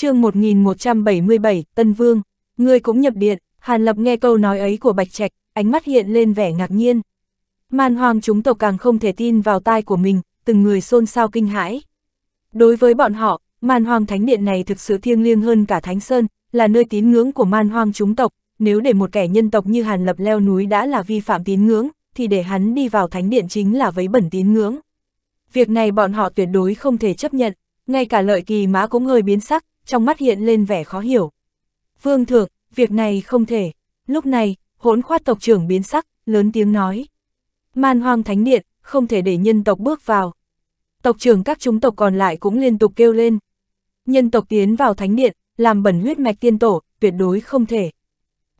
chương 1177, Tân Vương, ngươi cũng nhập điện, Hàn Lập nghe câu nói ấy của Bạch Trạch, ánh mắt hiện lên vẻ ngạc nhiên. Man hoang chúng tộc càng không thể tin vào tai của mình, từng người xôn xao kinh hãi. Đối với bọn họ, man hoang thánh điện này thực sự thiêng liêng hơn cả Thánh Sơn, là nơi tín ngưỡng của man hoang chúng tộc, nếu để một kẻ nhân tộc như Hàn Lập leo núi đã là vi phạm tín ngưỡng, thì để hắn đi vào thánh điện chính là vấy bẩn tín ngưỡng. Việc này bọn họ tuyệt đối không thể chấp nhận, ngay cả lợi kỳ mã cũng hơi biến sắc, trong mắt hiện lên vẻ khó hiểu. Vương thượng, việc này không thể. Lúc này, hỗn khoát tộc trưởng biến sắc, lớn tiếng nói. Man hoang thánh điện, không thể để nhân tộc bước vào. Tộc trưởng các chúng tộc còn lại cũng liên tục kêu lên. Nhân tộc tiến vào thánh điện, làm bẩn huyết mạch tiên tổ, tuyệt đối không thể.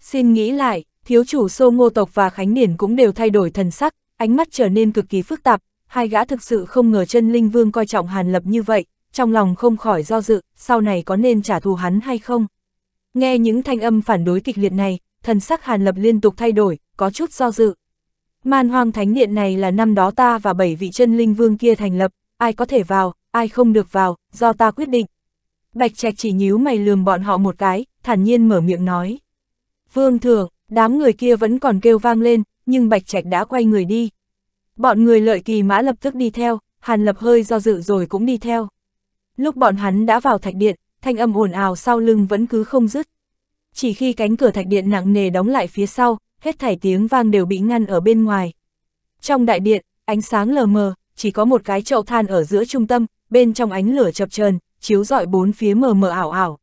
Xin nghĩ lại, thiếu chủ sô ngô tộc và khánh điển cũng đều thay đổi thần sắc, ánh mắt trở nên cực kỳ phức tạp, hai gã thực sự không ngờ chân linh vương coi trọng hàn lập như vậy, trong lòng không khỏi do dự, sau này có nên trả thù hắn hay không. Nghe những thanh âm phản đối kịch liệt này, thần sắc Hàn Lập liên tục thay đổi, có chút do dự. Man hoang thánh điện này là năm đó ta và bảy vị chân linh vương kia thành lập, ai có thể vào, ai không được vào, do ta quyết định. Bạch Trạch chỉ nhíu mày lườm bọn họ một cái, thản nhiên mở miệng nói. Vương thượng, đám người kia vẫn còn kêu vang lên, nhưng Bạch Trạch đã quay người đi. Bọn người lợi kỳ mã lập tức đi theo, Hàn Lập hơi do dự rồi cũng đi theo. Lúc bọn hắn đã vào thạch điện, thanh âm ồn ào sau lưng vẫn cứ không dứt. Chỉ khi cánh cửa thạch điện nặng nề đóng lại phía sau, hết thảy tiếng vang đều bị ngăn ở bên ngoài. Trong đại điện, ánh sáng lờ mờ, chỉ có một cái chậu than ở giữa trung tâm, bên trong ánh lửa chập chờn chiếu rọi bốn phía mờ mờ ảo ảo.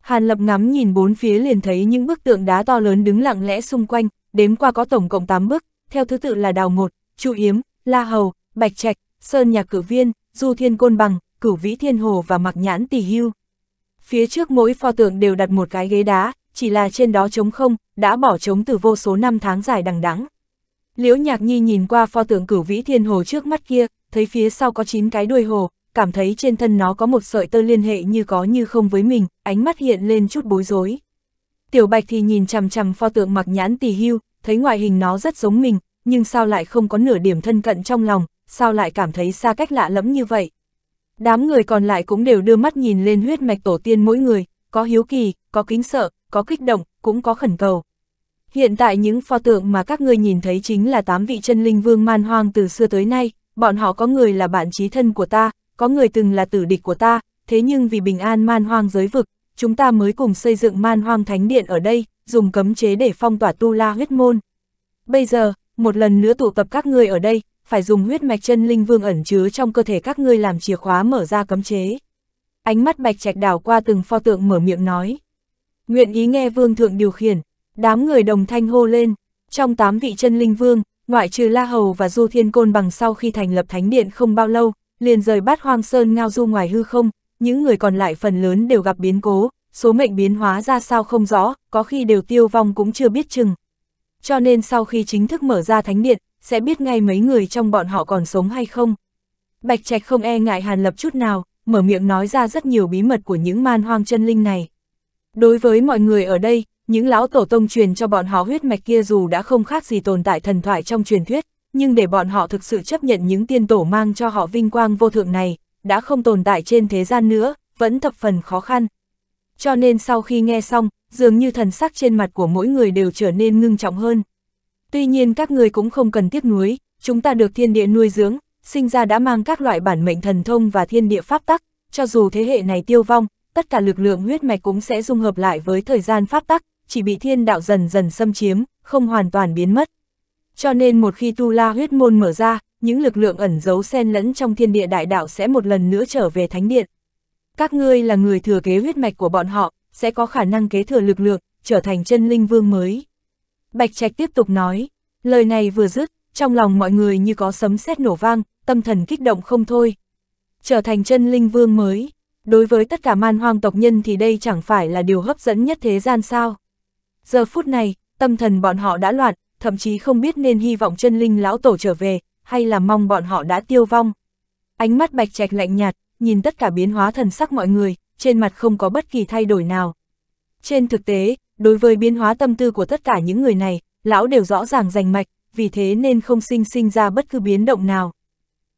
Hàn lập ngắm nhìn bốn phía liền thấy những bức tượng đá to lớn đứng lặng lẽ xung quanh, đếm qua có tổng cộng 8 bức, theo thứ tự là Đào Một, Chu Yếm, La Hầu, Bạch Trạch, Sơn Nhạc Cử Viên, Du Thiên Côn Bằng, cửu vĩ thiên hồ và mặc nhãn tỳ hưu. Phía trước mỗi pho tượng đều đặt một cái ghế đá, chỉ là trên đó trống không, đã bỏ trống từ vô số năm tháng dài đằng đẵng. Liễu Nhạc Nhi nhìn qua pho tượng cửu vĩ thiên hồ trước mắt kia, thấy phía sau có 9 cái đuôi hồ, cảm thấy trên thân nó có một sợi tơ liên hệ như có như không với mình, ánh mắt hiện lên chút bối rối. Tiểu Bạch thì nhìn chằm chằm pho tượng mặc nhãn tỳ hưu, thấy ngoại hình nó rất giống mình, nhưng sao lại không có nửa điểm thân cận trong lòng, sao lại cảm thấy xa cách lạ lẫm như vậy. Đám người còn lại cũng đều đưa mắt nhìn lên huyết mạch tổ tiên mỗi người, có hiếu kỳ, có kính sợ, có kích động, cũng có khẩn cầu. Hiện tại những pho tượng mà các ngươi nhìn thấy chính là tám vị chân linh vương man hoang từ xưa tới nay, bọn họ có người là bạn chí thân của ta, có người từng là tử địch của ta, thế nhưng vì bình an man hoang giới vực, chúng ta mới cùng xây dựng man hoang thánh điện ở đây, dùng cấm chế để phong tỏa tu la huyết môn. Bây giờ, một lần nữa tụ tập các ngươi ở đây, phải dùng huyết mạch chân linh vương ẩn chứa trong cơ thể các ngươi làm chìa khóa mở ra cấm chế. Ánh mắt bạch trạch đảo qua từng pho tượng mở miệng nói. Nguyện ý nghe vương thượng điều khiển, đám người đồng thanh hô lên, trong tám vị chân linh vương, ngoại trừ La Hầu và Du Thiên Côn bằng sau khi thành lập thánh điện không bao lâu, liền rời bát hoang sơn ngao du ngoài hư không, những người còn lại phần lớn đều gặp biến cố, số mệnh biến hóa ra sao không rõ, có khi đều tiêu vong cũng chưa biết chừng. Cho nên sau khi chính thức mở ra thánh điện, sẽ biết ngay mấy người trong bọn họ còn sống hay không. Bạch Trạch không e ngại Hàn Lập chút nào, mở miệng nói ra rất nhiều bí mật của những man hoang chân linh này. Đối với mọi người ở đây, những lão tổ tông truyền cho bọn họ huyết mạch kia dù đã không khác gì tồn tại thần thoại trong truyền thuyết, nhưng để bọn họ thực sự chấp nhận những tiên tổ mang cho họ vinh quang vô thượng này, đã không tồn tại trên thế gian nữa, vẫn thập phần khó khăn. Cho nên sau khi nghe xong, dường như thần sắc trên mặt của mỗi người đều trở nên ngưng trọng hơn. Tuy nhiên các ngươi cũng không cần tiếc nuối, chúng ta được thiên địa nuôi dưỡng, sinh ra đã mang các loại bản mệnh thần thông và thiên địa pháp tắc, cho dù thế hệ này tiêu vong, tất cả lực lượng huyết mạch cũng sẽ dung hợp lại với thời gian pháp tắc, chỉ bị thiên đạo dần dần xâm chiếm, không hoàn toàn biến mất. Cho nên một khi tu la huyết môn mở ra, những lực lượng ẩn giấu xen lẫn trong thiên địa đại đạo sẽ một lần nữa trở về thánh điện. Các ngươi là người thừa kế huyết mạch của bọn họ, sẽ có khả năng kế thừa lực lượng, trở thành chân linh vương mới. Bạch Trạch tiếp tục nói, lời này vừa dứt, trong lòng mọi người như có sấm sét nổ vang, tâm thần kích động không thôi. Trở thành chân linh vương mới, đối với tất cả man hoang tộc nhân thì đây chẳng phải là điều hấp dẫn nhất thế gian sao. Giờ phút này, tâm thần bọn họ đã loạn, thậm chí không biết nên hy vọng chân linh lão tổ trở về, hay là mong bọn họ đã tiêu vong. Ánh mắt bạch trạch lạnh nhạt, nhìn tất cả biến hóa thần sắc mọi người, trên mặt không có bất kỳ thay đổi nào. Trên thực tế, đối với biến hóa tâm tư của tất cả những người này, lão đều rõ ràng rành mạch, vì thế nên không sinh sinh ra bất cứ biến động nào.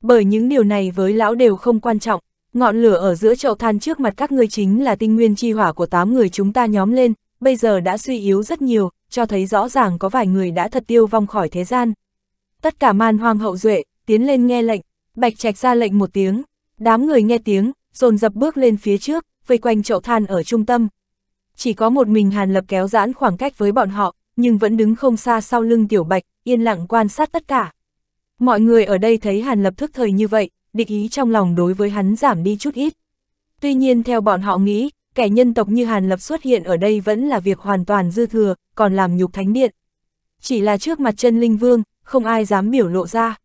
Bởi những điều này với lão đều không quan trọng, ngọn lửa ở giữa chậu than trước mặt các ngươi chính là tinh nguyên chi hỏa của tám người chúng ta nhóm lên, bây giờ đã suy yếu rất nhiều, cho thấy rõ ràng có vài người đã thật tiêu vong khỏi thế gian. Tất cả man hoang hậu duệ, tiến lên nghe lệnh, bạch trạch ra lệnh một tiếng, đám người nghe tiếng, dồn dập bước lên phía trước, vây quanh chậu than ở trung tâm, chỉ có một mình Hàn Lập kéo giãn khoảng cách với bọn họ, nhưng vẫn đứng không xa sau lưng Tiểu Bạch, yên lặng quan sát tất cả. Mọi người ở đây thấy Hàn Lập thức thời như vậy, địch ý trong lòng đối với hắn giảm đi chút ít. Tuy nhiên theo bọn họ nghĩ, kẻ nhân tộc như Hàn Lập xuất hiện ở đây vẫn là việc hoàn toàn dư thừa, còn làm nhục thánh điện. Chỉ là trước mặt chân linh vương, không ai dám biểu lộ ra.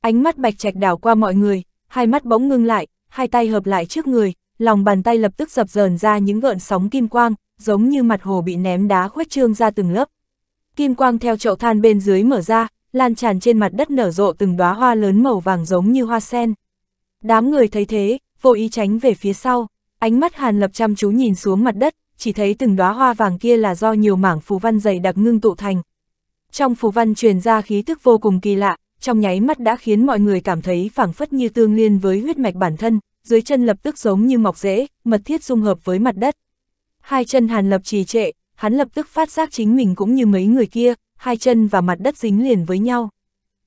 Ánh mắt bạch trạch đảo qua mọi người, hai mắt bỗng ngưng lại, hai tay hợp lại trước người, lòng bàn tay lập tức dập dờn ra những gợn sóng kim quang, giống như mặt hồ bị ném đá khuếch trương ra từng lớp. Kim quang theo chậu than bên dưới mở ra, lan tràn trên mặt đất nở rộ từng đóa hoa lớn màu vàng giống như hoa sen. Đám người thấy thế, vội ý tránh về phía sau, ánh mắt Hàn Lập chăm chú nhìn xuống mặt đất, chỉ thấy từng đóa hoa vàng kia là do nhiều mảng phù văn dày đặc ngưng tụ thành. Trong phù văn truyền ra khí tức vô cùng kỳ lạ, trong nháy mắt đã khiến mọi người cảm thấy phảng phất như tương liên với huyết mạch bản thân, dưới chân lập tức giống như mọc rễ, mật thiết dung hợp với mặt đất. Hai chân Hàn Lập trì trệ, hắn lập tức phát giác chính mình cũng như mấy người kia, hai chân và mặt đất dính liền với nhau.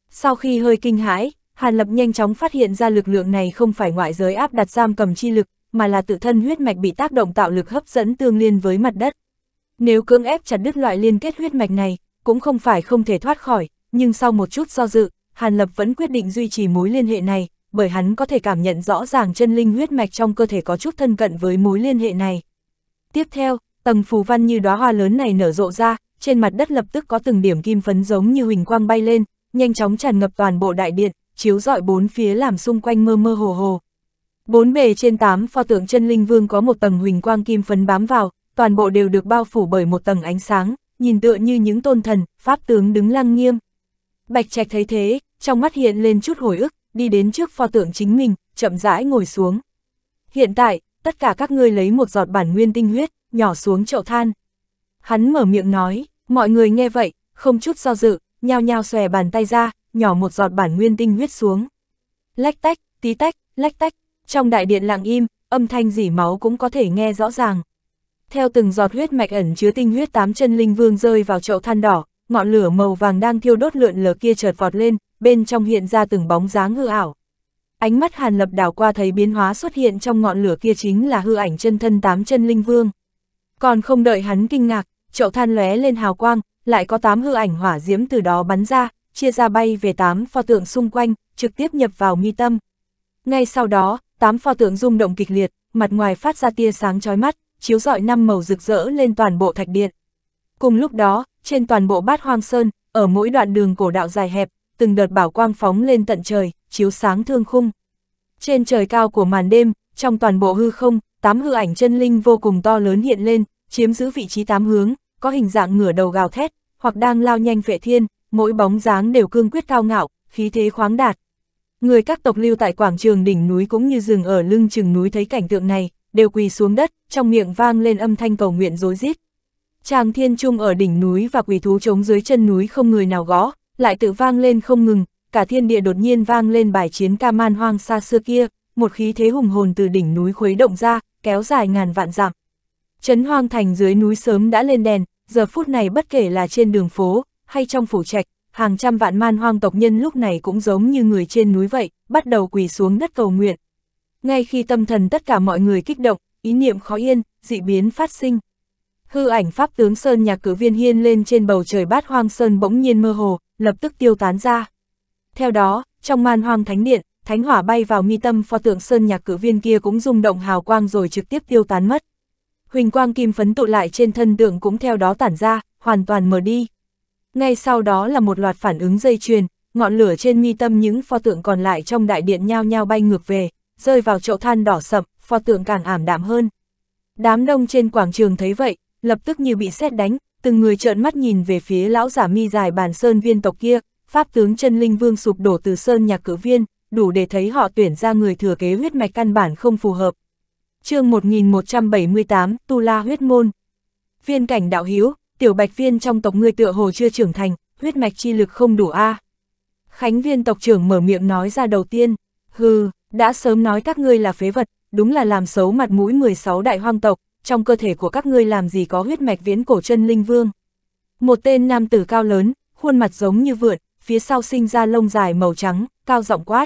Sau khi hơi kinh hãi, Hàn Lập nhanh chóng phát hiện ra lực lượng này không phải ngoại giới áp đặt giam cầm chi lực, mà là tự thân huyết mạch bị tác động tạo lực hấp dẫn tương liên với mặt đất. Nếu cưỡng ép chặt đứt loại liên kết huyết mạch này, cũng không phải không thể thoát khỏi, nhưng sau một chút do dự, Hàn Lập vẫn quyết định duy trì mối liên hệ này, bởi hắn có thể cảm nhận rõ ràng chân linh huyết mạch trong cơ thể có chút thân cận với mối liên hệ này. Tiếp theo, tầng phù văn như đóa hoa lớn này nở rộ ra, trên mặt đất lập tức có từng điểm kim phấn giống như huỳnh quang bay lên, nhanh chóng tràn ngập toàn bộ đại điện, chiếu rọi bốn phía làm xung quanh mơ mơ hồ hồ. Bốn bề trên tám pho tượng chân linh vương có một tầng huỳnh quang kim phấn bám vào, toàn bộ đều được bao phủ bởi một tầng ánh sáng, nhìn tựa như những tôn thần, pháp tướng đứng lăng nghiêm. Bạch Trạch thấy thế, trong mắt hiện lên chút hồi ức, đi đến trước pho tượng chính mình, chậm rãi ngồi xuống. Hiện tại, tất cả các ngươi lấy một giọt bản nguyên tinh huyết, nhỏ xuống chậu than. Hắn mở miệng nói, mọi người nghe vậy, không chút do dự, nhao nhao xòe bàn tay ra, nhỏ một giọt bản nguyên tinh huyết xuống. Lách tách, tí tách, lách tách, trong đại điện lặng im, âm thanh dỉ máu cũng có thể nghe rõ ràng. Theo từng giọt huyết mạch ẩn chứa tinh huyết tám chân linh vương rơi vào chậu than đỏ, ngọn lửa màu vàng đang thiêu đốt lượn lờ kia chợt vọt lên, bên trong hiện ra từng bóng dáng hư ảo. Ánh mắt Hàn Lập đảo qua thấy biến hóa xuất hiện trong ngọn lửa kia chính là hư ảnh chân thân tám chân linh vương. Còn không đợi hắn kinh ngạc, chậu than lóe lên hào quang, lại có tám hư ảnh hỏa diễm từ đó bắn ra, chia ra bay về tám pho tượng xung quanh, trực tiếp nhập vào mi tâm. Ngay sau đó, tám pho tượng rung động kịch liệt, mặt ngoài phát ra tia sáng chói mắt, chiếu rọi năm màu rực rỡ lên toàn bộ thạch điện. Cùng lúc đó, trên toàn bộ bát hoang sơn, ở mỗi đoạn đường cổ đạo dài hẹp, từng đợt bảo quang phóng lên tận trời, chiếu sáng thương khung. Trên trời cao của màn đêm, trong toàn bộ hư không, tám hư ảnh chân linh vô cùng to lớn hiện lên, chiếm giữ vị trí tám hướng, có hình dạng ngửa đầu gào thét, hoặc đang lao nhanh vệ thiên, mỗi bóng dáng đều cương quyết cao ngạo, khí thế khoáng đạt. Người các tộc lưu tại quảng trường đỉnh núi cũng như rừng ở lưng chừng núi thấy cảnh tượng này, đều quỳ xuống đất, trong miệng vang lên âm thanh cầu nguyện rối rít. Tràng thiên trung ở đỉnh núi và quỷ thú trống dưới chân núi không người nào gõ, lại tự vang lên không ngừng, cả thiên địa đột nhiên vang lên bài chiến ca man hoang xa xưa kia, một khí thế hùng hồn từ đỉnh núi khuấy động ra, kéo dài ngàn vạn dặm. Trấn hoang thành dưới núi sớm đã lên đèn, giờ phút này bất kể là trên đường phố, hay trong phủ trạch, hàng trăm vạn man hoang tộc nhân lúc này cũng giống như người trên núi vậy, bắt đầu quỳ xuống đất cầu nguyện. Ngay khi tâm thần tất cả mọi người kích động, ý niệm khó yên, dị biến phát sinh. Hư ảnh pháp tướng Sơn nhạc cử viên hiên lên trên bầu trời bát hoang Sơn bỗng nhiên mơ hồ, lập tức tiêu tán ra. Theo đó, trong man hoang thánh điện, thánh hỏa bay vào mi tâm pho tượng sơn nhạc cử viên kia cũng rung động hào quang rồi trực tiếp tiêu tán mất. Huỳnh quang kim phấn tụ lại trên thân tượng cũng theo đó tản ra, hoàn toàn mở đi. Ngay sau đó là một loạt phản ứng dây chuyền, ngọn lửa trên mi tâm những pho tượng còn lại trong đại điện nhao nhao bay ngược về, rơi vào chậu than đỏ sậm, pho tượng càng ảm đạm hơn. Đám đông trên quảng trường thấy vậy, lập tức như bị xét đánh, từng người trợn mắt nhìn về phía lão giả mi dài bàn sơn viên tộc kia, pháp tướng chân linh vương sụp đổ từ sơn nhạc cử viên, đủ để thấy họ tuyển ra người thừa kế huyết mạch căn bản không phù hợp. chương 1178, Tu La huyết môn. Viên cảnh đạo hiếu, tiểu bạch viên trong tộc người tựa hồ chưa trưởng thành, huyết mạch chi lực không đủ a à. Khánh viên tộc trưởng mở miệng nói ra đầu tiên, hừ, đã sớm nói các ngươi là phế vật, đúng là làm xấu mặt mũi 16 đại hoang tộc, trong cơ thể của các ngươi làm gì có huyết mạch viễn cổ chân linh vương. Một tên nam tử cao lớn, khuôn mặt giống như vượn, phía sau sinh ra lông dài màu trắng, cao giọng quát.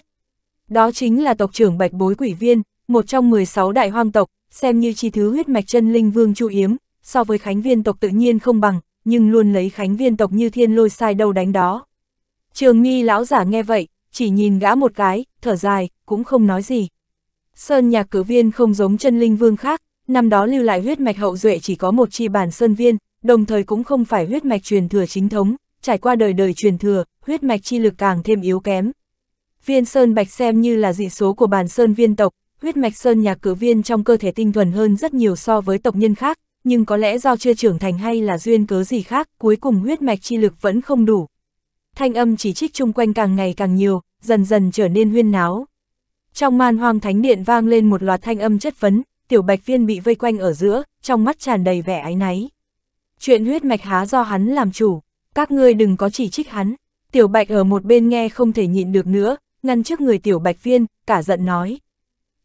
Đó chính là tộc trưởng Bạch Bối Quỷ Viên, một trong 16 đại hoang tộc, xem như chi thứ huyết mạch chân linh vương chủ yếm, so với khánh viên tộc tự nhiên không bằng, nhưng luôn lấy khánh viên tộc như thiên lôi sai đâu đánh đó. Trường nghi lão giả nghe vậy, chỉ nhìn gã một cái, thở dài, cũng không nói gì. Sơn nhà cử viên không giống chân linh vương khác, năm đó lưu lại huyết mạch hậu duệ chỉ có một chi bản sơn viên, đồng thời cũng không phải huyết mạch truyền thừa chính thống, trải qua đời đời truyền thừa, huyết mạch chi lực càng thêm yếu kém. Viên sơn bạch xem như là dị số của bản sơn viên tộc, huyết mạch sơn nhạc cử viên trong cơ thể tinh thuần hơn rất nhiều so với tộc nhân khác, nhưng có lẽ do chưa trưởng thành hay là duyên cớ gì khác, cuối cùng huyết mạch chi lực vẫn không đủ. Thanh âm chỉ trích chung quanh càng ngày càng nhiều, dần dần trở nên huyên náo. Trong man hoang thánh điện vang lên một loạt thanh âm chất vấn, tiểu bạch viên bị vây quanh ở giữa, trong mắt tràn đầy vẻ áy náy. Chuyện huyết mạch há do hắn làm chủ, các ngươi đừng có chỉ trích hắn. Tiểu bạch ở một bên nghe không thể nhịn được nữa, ngăn trước người tiểu bạch viên, cả giận nói.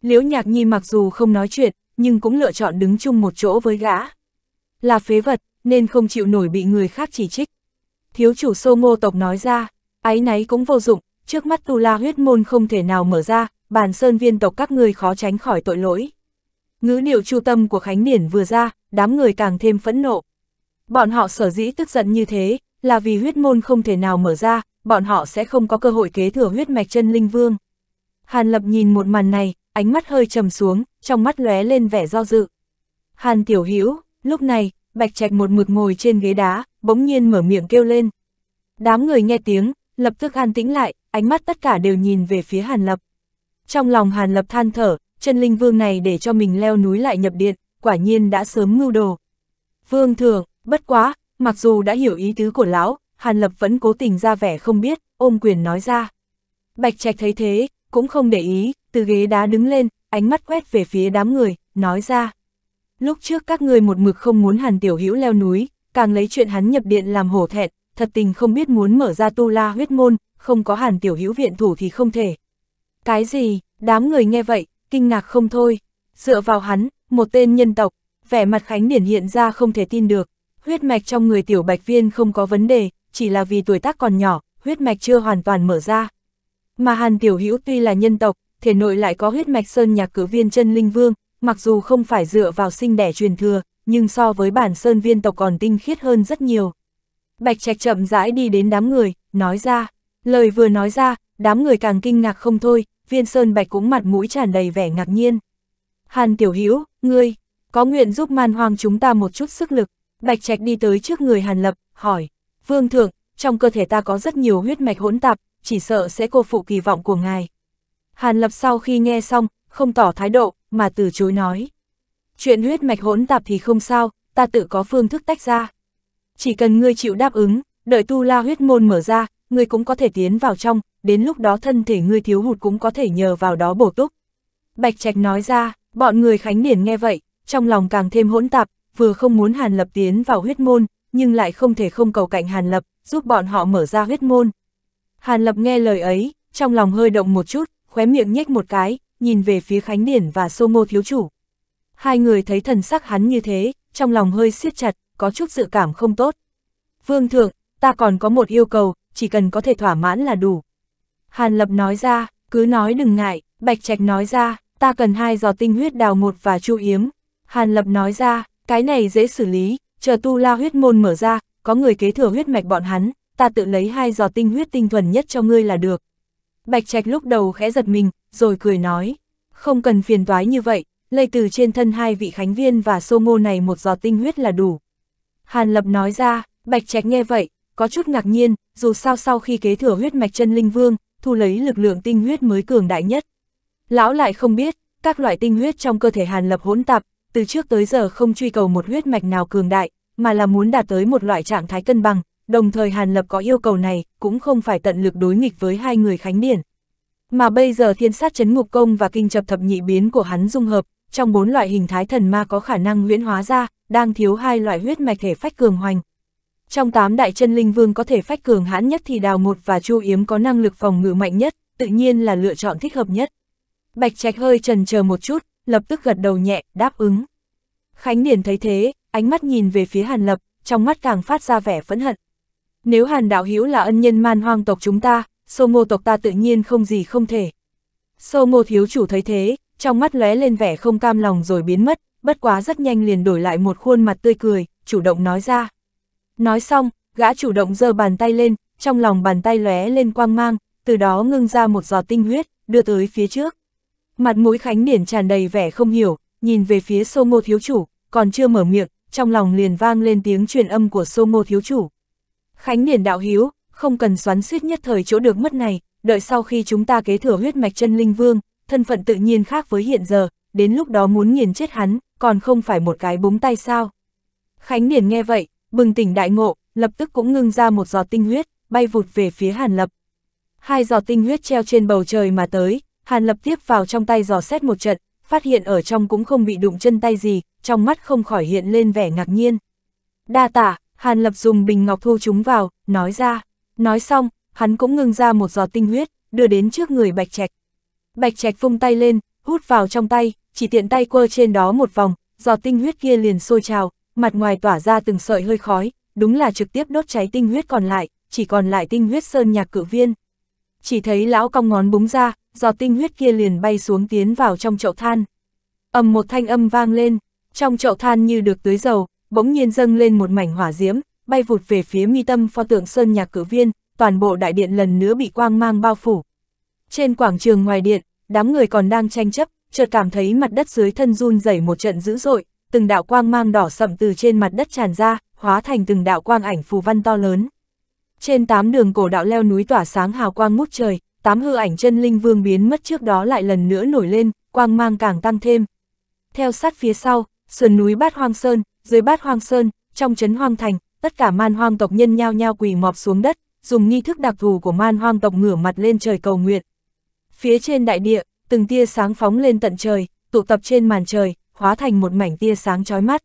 Liễu nhạc nhi mặc dù không nói chuyện, nhưng cũng lựa chọn đứng chung một chỗ với gã. Là phế vật, nên không chịu nổi bị người khác chỉ trích. Thiếu chủ sô ngô tộc nói ra, áy náy cũng vô dụng, trước mắt tu la huyết môn không thể nào mở ra, bàn sơn viên tộc các ngươi khó tránh khỏi tội lỗi. Ngữ điệu chu tâm của Khánh Điển vừa ra, đám người càng thêm phẫn nộ. Bọn họ sở dĩ tức giận như thế, là vì huyết môn không thể nào mở ra, bọn họ sẽ không có cơ hội kế thừa huyết mạch chân linh vương. Hàn Lập nhìn một màn này, ánh mắt hơi trầm xuống, trong mắt lóe lên vẻ do dự. Hàn Tiểu Hữu lúc này, Bạch Trạch một mực ngồi trên ghế đá, bỗng nhiên mở miệng kêu lên. Đám người nghe tiếng, lập tức an tĩnh lại, ánh mắt tất cả đều nhìn về phía Hàn Lập. Trong lòng Hàn Lập than thở, chân linh vương này để cho mình leo núi lại nhập điện, quả nhiên đã sớm mưu đồ. Vương Thường, bất quá, mặc dù đã hiểu ý tứ của lão, Hàn Lập vẫn cố tình ra vẻ không biết, ôm quyền nói ra. Bạch Trạch thấy thế, cũng không để ý, từ ghế đá đứng lên, ánh mắt quét về phía đám người, nói ra. Lúc trước các người một mực không muốn Hàn Tiểu Hữu leo núi, càng lấy chuyện hắn nhập điện làm hổ thẹn, thật tình không biết muốn mở ra tu la huyết môn, không có Hàn Tiểu Hữu viện thủ thì không thể. Cái gì, đám người nghe vậy, kinh ngạc không thôi. Dựa vào hắn, một tên nhân tộc, vẻ mặt Khánh Điển hiện ra không thể tin được. Huyết mạch trong người tiểu bạch viên không có vấn đề, chỉ là vì tuổi tác còn nhỏ, huyết mạch chưa hoàn toàn mở ra. Mà Hàn Tiểu Hữu tuy là nhân tộc, thể nội lại có huyết mạch sơn nhạc cử viên chân linh vương, mặc dù không phải dựa vào sinh đẻ truyền thừa, nhưng so với bản sơn viên tộc còn tinh khiết hơn rất nhiều. Bạch Trạch chậm rãi đi đến đám người, nói ra. Lời vừa nói ra, đám người càng kinh ngạc không thôi, viên sơn bạch cũng mặt mũi tràn đầy vẻ ngạc nhiên. Hàn tiểu hữu ngươi, có nguyện giúp man hoang chúng ta một chút sức lực, bạch trạch đi tới trước người hàn lập, hỏi, vương thượng, trong cơ thể ta có rất nhiều huyết mạch hỗn tạp, chỉ sợ sẽ cô phụ kỳ vọng của ngài. Hàn lập sau khi nghe xong, không tỏ thái độ, mà từ chối nói. Chuyện huyết mạch hỗn tạp thì không sao, ta tự có phương thức tách ra. Chỉ cần ngươi chịu đáp ứng, đợi tu la huyết môn mở ra, ngươi cũng có thể tiến vào trong, đến lúc đó thân thể ngươi thiếu hụt cũng có thể nhờ vào đó bổ túc. Bạch Trạch nói ra, bọn người Khánh Điển nghe vậy, trong lòng càng thêm hỗn tạp, vừa không muốn Hàn Lập tiến vào huyết môn, nhưng lại không thể không cầu cạnh Hàn Lập, giúp bọn họ mở ra huyết môn. Hàn Lập nghe lời ấy, trong lòng hơi động một chút, khóe miệng nhếch một cái, nhìn về phía Khánh Điển và Sô Ngô Thiếu Chủ. Hai người thấy thần sắc hắn như thế, trong lòng hơi siết chặt, có chút dự cảm không tốt. Vương Thượng, ta còn có một yêu cầu, chỉ cần có thể thỏa mãn là đủ. Hàn Lập nói ra, cứ nói đừng ngại, Bạch Trạch nói ra, ta cần hai giò tinh huyết đào một và chu yếm. Hàn Lập nói ra, cái này dễ xử lý, chờ tu la huyết môn mở ra, có người kế thừa huyết mạch bọn hắn, ta tự lấy hai giò tinh huyết tinh thuần nhất cho ngươi là được. Bạch Trạch lúc đầu khẽ giật mình, rồi cười nói, không cần phiền toái như vậy, lấy từ trên thân hai vị khánh viên và sô ngô này một giò tinh huyết là đủ. Hàn Lập nói ra, Bạch Trạch nghe vậy, có chút ngạc nhiên, dù sao sau khi kế thừa huyết mạch chân linh vương, thu lấy lực lượng tinh huyết mới cường đại nhất. Lão lại không biết, các loại tinh huyết trong cơ thể Hàn Lập hỗn tạp, từ trước tới giờ không truy cầu một huyết mạch nào cường đại, mà là muốn đạt tới một loại trạng thái cân bằng, đồng thời Hàn Lập có yêu cầu này, cũng không phải tận lực đối nghịch với hai người Khánh Điển. Mà bây giờ thiên sát chấn ngục công và kinh chập thập nhị biến của hắn dung hợp, trong bốn loại hình thái thần ma có khả năng huyễn hóa ra, đang thiếu hai loại huyết mạch thể phách cường hoành, trong tám đại chân linh vương có thể phách cường hãn nhất thì đào một và chu yếm có năng lực phòng ngự mạnh nhất, tự nhiên là lựa chọn thích hợp nhất. Bạch Trạch hơi trần chờ một chút, lập tức gật đầu nhẹ, đáp ứng. Khánh Điển thấy thế, ánh mắt nhìn về phía Hàn Lập, trong mắt càng phát ra vẻ phẫn hận. Nếu Hàn Đạo Hữu là ân nhân man hoang tộc chúng ta, sô ngô tộc ta tự nhiên không gì không thể. Sô ngô thiếu chủ thấy thế, trong mắt lóe lên vẻ không cam lòng rồi biến mất, bất quá rất nhanh liền đổi lại một khuôn mặt tươi cười, chủ động nói ra. Nói xong, gã chủ động giơ bàn tay lên, trong lòng bàn tay lóe lên quang mang, từ đó ngưng ra một giọt tinh huyết, đưa tới phía trước. Mặt mũi Khánh Điển tràn đầy vẻ không hiểu, nhìn về phía Sô Ngô Thiếu Chủ, còn chưa mở miệng, trong lòng liền vang lên tiếng truyền âm của Sô Ngô Thiếu Chủ. Khánh Điển đạo hiếu, không cần xoắn suýt nhất thời chỗ được mất này, đợi sau khi chúng ta kế thừa huyết mạch chân linh vương, thân phận tự nhiên khác với hiện giờ, đến lúc đó muốn nghiền chết hắn, còn không phải một cái búng tay sao. Khánh Điển nghe vậy, bừng tỉnh đại ngộ, lập tức cũng ngưng ra một giọt tinh huyết, bay vụt về phía Hàn Lập. Hai giọt tinh huyết treo trên bầu trời mà tới, Hàn Lập tiếp vào trong tay giò xét một trận, phát hiện ở trong cũng không bị đụng chân tay gì, trong mắt không khỏi hiện lên vẻ ngạc nhiên. Đa tạ, Hàn Lập dùng bình ngọc thu chúng vào, nói ra. Nói xong, hắn cũng ngưng ra một giọt tinh huyết, đưa đến trước người Bạch Trạch. Bạch Trạch vung tay lên, hút vào trong tay, chỉ tiện tay quơ trên đó một vòng, giọt tinh huyết kia liền sôi trào, mặt ngoài tỏa ra từng sợi hơi khói, đúng là trực tiếp đốt cháy tinh huyết còn lại, chỉ còn lại tinh huyết sơn nhạc cử viên. Chỉ thấy lão cong ngón búng ra, giọt tinh huyết kia liền bay xuống tiến vào trong chậu than. ầm một thanh âm vang lên, trong chậu than như được tưới dầu, bỗng nhiên dâng lên một mảnh hỏa diễm, bay vụt về phía mi tâm pho tượng sơn nhạc cử viên, toàn bộ đại điện lần nữa bị quang mang bao phủ. Trên quảng trường ngoài điện, đám người còn đang tranh chấp, chợt cảm thấy mặt đất dưới thân run rẩy một trận dữ dội, từng đạo quang mang đỏ sậm từ trên mặt đất tràn ra, hóa thành từng đạo quang ảnh phù văn to lớn. Trên tám đường cổ đạo leo núi tỏa sáng hào quang ngút trời, tám hư ảnh chân linh vương biến mất trước đó lại lần nữa nổi lên, quang mang càng tăng thêm. Theo sát phía sau, sườn núi Bát Hoang Sơn, dưới Bát Hoang Sơn, trong trấn Hoang Thành, tất cả man hoang tộc nhân nhao nhao quỳ mọp xuống đất, dùng nghi thức đặc thù của man hoang tộc ngửa mặt lên trời cầu nguyện. Phía trên đại địa, từng tia sáng phóng lên tận trời, tụ tập trên màn trời, hóa thành một mảnh tia sáng chói mắt.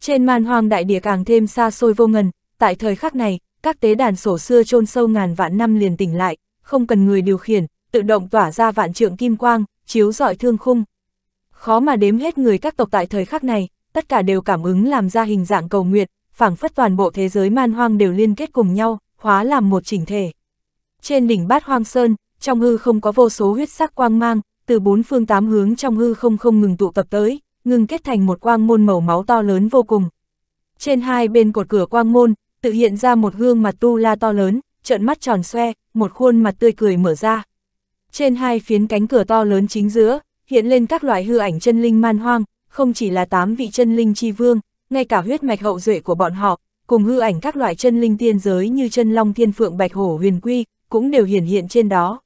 Trên man hoang đại địa càng thêm xa xôi vô ngần, tại thời khắc này, các tế đàn sổ xưa chôn sâu ngàn vạn năm liền tỉnh lại, không cần người điều khiển, tự động tỏa ra vạn trượng kim quang, chiếu rọi thương khung. Khó mà đếm hết người các tộc tại thời khắc này, tất cả đều cảm ứng làm ra hình dạng cầu nguyện, phảng phất toàn bộ thế giới man hoang đều liên kết cùng nhau, hóa làm một chỉnh thể. Trên đỉnh bát hoang sơn, trong hư không có vô số huyết sắc quang mang, từ bốn phương tám hướng trong hư không không ngừng tụ tập tới, Ngưng kết thành một quang môn màu máu to lớn vô cùng. Trên hai bên cột cửa quang môn, tự hiện ra một gương mặt tu la to lớn, trợn mắt tròn xoe, một khuôn mặt tươi cười mở ra. Trên hai phiến cánh cửa to lớn chính giữa, hiện lên các loại hư ảnh chân linh man hoang, không chỉ là tám vị chân linh chi vương, ngay cả huyết mạch hậu duệ của bọn họ, cùng hư ảnh các loại chân linh tiên giới như chân long thiên phượng bạch hổ huyền quy, cũng đều hiển hiện trên đó.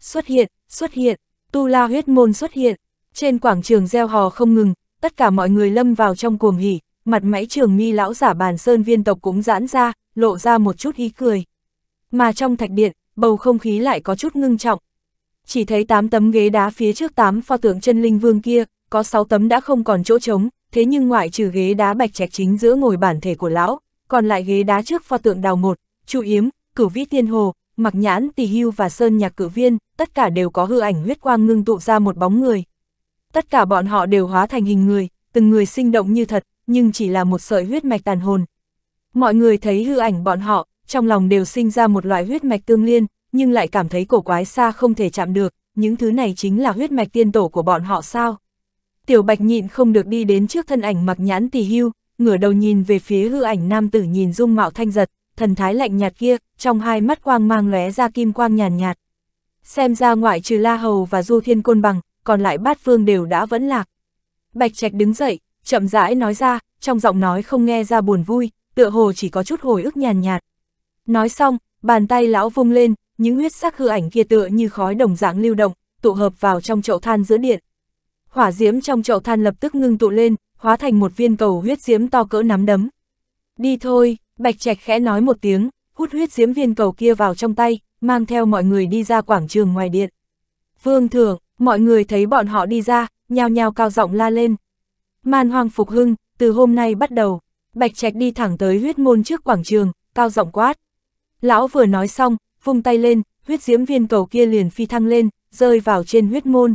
Xuất hiện, xuất hiện, tu la huyết môn xuất hiện. Trên quảng trường gieo hò không ngừng, tất cả mọi người lâm vào trong cuồng hỉ, mặt mãy trường mi lão giả bàn sơn viên tộc cũng giãn ra, lộ ra một chút ý cười. Mà trong thạch điện, bầu không khí lại có chút ngưng trọng. Chỉ thấy 8 tấm ghế đá phía trước 8 pho tượng chân linh vương kia, có 6 tấm đã không còn chỗ trống, thế nhưng ngoại trừ ghế đá bạch trạch chính giữa ngồi bản thể của lão, còn lại ghế đá trước pho tượng đào một, chu yếm, cửu vĩ tiên hồ, mặc nhãn tỳ hưu và sơn nhạc cử viên, tất cả đều có hư ảnh huyết quang ngưng tụ ra một bóng người tất cả bọn họ đều hóa thành hình người, từng người sinh động như thật, nhưng chỉ là một sợi huyết mạch tàn hồn. Mọi người thấy hư ảnh bọn họ, trong lòng đều sinh ra một loại huyết mạch tương liên, nhưng lại cảm thấy cổ quái xa không thể chạm được, những thứ này chính là huyết mạch tiên tổ của bọn họ sao. Tiểu Bạch nhịn không được đi đến trước thân ảnh mặc nhãn tỳ hưu, ngửa đầu nhìn về phía hư ảnh nam tử nhìn dung mạo thanh giật, thần thái lạnh nhạt kia, trong hai mắt quang mang lóe ra kim quang nhàn nhạt, nhạt. Xem ra ngoại trừ La Hầu và Du Thiên Côn Bằng, còn lại bát phương đều đã vẫn lạc. Bạch Trạch đứng dậy, chậm rãi nói ra, trong giọng nói không nghe ra buồn vui, tựa hồ chỉ có chút hồi ức nhàn nhạt, Nói xong, bàn tay lão vung lên, những huyết sắc hư ảnh kia tựa như khói đồng dạng lưu động, tụ hợp vào trong chậu than giữa điện. Hỏa diễm trong chậu than lập tức ngưng tụ lên, hóa thành một viên cầu huyết diễm to cỡ nắm đấm. Đi thôi, Bạch Trạch khẽ nói một tiếng, hút huyết diễm viên cầu kia vào trong tay, mang theo mọi người đi ra quảng trường ngoài điện. Vương Thưởng, Mọi người thấy bọn họ đi ra, nhao nhao cao giọng la lên. Man Hoàng phục hưng, từ hôm nay bắt đầu. Bạch Trạch đi thẳng tới huyết môn trước quảng trường, cao giọng quát. Lão vừa nói xong, vung tay lên, huyết diễm viên cầu kia liền phi thăng lên, rơi vào trên huyết môn.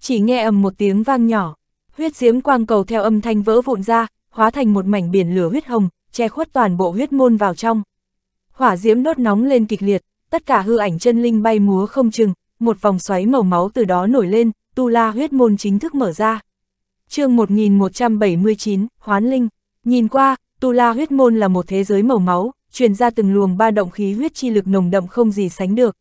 Chỉ nghe ầm một tiếng vang nhỏ, huyết diễm quang cầu theo âm thanh vỡ vụn ra, hóa thành một mảnh biển lửa huyết hồng, che khuất toàn bộ huyết môn vào trong. Hỏa diễm đốt nóng lên kịch liệt, tất cả hư ảnh chân linh bay múa không chừng, một vòng xoáy màu máu từ đó nổi lên, tu la huyết môn chính thức mở ra. chương 1179, Hoán Linh, nhìn qua, tu la huyết môn là một thế giới màu máu, truyền ra từng luồng ba động khí huyết chi lực nồng đậm không gì sánh được.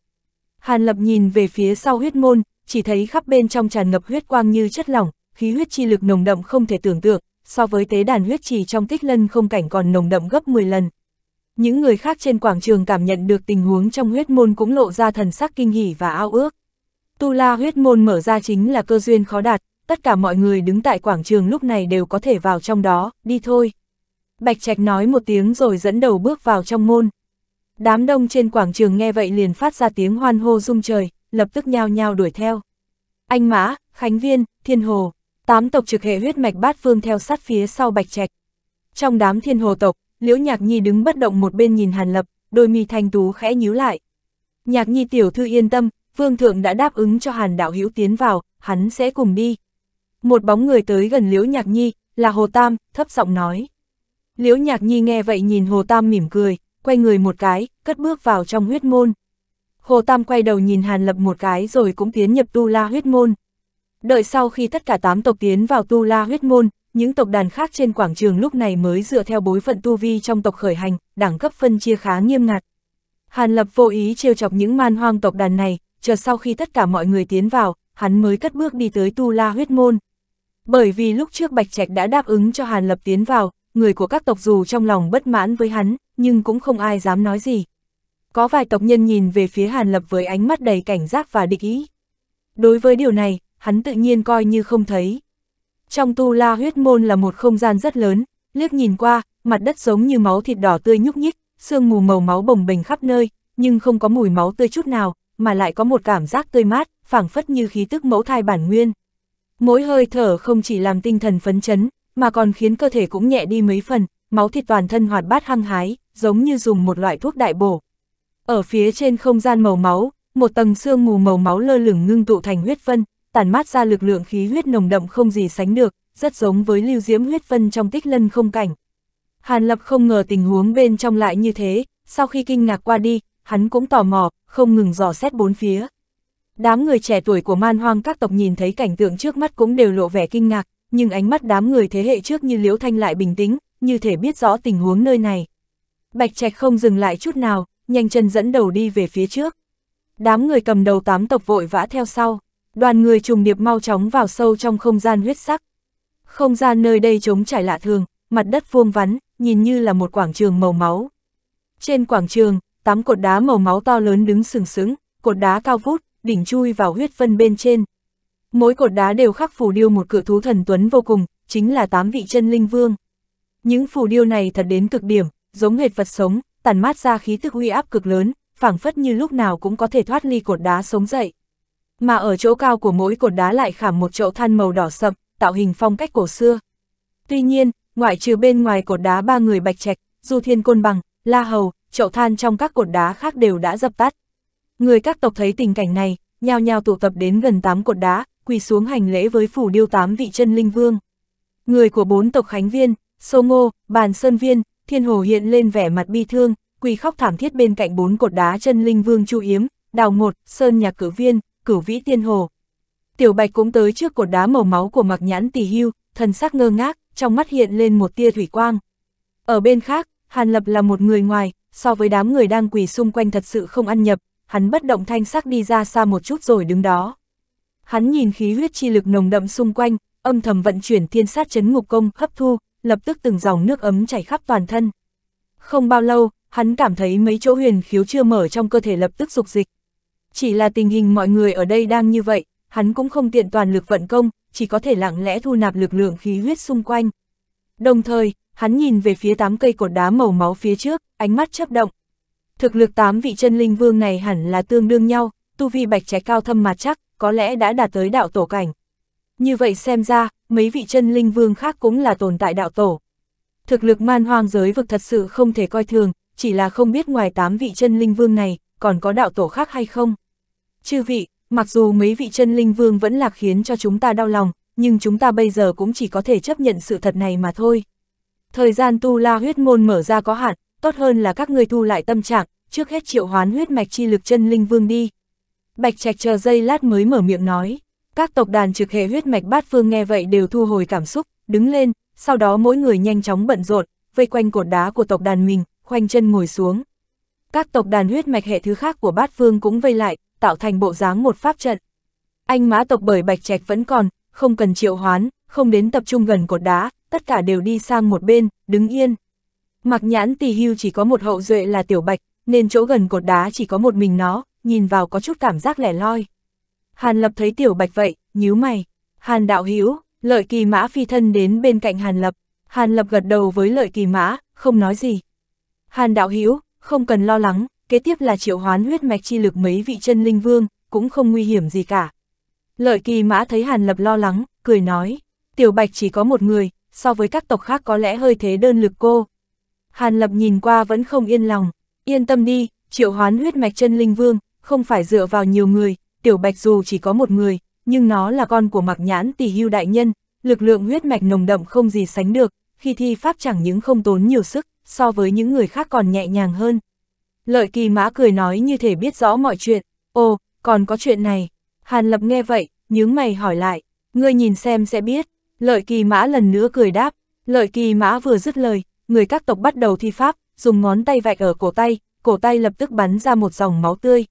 Hàn Lập nhìn về phía sau huyết môn, chỉ thấy khắp bên trong tràn ngập huyết quang như chất lỏng, khí huyết chi lực nồng đậm không thể tưởng tượng, so với tế đàn huyết trì trong tích lân không cảnh còn nồng đậm gấp 10 lần những người khác trên quảng trường cảm nhận được tình huống trong huyết môn cũng lộ ra thần sắc kinh hỉ và ao ước. Tu La huyết môn mở ra chính là cơ duyên khó đạt, tất cả mọi người đứng tại quảng trường lúc này đều có thể vào trong đó, đi thôi. Bạch Trạch nói một tiếng rồi dẫn đầu bước vào trong môn. Đám đông trên quảng trường nghe vậy liền phát ra tiếng hoan hô rung trời, lập tức nhao nhao đuổi theo. Anh Mã, Khánh Viên, Thiên Hồ, tám tộc trực hệ huyết mạch bát phương theo sát phía sau Bạch Trạch. Trong đám Thiên Hồ tộc, Liễu Nhạc Nhi đứng bất động một bên nhìn Hàn Lập, đôi mi thanh tú khẽ nhíu lại. Nhạc Nhi tiểu thư yên tâm, Vương Thượng đã đáp ứng cho Hàn Đạo Hữu tiến vào, hắn sẽ cùng đi. Một bóng người tới gần Liễu Nhạc Nhi, là Hồ Tam, thấp giọng nói. Liễu Nhạc Nhi nghe vậy nhìn Hồ Tam mỉm cười, quay người một cái, cất bước vào trong huyết môn. Hồ Tam quay đầu nhìn Hàn Lập một cái rồi cũng tiến nhập Tu La huyết môn. Đợi sau khi tất cả tám tộc tiến vào Tu La huyết môn, những tộc đàn khác trên quảng trường lúc này mới dựa theo bối phận tu vi trong tộc khởi hành, đẳng cấp phân chia khá nghiêm ngặt. Hàn Lập vô ý trêu chọc những man hoang tộc đàn này, chờ sau khi tất cả mọi người tiến vào, hắn mới cất bước đi tới Tu La huyết môn. Bởi vì lúc trước Bạch Trạch đã đáp ứng cho Hàn Lập tiến vào, người của các tộc dù trong lòng bất mãn với hắn, nhưng cũng không ai dám nói gì. Có vài tộc nhân nhìn về phía Hàn Lập với ánh mắt đầy cảnh giác và địch ý. Đối với điều này, hắn tự nhiên coi như không thấy. Trong tu la huyết môn là một không gian rất lớn, liếc nhìn qua, mặt đất giống như máu thịt đỏ tươi nhúc nhích, sương mù màu máu bồng bềnh khắp nơi, nhưng không có mùi máu tươi chút nào, mà lại có một cảm giác tươi mát, phảng phất như khí tức mẫu thai bản nguyên. Mỗi hơi thở không chỉ làm tinh thần phấn chấn, mà còn khiến cơ thể cũng nhẹ đi mấy phần, máu thịt toàn thân hoạt bát hăng hái, giống như dùng một loại thuốc đại bổ. Ở phía trên không gian màu máu, một tầng sương mù màu máu lơ lửng ngưng tụ thành huyết vân, tản mát ra lực lượng khí huyết nồng đậm không gì sánh được, rất giống với lưu diễm huyết vân trong tích lân không cảnh. Hàn Lập không ngờ tình huống bên trong lại như thế, sau khi kinh ngạc qua đi, hắn cũng tò mò, không ngừng dò xét bốn phía. Đám người trẻ tuổi của man hoang các tộc nhìn thấy cảnh tượng trước mắt cũng đều lộ vẻ kinh ngạc, nhưng ánh mắt đám người thế hệ trước như Liễu Thanh lại bình tĩnh, như thể biết rõ tình huống nơi này. Bạch Trạch không dừng lại chút nào, nhanh chân dẫn đầu đi về phía trước. Đám người cầm đầu tám tộc vội vã theo sau đoàn người trùng điệp mau chóng vào sâu trong không gian huyết sắc. Không gian nơi đây trống trải lạ thường, mặt đất vuông vắn, nhìn như là một quảng trường màu máu. Trên quảng trường, tám cột đá màu máu to lớn đứng sừng sững, cột đá cao vút, đỉnh chui vào huyết vân bên trên. Mỗi cột đá đều khắc phù điêu một cự thú thần tuấn vô cùng, chính là tám vị chân linh vương. Những phù điêu này thật đến cực điểm, giống hệt vật sống, tản mát ra khí tức uy áp cực lớn, phảng phất như lúc nào cũng có thể thoát ly cột đá sống dậy mà ở chỗ cao của mỗi cột đá lại khảm một chậu than màu đỏ sậm, tạo hình phong cách cổ xưa. Tuy nhiên, ngoại trừ bên ngoài cột đá ba người bạch trạch, du thiên côn bằng, la hầu, chậu than trong các cột đá khác đều đã dập tắt. Người các tộc thấy tình cảnh này, nhao nhao tụ tập đến gần tám cột đá, quỳ xuống hành lễ với phủ điêu tám vị chân linh vương. Người của bốn tộc Khánh Viên, Sô Ngô, Bàn Sơn Viên, Thiên Hồ hiện lên vẻ mặt bi thương, quỳ khóc thảm thiết bên cạnh bốn cột đá chân linh vương Chu Yếm, Đào một Sơn Nhạc Cử Viên, cửu vĩ tiên hồ. Tiểu Bạch cũng tới trước cột đá màu máu của mặc nhãn tỷ hưu, thần sắc ngơ ngác, trong mắt hiện lên một tia thủy quang. Ở bên khác, Hàn Lập là một người ngoài, so với đám người đang quỳ xung quanh thật sự không ăn nhập, hắn bất động thanh sắc đi ra xa một chút rồi đứng đó. Hắn nhìn khí huyết chi lực nồng đậm xung quanh, âm thầm vận chuyển thiên sát chấn ngục công hấp thu, lập tức từng dòng nước ấm chảy khắp toàn thân. Không bao lâu, hắn cảm thấy mấy chỗ huyền khiếu chưa mở trong cơ thể lập tức dục dịch. Chỉ là tình hình mọi người ở đây đang như vậy, hắn cũng không tiện toàn lực vận công, chỉ có thể lặng lẽ thu nạp lực lượng khí huyết xung quanh. Đồng thời, hắn nhìn về phía tám cây cột đá màu máu phía trước, ánh mắt chấp động. Thực lực tám vị chân linh vương này hẳn là tương đương nhau, tu vi bạch trái cao thâm mà chắc, có lẽ đã đạt tới đạo tổ cảnh. Như vậy xem ra, mấy vị chân linh vương khác cũng là tồn tại đạo tổ. Thực lực man hoang giới vực thật sự không thể coi thường, chỉ là không biết ngoài tám vị chân linh vương này, còn có đạo tổ khác hay không? Chư vị, mặc dù mấy vị chân linh vương vẫn là khiến cho chúng ta đau lòng, nhưng chúng ta bây giờ cũng chỉ có thể chấp nhận sự thật này mà thôi. Thời gian tu la huyết môn mở ra có hạn, tốt hơn là các ngươi thu lại tâm trạng, trước hết triệu hoán huyết mạch chi lực chân linh vương đi. Bạch Trạch chờ giây lát mới mở miệng nói, các tộc đàn trực hệ huyết mạch bát phương nghe vậy đều thu hồi cảm xúc, đứng lên, sau đó mỗi người nhanh chóng bận rộn, vây quanh cột đá của tộc đàn mình, khoanh chân ngồi xuống, các tộc đàn huyết mạch hệ thứ khác của bát phương cũng vây lại, tạo thành bộ dáng một pháp trận. Anh mã tộc bởi bạch trạch vẫn còn, không cần triệu hoán, không đến tập trung gần cột đá, tất cả đều đi sang một bên, đứng yên. Mặc nhãn tỳ hưu chỉ có một hậu duệ là tiểu bạch, nên chỗ gần cột đá chỉ có một mình nó, nhìn vào có chút cảm giác lẻ loi. Hàn lập thấy tiểu bạch vậy, nhíu mày. Hàn đạo hữu lợi kỳ mã phi thân đến bên cạnh Hàn lập. Hàn lập gật đầu với lợi kỳ mã, không nói gì. Hàn đạo hữu không cần lo lắng, kế tiếp là triệu hoán huyết mạch chi lực mấy vị chân linh vương, cũng không nguy hiểm gì cả. Lợi kỳ mã thấy Hàn Lập lo lắng, cười nói, tiểu bạch chỉ có một người, so với các tộc khác có lẽ hơi thế đơn lực cô. Hàn Lập nhìn qua vẫn không yên lòng, yên tâm đi, triệu hoán huyết mạch chân linh vương, không phải dựa vào nhiều người, tiểu bạch dù chỉ có một người, nhưng nó là con của mặc nhãn tỷ hưu đại nhân, lực lượng huyết mạch nồng đậm không gì sánh được, khi thi pháp chẳng những không tốn nhiều sức, so với những người khác còn nhẹ nhàng hơn. Lợi kỳ mã cười nói như thể biết rõ mọi chuyện, ồ, còn có chuyện này. Hàn lập nghe vậy, nhướng mày hỏi lại, ngươi nhìn xem sẽ biết. Lợi kỳ mã lần nữa cười đáp, lợi kỳ mã vừa dứt lời, người các tộc bắt đầu thi pháp, dùng ngón tay vạch ở cổ tay, cổ tay lập tức bắn ra một dòng máu tươi.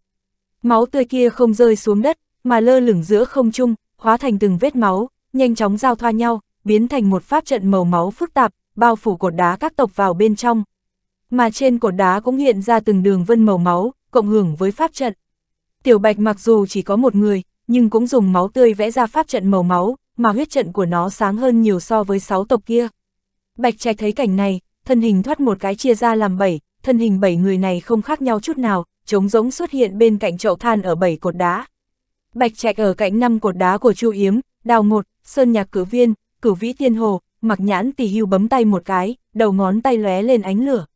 Máu tươi kia không rơi xuống đất, mà lơ lửng giữa không trung, hóa thành từng vết máu, nhanh chóng giao thoa nhau, biến thành một pháp trận màu máu phức tạp, bao phủ cột đá các tộc vào bên trong. Mà trên cột đá cũng hiện ra từng đường vân màu máu, cộng hưởng với pháp trận. Tiểu Bạch mặc dù chỉ có một người, nhưng cũng dùng máu tươi vẽ ra pháp trận màu máu, mà huyết trận của nó sáng hơn nhiều so với sáu tộc kia. Bạch Trạch thấy cảnh này, thân hình thoát một cái chia ra làm bảy, thân hình bảy người này không khác nhau chút nào, trống rỗng xuất hiện bên cạnh chậu than ở bảy cột đá. Bạch Trạch ở cạnh năm cột đá của Chu Yếm, Đào Một, Sơn Nhạc Cử Viên, Cử Vĩ Tiên Hồ, mặc nhãn tỳ hưu bấm tay một cái, đầu ngón tay lóe lên ánh lửa.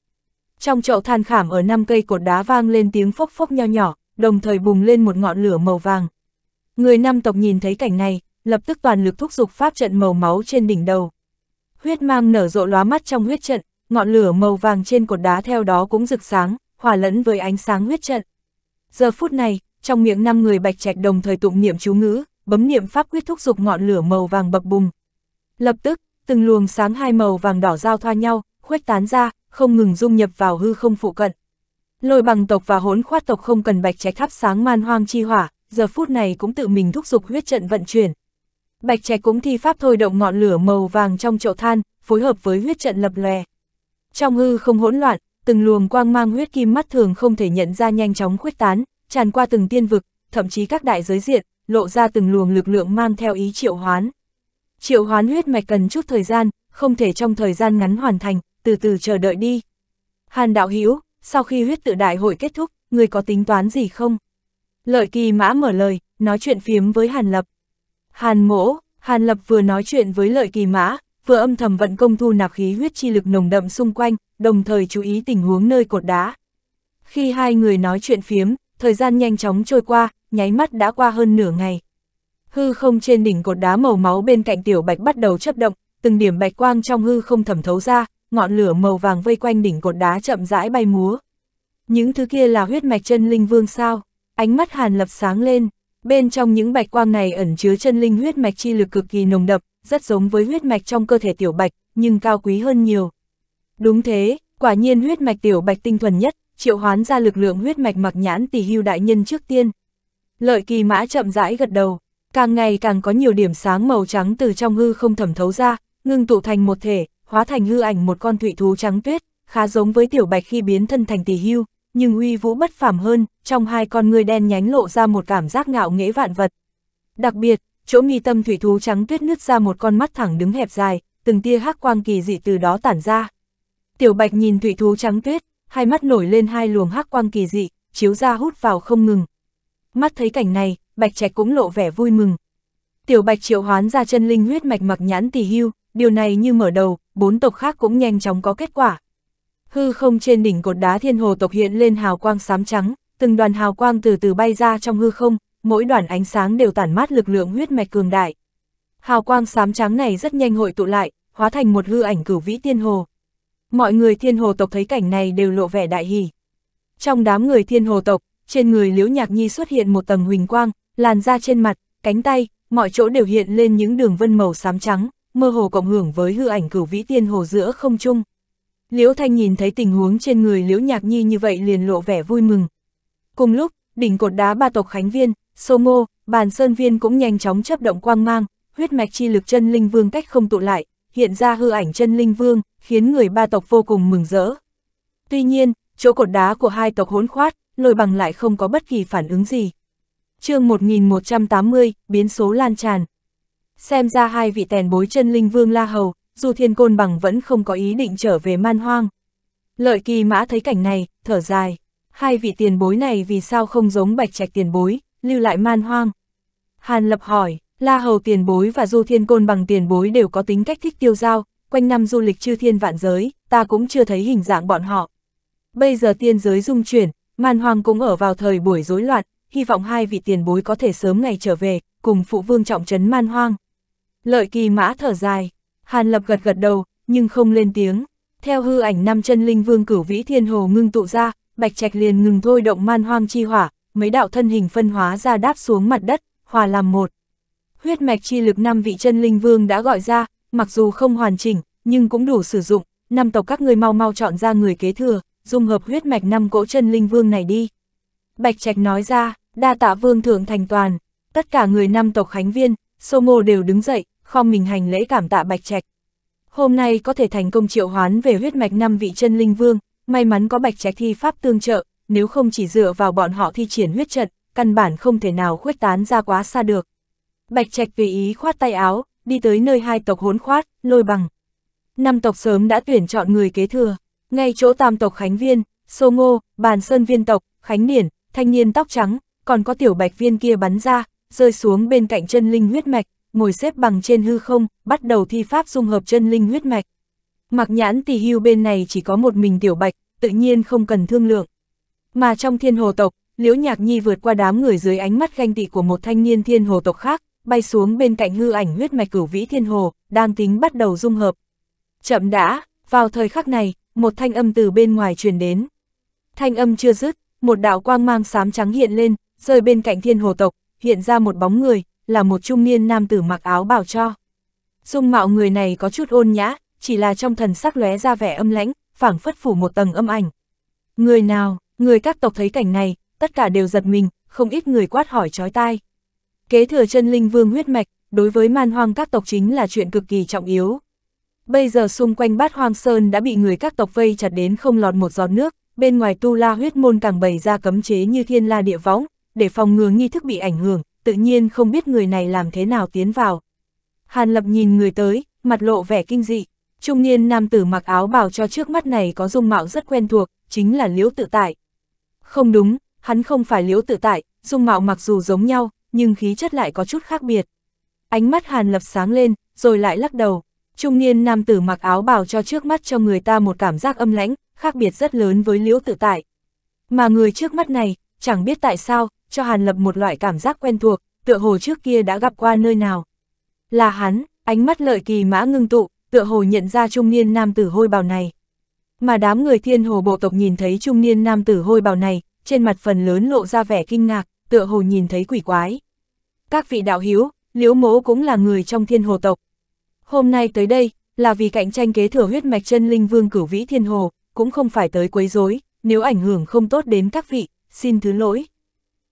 Trong chậu than khảm ở năm cây cột đá vang lên tiếng phốc phốc nho nhỏ, đồng thời bùng lên một ngọn lửa màu vàng. Người năm tộc nhìn thấy cảnh này, lập tức toàn lực thúc giục pháp trận màu máu trên đỉnh đầu. Huyết mang nở rộ lóa mắt trong huyết trận, ngọn lửa màu vàng trên cột đá theo đó cũng rực sáng, hòa lẫn với ánh sáng huyết trận. Giờ phút này, trong miệng năm người bạch trạch đồng thời tụng niệm chú ngữ, bấm niệm pháp quyết thúc giục ngọn lửa màu vàng bập bùng. Lập tức, từng luồng sáng hai màu vàng đỏ giao thoa nhau, khuếch tán ra, không ngừng dung nhập vào hư không phụ cận. Lôi bằng tộc và hỗn khoát tộc không cần bạch trạch thắp sáng man hoang chi hỏa, giờ phút này cũng tự mình thúc giục huyết trận vận chuyển. Bạch trạch cũng thi pháp thôi động ngọn lửa màu vàng trong chậu than, phối hợp với huyết trận lập lòe. Trong hư không hỗn loạn, từng luồng quang mang huyết kim mắt thường không thể nhận ra nhanh chóng khuếch tán, tràn qua từng tiên vực, thậm chí các đại giới diện, lộ ra từng luồng lực lượng mang theo ý triệu hoán. Triệu hoán huyết mạch cần chút thời gian, không thể trong thời gian ngắn hoàn thành, từ từ chờ đợi đi. Hàn đạo Hiếu, sau khi huyết tự đại hội kết thúc, người có tính toán gì không? Lợi kỳ mã mở lời, nói chuyện phiếm với Hàn Lập. Hàn mỗ, Hàn Lập vừa nói chuyện với lợi kỳ mã, vừa âm thầm vận công thu nạp khí huyết chi lực nồng đậm xung quanh, đồng thời chú ý tình huống nơi cột đá. Khi hai người nói chuyện phiếm, thời gian nhanh chóng trôi qua, nháy mắt đã qua hơn nửa ngày hư không trên đỉnh cột đá màu máu bên cạnh tiểu bạch bắt đầu chấp động, từng điểm bạch quang trong hư không thẩm thấu ra, ngọn lửa màu vàng vây quanh đỉnh cột đá chậm rãi bay múa. Những thứ kia là huyết mạch chân linh vương sao? Ánh mắt Hàn Lập sáng lên, bên trong những bạch quang này ẩn chứa chân linh huyết mạch chi lực cực kỳ nồng đậm, rất giống với huyết mạch trong cơ thể tiểu bạch, nhưng cao quý hơn nhiều. Đúng thế, quả nhiên huyết mạch tiểu bạch tinh thuần nhất, triệu hoán ra lực lượng huyết mạch mặc nhãn tỷ hưu đại nhân trước tiên. Lợi kỳ mã chậm rãi gật đầu, càng ngày càng có nhiều điểm sáng màu trắng từ trong hư không thẩm thấu ra, ngưng tụ thành một thể, hóa thành hư ảnh một con thủy thú trắng tuyết, khá giống với tiểu bạch khi biến thân thành tỷ hưu, nhưng uy vũ bất phàm hơn, trong hai con người đen nhánh lộ ra một cảm giác ngạo nghễ vạn vật. Đặc biệt, chỗ nghi tâm thủy thú trắng tuyết nứt ra một con mắt thẳng đứng hẹp dài, từng tia hắc quang kỳ dị từ đó tản ra. Tiểu bạch nhìn thủy thú trắng tuyết, hai mắt nổi lên hai luồng hắc quang kỳ dị, chiếu ra hút vào không ngừng. Mắt thấy cảnh này, Bạch Trạch cũng lộ vẻ vui mừng. Tiểu Bạch triệu hoán ra chân linh huyết mạch mặc nhãn tỳ hưu, điều này như mở đầu, bốn tộc khác cũng nhanh chóng có kết quả. Hư không trên đỉnh cột đá thiên hồ tộc hiện lên hào quang xám trắng, từng đoàn hào quang từ từ bay ra trong hư không, mỗi đoàn ánh sáng đều tản mát lực lượng huyết mạch cường đại. Hào quang xám trắng này rất nhanh hội tụ lại, hóa thành một hư ảnh cửu vĩ thiên hồ. Mọi người thiên hồ tộc thấy cảnh này đều lộ vẻ đại hỉ. Trong đám người thiên hồ tộc, trên người Liễu Nhạc Nhi xuất hiện một tầng huỳnh quang, làn da trên mặt, cánh tay, mọi chỗ đều hiện lên những đường vân màu xám trắng, mơ hồ cộng hưởng với hư ảnh cửu vĩ tiên hồ giữa không trung. Liễu Thanh nhìn thấy tình huống trên người Liễu Nhạc Nhi như vậy liền lộ vẻ vui mừng. Cùng lúc, đỉnh cột đá ba tộc Khánh Viên, Sô Ngô, Bàn Sơn Viên cũng nhanh chóng chấp động quang mang, huyết mạch chi lực chân linh vương cách không tụ lại, hiện ra hư ảnh chân linh vương, khiến người ba tộc vô cùng mừng rỡ. Tuy nhiên, chỗ cột đá của hai tộc hỗn khoát, lôi bằng lại không có bất kỳ phản ứng gì chương 1180, biến số lan tràn. Xem ra hai vị tèn bối chân linh vương La Hầu, dù thiên côn bằng vẫn không có ý định trở về man hoang. Lợi kỳ mã thấy cảnh này, thở dài. Hai vị tiền bối này vì sao không giống bạch trạch tiền bối, lưu lại man hoang. Hàn lập hỏi, La Hầu tiền bối và du thiên côn bằng tiền bối đều có tính cách thích tiêu giao, quanh năm du lịch chư thiên vạn giới, ta cũng chưa thấy hình dạng bọn họ. Bây giờ tiên giới dung chuyển, man hoang cũng ở vào thời buổi rối loạn, hy vọng hai vị tiền bối có thể sớm ngày trở về, cùng phụ vương trọng trấn man hoang. Lợi kỳ mã thở dài, Hàn Lập gật gật đầu, nhưng không lên tiếng. Theo hư ảnh năm chân linh vương cửu vĩ thiên hồ ngưng tụ ra, bạch trạch liền ngừng thôi động man hoang chi hỏa, mấy đạo thân hình phân hóa ra đáp xuống mặt đất, hòa làm một. Huyết mạch chi lực năm vị chân linh vương đã gọi ra, mặc dù không hoàn chỉnh, nhưng cũng đủ sử dụng, năm tộc các người mau mau chọn ra người kế thừa, dung hợp huyết mạch năm cỗ chân linh vương này đi. Bạch Trạch nói ra, đa tạ vương thượng thành toàn, tất cả người năm tộc khánh viên, sô ngô đều đứng dậy, khom mình hành lễ cảm tạ bạch trạch. Hôm nay có thể thành công triệu hoán về huyết mạch năm vị chân linh vương, may mắn có bạch trạch thi pháp tương trợ, nếu không chỉ dựa vào bọn họ thi triển huyết trận, căn bản không thể nào khuếch tán ra quá xa được. Bạch trạch vì ý khoát tay áo, đi tới nơi hai tộc hốn khoát, lôi bằng. Năm tộc sớm đã tuyển chọn người kế thừa, ngay chỗ tam tộc Khánh Viên, Sô Ngô, Bàn Sơn Viên tộc, Khánh Điển, thanh niên tóc trắng, còn có tiểu bạch viên kia bắn ra, rơi xuống bên cạnh chân linh huyết mạch, ngồi xếp bằng trên hư không, bắt đầu thi pháp dung hợp chân linh huyết mạch. Mặc nhãn tỷ hưu bên này chỉ có một mình tiểu bạch, tự nhiên không cần thương lượng. Mà trong thiên hồ tộc, Liễu Nhạc Nhi vượt qua đám người dưới ánh mắt ganh tị của một thanh niên thiên hồ tộc khác, bay xuống bên cạnh hư ảnh huyết mạch cửu vĩ thiên hồ, đang tính bắt đầu dung hợp. Chậm đã, vào thời khắc này, một thanh âm từ bên ngoài truyền đến. Thanh âm chưa dứt, một đạo quang mang xám trắng hiện lên, rơi bên cạnh thiên hồ tộc, hiện ra một bóng người, là một trung niên nam tử mặc áo bào cho. Dung mạo người này có chút ôn nhã, chỉ là trong thần sắc lóe ra vẻ âm lãnh, phảng phất phủ một tầng âm ảnh. Người nào, người các tộc thấy cảnh này, tất cả đều giật mình, không ít người quát hỏi chói tai. Kế thừa chân linh vương huyết mạch, đối với man hoang các tộc chính là chuyện cực kỳ trọng yếu. Bây giờ xung quanh bát hoang sơn đã bị người các tộc vây chặt đến không lọt một giọt nước, bên ngoài tu la huyết môn càng bày ra cấm chế như thiên la địa võng, để phòng ngừa nghi thức bị ảnh hưởng, tự nhiên không biết người này làm thế nào tiến vào. Hàn Lập nhìn người tới, mặt lộ vẻ kinh dị. Trung niên nam tử mặc áo bào cho trước mắt này có dung mạo rất quen thuộc, chính là Liễu Tự Tại. Không đúng, hắn không phải Liễu Tự Tại, dung mạo mặc dù giống nhau, nhưng khí chất lại có chút khác biệt. Ánh mắt Hàn Lập sáng lên, rồi lại lắc đầu. Trung niên nam tử mặc áo bào cho trước mắt cho người ta một cảm giác âm lãnh, khác biệt rất lớn với Liễu Tự Tại. Mà người trước mắt này, chẳng biết tại sao, cho Hàn Lập một loại cảm giác quen thuộc, tựa hồ trước kia đã gặp qua nơi nào. Là hắn, ánh mắt lợi kỳ mã ngưng tụ, tựa hồ nhận ra trung niên nam tử hôi bào này. Mà đám người thiên hồ bộ tộc nhìn thấy trung niên nam tử hôi bào này, trên mặt phần lớn lộ ra vẻ kinh ngạc, tựa hồ nhìn thấy quỷ quái. Các vị đạo hiếu, liễu mố cũng là người trong thiên hồ tộc. Hôm nay tới đây, là vì cạnh tranh kế thừa huyết mạch chân linh vương cửu vĩ thiên hồ, cũng không phải tới quấy rối nếu ảnh hưởng không tốt đến các vị, xin thứ lỗi.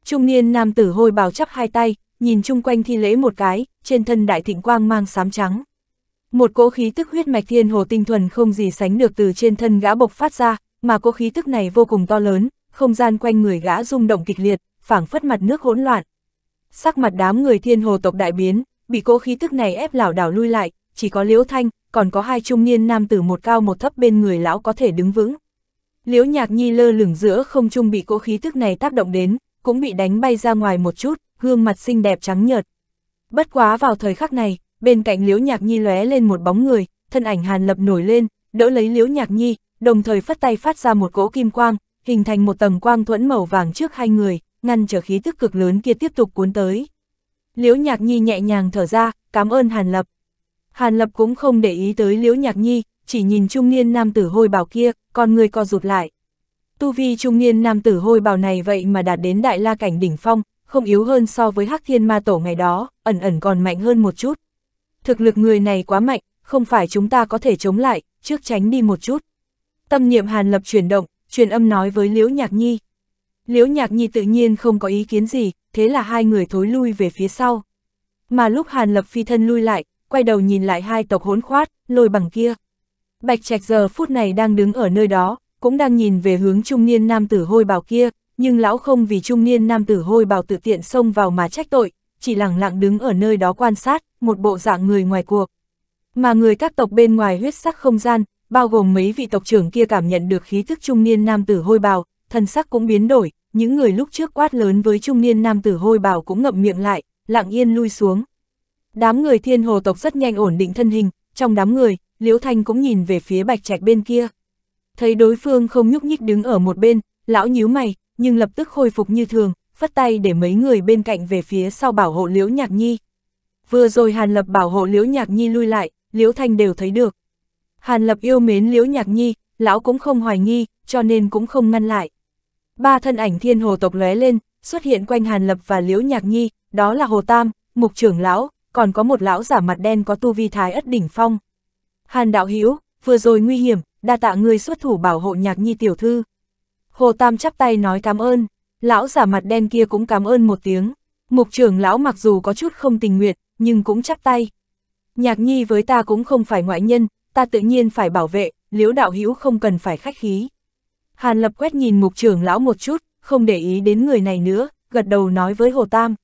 Trung niên nam tử hôi bào chắp hai tay, nhìn chung quanh thi lễ một cái, trên thân đại thịnh quang mang sám trắng. Một cỗ khí tức huyết mạch thiên hồ tinh thuần không gì sánh được từ trên thân gã bộc phát ra, mà cỗ khí tức này vô cùng to lớn, không gian quanh người gã rung động kịch liệt, phảng phất mặt nước hỗn loạn. Sắc mặt đám người thiên hồ tộc đại biến, bị cỗ khí tức này ép lảo đảo lui lại, chỉ có Liễu Thanh, còn có hai trung niên nam tử một cao một thấp bên người lão có thể đứng vững. Liễu Nhạc Nhi lơ lửng giữa không trung bị cỗ khí tức này tác động đến, cũng bị đánh bay ra ngoài một chút, gương mặt xinh đẹp trắng nhợt. Bất quá vào thời khắc này, bên cạnh Liễu Nhạc Nhi lóe lên một bóng người, thân ảnh Hàn Lập nổi lên, đỡ lấy Liễu Nhạc Nhi, đồng thời phất tay phát ra một cỗ kim quang, hình thành một tầng quang thuẫn màu vàng trước hai người, ngăn trở khí tức cực lớn kia tiếp tục cuốn tới. Liễu Nhạc Nhi nhẹ nhàng thở ra, cảm ơn Hàn Lập. Hàn Lập cũng không để ý tới Liễu Nhạc Nhi, chỉ nhìn trung niên nam tử hôi bảo kia, con người co rụt lại. Tu vi trung niên nam tử hôi bào này vậy mà đạt đến đại la cảnh đỉnh phong, không yếu hơn so với hắc thiên ma tổ ngày đó, ẩn ẩn còn mạnh hơn một chút. Thực lực người này quá mạnh, không phải chúng ta có thể chống lại, trước tránh đi một chút. Tâm niệm hàn lập chuyển động, truyền âm nói với Liễu Nhạc Nhi. Liễu Nhạc Nhi tự nhiên không có ý kiến gì, thế là hai người thối lui về phía sau. Mà lúc hàn lập phi thân lui lại, quay đầu nhìn lại hai tộc hỗn khoát, lôi bằng kia. Bạch Trạch giờ phút này đang đứng ở nơi đó, cũng đang nhìn về hướng trung niên nam tử hôi bào kia, nhưng lão không vì trung niên nam tử hôi bào tự tiện xông vào mà trách tội, chỉ lặng lặng đứng ở nơi đó quan sát, một bộ dạng người ngoài cuộc. Mà người các tộc bên ngoài huyết sắc không gian, bao gồm mấy vị tộc trưởng kia cảm nhận được khí thức trung niên nam tử hôi bào, thần sắc cũng biến đổi, những người lúc trước quát lớn với trung niên nam tử hôi bào cũng ngậm miệng lại, lặng yên lui xuống. Đám người thiên hồ tộc rất nhanh ổn định thân hình, trong đám người, Liễu Thanh cũng nhìn về phía bạch trạch bên kia. Thấy đối phương không nhúc nhích đứng ở một bên, lão nhíu mày, nhưng lập tức khôi phục như thường, phất tay để mấy người bên cạnh về phía sau bảo hộ Liễu Nhạc Nhi. Vừa rồi Hàn Lập bảo hộ Liễu Nhạc Nhi lui lại, Liễu Thanh đều thấy được. Hàn Lập yêu mến Liễu Nhạc Nhi, lão cũng không hoài nghi, cho nên cũng không ngăn lại. Ba thân ảnh thiên hồ tộc lóe lên, xuất hiện quanh Hàn Lập và Liễu Nhạc Nhi, đó là Hồ Tam, Mục trưởng lão, còn có một lão giả mặt đen có tu vi thái ất đỉnh phong. Hàn Đạo Hiếu, vừa rồi nguy hiểm, đa tạ ngươi xuất thủ bảo hộ nhạc nhi tiểu thư. Hồ Tam chắp tay nói cảm ơn, lão giả mặt đen kia cũng cảm ơn một tiếng. Mục trưởng lão mặc dù có chút không tình nguyện, nhưng cũng chắp tay. Nhạc nhi với ta cũng không phải ngoại nhân, ta tự nhiên phải bảo vệ, liễu đạo hữu không cần phải khách khí. Hàn lập quét nhìn mục trưởng lão một chút, không để ý đến người này nữa, gật đầu nói với Hồ Tam.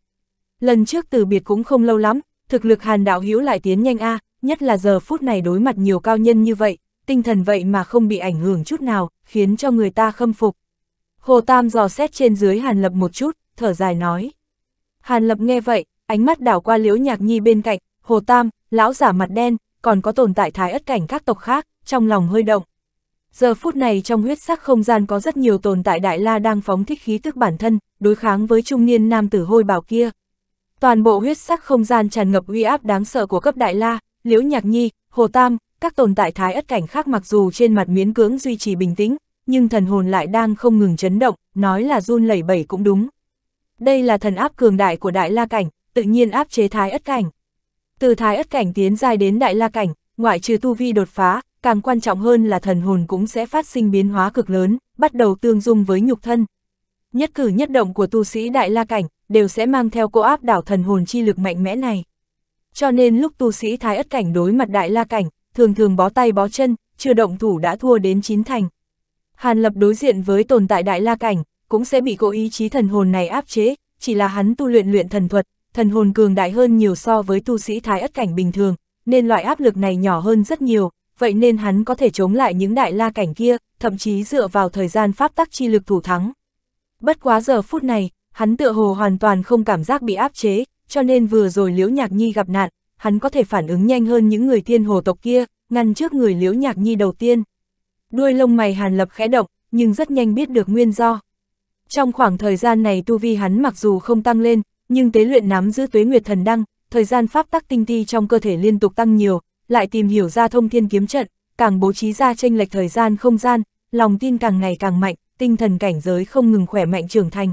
Lần trước từ biệt cũng không lâu lắm, thực lực hàn đạo hữu lại tiến nhanh a à, nhất là giờ phút này đối mặt nhiều cao nhân như vậy, tinh thần vậy mà không bị ảnh hưởng chút nào, khiến cho người ta khâm phục. Hồ Tam dò xét trên dưới Hàn Lập một chút, thở dài nói. Hàn Lập nghe vậy, ánh mắt đảo qua Liễu Nhạc Nhi bên cạnh, Hồ Tam, lão giả mặt đen, còn có tồn tại thái ất cảnh các tộc khác, trong lòng hơi động. Giờ phút này trong huyết sắc không gian có rất nhiều tồn tại đại la đang phóng thích khí tức bản thân, đối kháng với trung niên nam tử hôi bảo kia. Toàn bộ huyết sắc không gian tràn ngập uy áp đáng sợ của cấp đại la, Liễu Nhạc Nhi, Hồ Tam, các tồn tại thái ất cảnh khác mặc dù trên mặt miễn cưỡng duy trì bình tĩnh, nhưng thần hồn lại đang không ngừng chấn động, nói là run lẩy bẩy cũng đúng. Đây là thần áp cường đại của đại la cảnh, tự nhiên áp chế thái ất cảnh. Từ thái ất cảnh tiến dài đến đại la cảnh, ngoại trừ tu vi đột phá, càng quan trọng hơn là thần hồn cũng sẽ phát sinh biến hóa cực lớn, bắt đầu tương dung với nhục thân. Nhất cử nhất động của tu sĩ đại la cảnh đều sẽ mang theo cô áp đảo thần hồn chi lực mạnh mẽ này. Cho nên lúc tu sĩ thái ất cảnh đối mặt đại la cảnh, thường thường bó tay bó chân, chưa động thủ đã thua đến chín thành. Hàn Lập đối diện với tồn tại đại la cảnh, cũng sẽ bị cố ý chí thần hồn này áp chế, chỉ là hắn tu luyện luyện thần thuật, thần hồn cường đại hơn nhiều so với tu sĩ thái ất cảnh bình thường, nên loại áp lực này nhỏ hơn rất nhiều, vậy nên hắn có thể chống lại những đại la cảnh kia, thậm chí dựa vào thời gian pháp tắc chi lực thủ thắng. Bất quá giờ phút này, hắn tựa hồ hoàn toàn không cảm giác bị áp chế, cho nên vừa rồi Liễu Nhạc Nhi gặp nạn, hắn có thể phản ứng nhanh hơn những người thiên hồ tộc kia, ngăn trước người liễu nhạc nhi đầu tiên. Đuôi lông mày hàn lập khẽ động, nhưng rất nhanh biết được nguyên do. Trong khoảng thời gian này tu vi hắn mặc dù không tăng lên, nhưng tế luyện nắm giữ tuế nguyệt thần đăng, thời gian pháp tắc tinh thi trong cơ thể liên tục tăng nhiều, lại tìm hiểu ra thông thiên kiếm trận, càng bố trí ra tranh lệch thời gian không gian, lòng tin càng ngày càng mạnh, tinh thần cảnh giới không ngừng khỏe mạnh trưởng thành.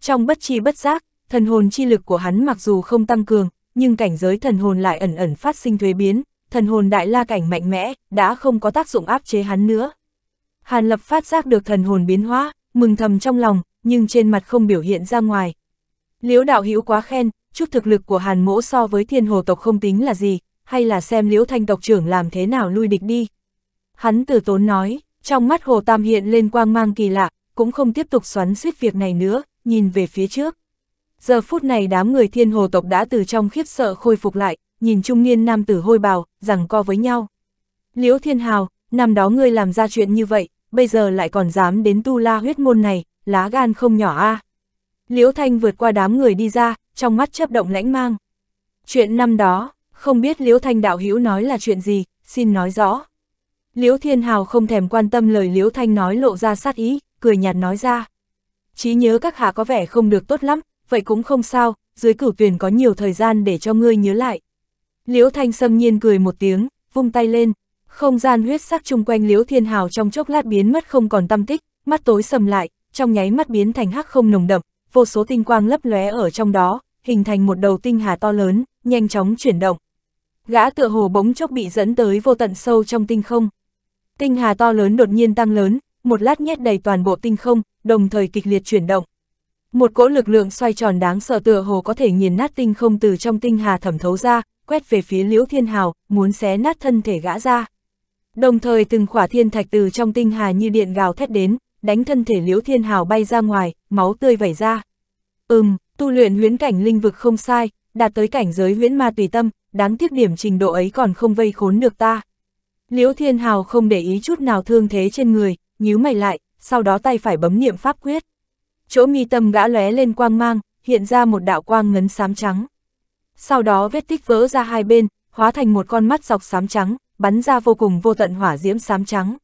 Trong bất chi bất giác, thần hồn chi lực của hắn mặc dù không tăng cường, nhưng cảnh giới thần hồn lại ẩn ẩn phát sinh thuế biến, thần hồn đại la cảnh mạnh mẽ, đã không có tác dụng áp chế hắn nữa. Hàn Lập phát giác được thần hồn biến hóa, mừng thầm trong lòng, nhưng trên mặt không biểu hiện ra ngoài. Liễu đạo hữu quá khen, chút thực lực của Hàn mỗ so với thiên hồ tộc không tính là gì, hay là xem Liễu Thanh tộc trưởng làm thế nào lui địch đi. Hắn từ tốn nói, trong mắt Hồ Tam hiện lên quang mang kỳ lạ, cũng không tiếp tục xoắn suýt việc này nữa, nhìn về phía trước. Giờ phút này đám người thiên hồ tộc đã từ trong khiếp sợ khôi phục lại, nhìn trung niên nam tử hôi bào, rằng co với nhau. Liễu Thiên Hào, năm đó ngươi làm ra chuyện như vậy, bây giờ lại còn dám đến tu la huyết môn này, lá gan không nhỏ a. À. Liễu Thanh vượt qua đám người đi ra, trong mắt chấp động lãnh mang. Chuyện năm đó, không biết Liễu Thanh đạo hữu nói là chuyện gì, xin nói rõ. Liễu Thiên Hào không thèm quan tâm lời Liễu Thanh nói lộ ra sát ý, cười nhạt nói ra. Chí nhớ các hạ có vẻ không được tốt lắm, vậy cũng không sao, dưới cửu tuyển có nhiều thời gian để cho ngươi nhớ lại. Liễu Thanh Sâm nhiên cười một tiếng, vung tay lên, không gian huyết sắc chung quanh Liễu Thiên Hào trong chốc lát biến mất không còn tâm tích, mắt tối sầm lại, trong nháy mắt biến thành hắc không nồng đậm, vô số tinh quang lấp lóe ở trong đó, hình thành một đầu tinh hà to lớn, nhanh chóng chuyển động. Gã tựa hồ bỗng chốc bị dẫn tới vô tận sâu trong tinh không. Tinh hà to lớn đột nhiên tăng lớn, một lát nhét đầy toàn bộ tinh không, đồng thời kịch liệt chuyển động. Một cỗ lực lượng xoay tròn đáng sợ tựa hồ có thể nghiền nát tinh không từ trong tinh hà thẩm thấu ra, quét về phía Liễu Thiên Hào, muốn xé nát thân thể gã ra. Đồng thời từng khỏa thiên thạch từ trong tinh hà như điện gào thét đến, đánh thân thể Liễu Thiên Hào bay ra ngoài, máu tươi vẩy ra. Ừm, tu luyện huyễn cảnh linh vực không sai, đạt tới cảnh giới huyễn ma tùy tâm, đáng tiếc điểm trình độ ấy còn không vây khốn được ta. Liễu Thiên Hào không để ý chút nào thương thế trên người, nhíu mày lại, sau đó tay phải bấm niệm pháp quyết chỗ mi tâm gã lóe lên quang mang, hiện ra một đạo quang ngấn xám trắng. Sau đó vết tích vỡ ra hai bên, hóa thành một con mắt dọc xám trắng, bắn ra vô cùng vô tận hỏa diễm xám trắng.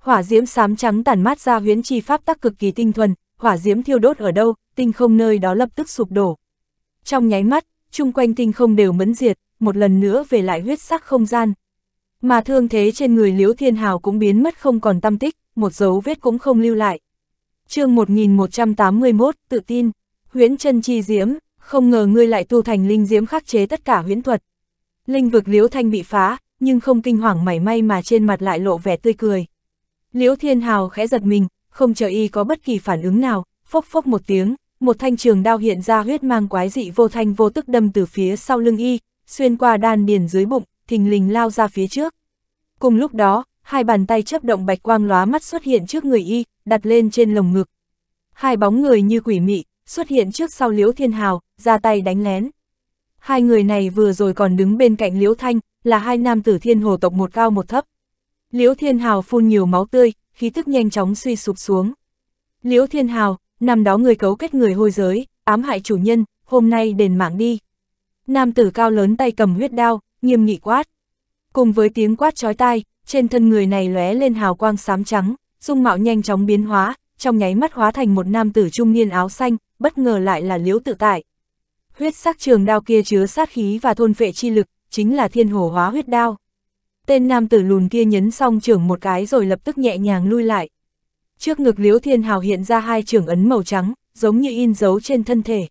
Hỏa diễm xám trắng tản mát ra huyễn chi pháp tắc cực kỳ tinh thuần, hỏa diễm thiêu đốt ở đâu, tinh không nơi đó lập tức sụp đổ. Trong nháy mắt, chung quanh tinh không đều mẫn diệt, một lần nữa về lại huyết sắc không gian. Mà thương thế trên người Liễu Thiên Hào cũng biến mất không còn tâm tích, một dấu vết cũng không lưu lại chương 1181, tự tin, huyễn chân chi diễm, không ngờ ngươi lại tu thành linh diễm khắc chế tất cả huyễn thuật. Linh vực Liễu Thanh bị phá, nhưng không kinh hoàng mảy may mà trên mặt lại lộ vẻ tươi cười. Liễu Thiên Hào khẽ giật mình, không chờ y có bất kỳ phản ứng nào, phốc phốc một tiếng, một thanh trường đao hiện ra huyết mang quái dị vô thanh vô tức đâm từ phía sau lưng y, xuyên qua đan điền dưới bụng, thình lình lao ra phía trước. Cùng lúc đó, hai bàn tay chấp động bạch quang lóa mắt xuất hiện trước người y, đặt lên trên lồng ngực. Hai bóng người như quỷ mị, xuất hiện trước sau Liễu Thiên Hào, ra tay đánh lén. Hai người này vừa rồi còn đứng bên cạnh Liễu Thanh, là hai nam tử thiên hồ tộc một cao một thấp. Liễu Thiên Hào phun nhiều máu tươi, khí tức nhanh chóng suy sụp xuống. Liễu Thiên Hào, năm đó người cấu kết người hôi giới, ám hại chủ nhân, hôm nay đền mạng đi. Nam tử cao lớn tay cầm huyết đao, nghiêm nghị quát. Cùng với tiếng quát chói tai, trên thân người này lóe lên hào quang xám trắng, dung mạo nhanh chóng biến hóa, trong nháy mắt hóa thành một nam tử trung niên áo xanh, bất ngờ lại là Liễu Tự Tại. Huyết sắc trường đao kia chứa sát khí và thôn vệ chi lực, chính là thiên hồ hóa huyết đao. Tên nam tử lùn kia nhấn xong trưởng một cái rồi lập tức nhẹ nhàng lui lại. Trước ngực Liễu Thiên Hào hiện ra hai trưởng ấn màu trắng, giống như in dấu trên thân thể.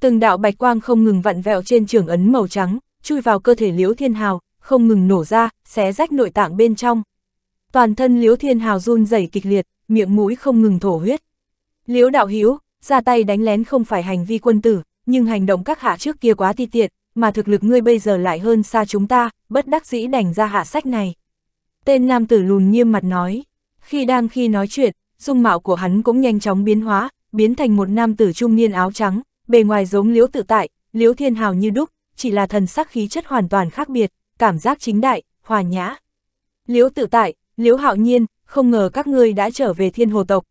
Từng đạo bạch quang không ngừng vặn vẹo trên trưởng ấn màu trắng, chui vào cơ thể Liễu Thiên Hào, không ngừng nổ ra, xé rách nội tạng bên trong. Toàn thân Liễu Thiên Hào run rẩy kịch liệt, miệng mũi không ngừng thổ huyết. Liễu Đạo Hiếu, ra tay đánh lén không phải hành vi quân tử, nhưng hành động các hạ trước kia quá ti tiện, mà thực lực ngươi bây giờ lại hơn xa chúng ta, bất đắc dĩ đành ra hạ sách này. Tên nam tử lùn nghiêm mặt nói, khi đang khi nói chuyện, dung mạo của hắn cũng nhanh chóng biến hóa, biến thành một nam tử trung niên áo trắng, bề ngoài giống liễu tự tại, liễu thiên hào như đúc, chỉ là thần sắc khí chất hoàn toàn khác biệt cảm giác chính đại, hòa nhã. Liễu tự tại, liễu hạo nhiên, không ngờ các ngươi đã trở về thiên hồ tộc.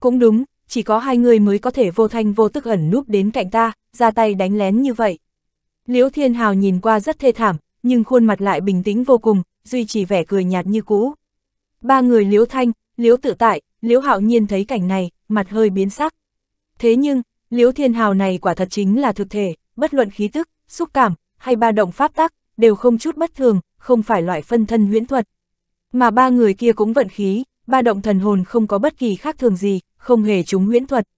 Cũng đúng, chỉ có hai người mới có thể vô thanh vô tức ẩn núp đến cạnh ta, ra tay đánh lén như vậy. Liễu thiên hào nhìn qua rất thê thảm, nhưng khuôn mặt lại bình tĩnh vô cùng, duy trì vẻ cười nhạt như cũ. Ba người liễu thanh, liễu tự tại, liễu hạo nhiên thấy cảnh này, mặt hơi biến sắc. Thế nhưng, liễu thiên hào này quả thật chính là thực thể, bất luận khí tức, xúc cảm, hay ba động pháp tắc đều không chút bất thường, không phải loại phân thân huyễn thuật. Mà ba người kia cũng vận khí, ba động thần hồn không có bất kỳ khác thường gì, không hề chúng huyễn thuật.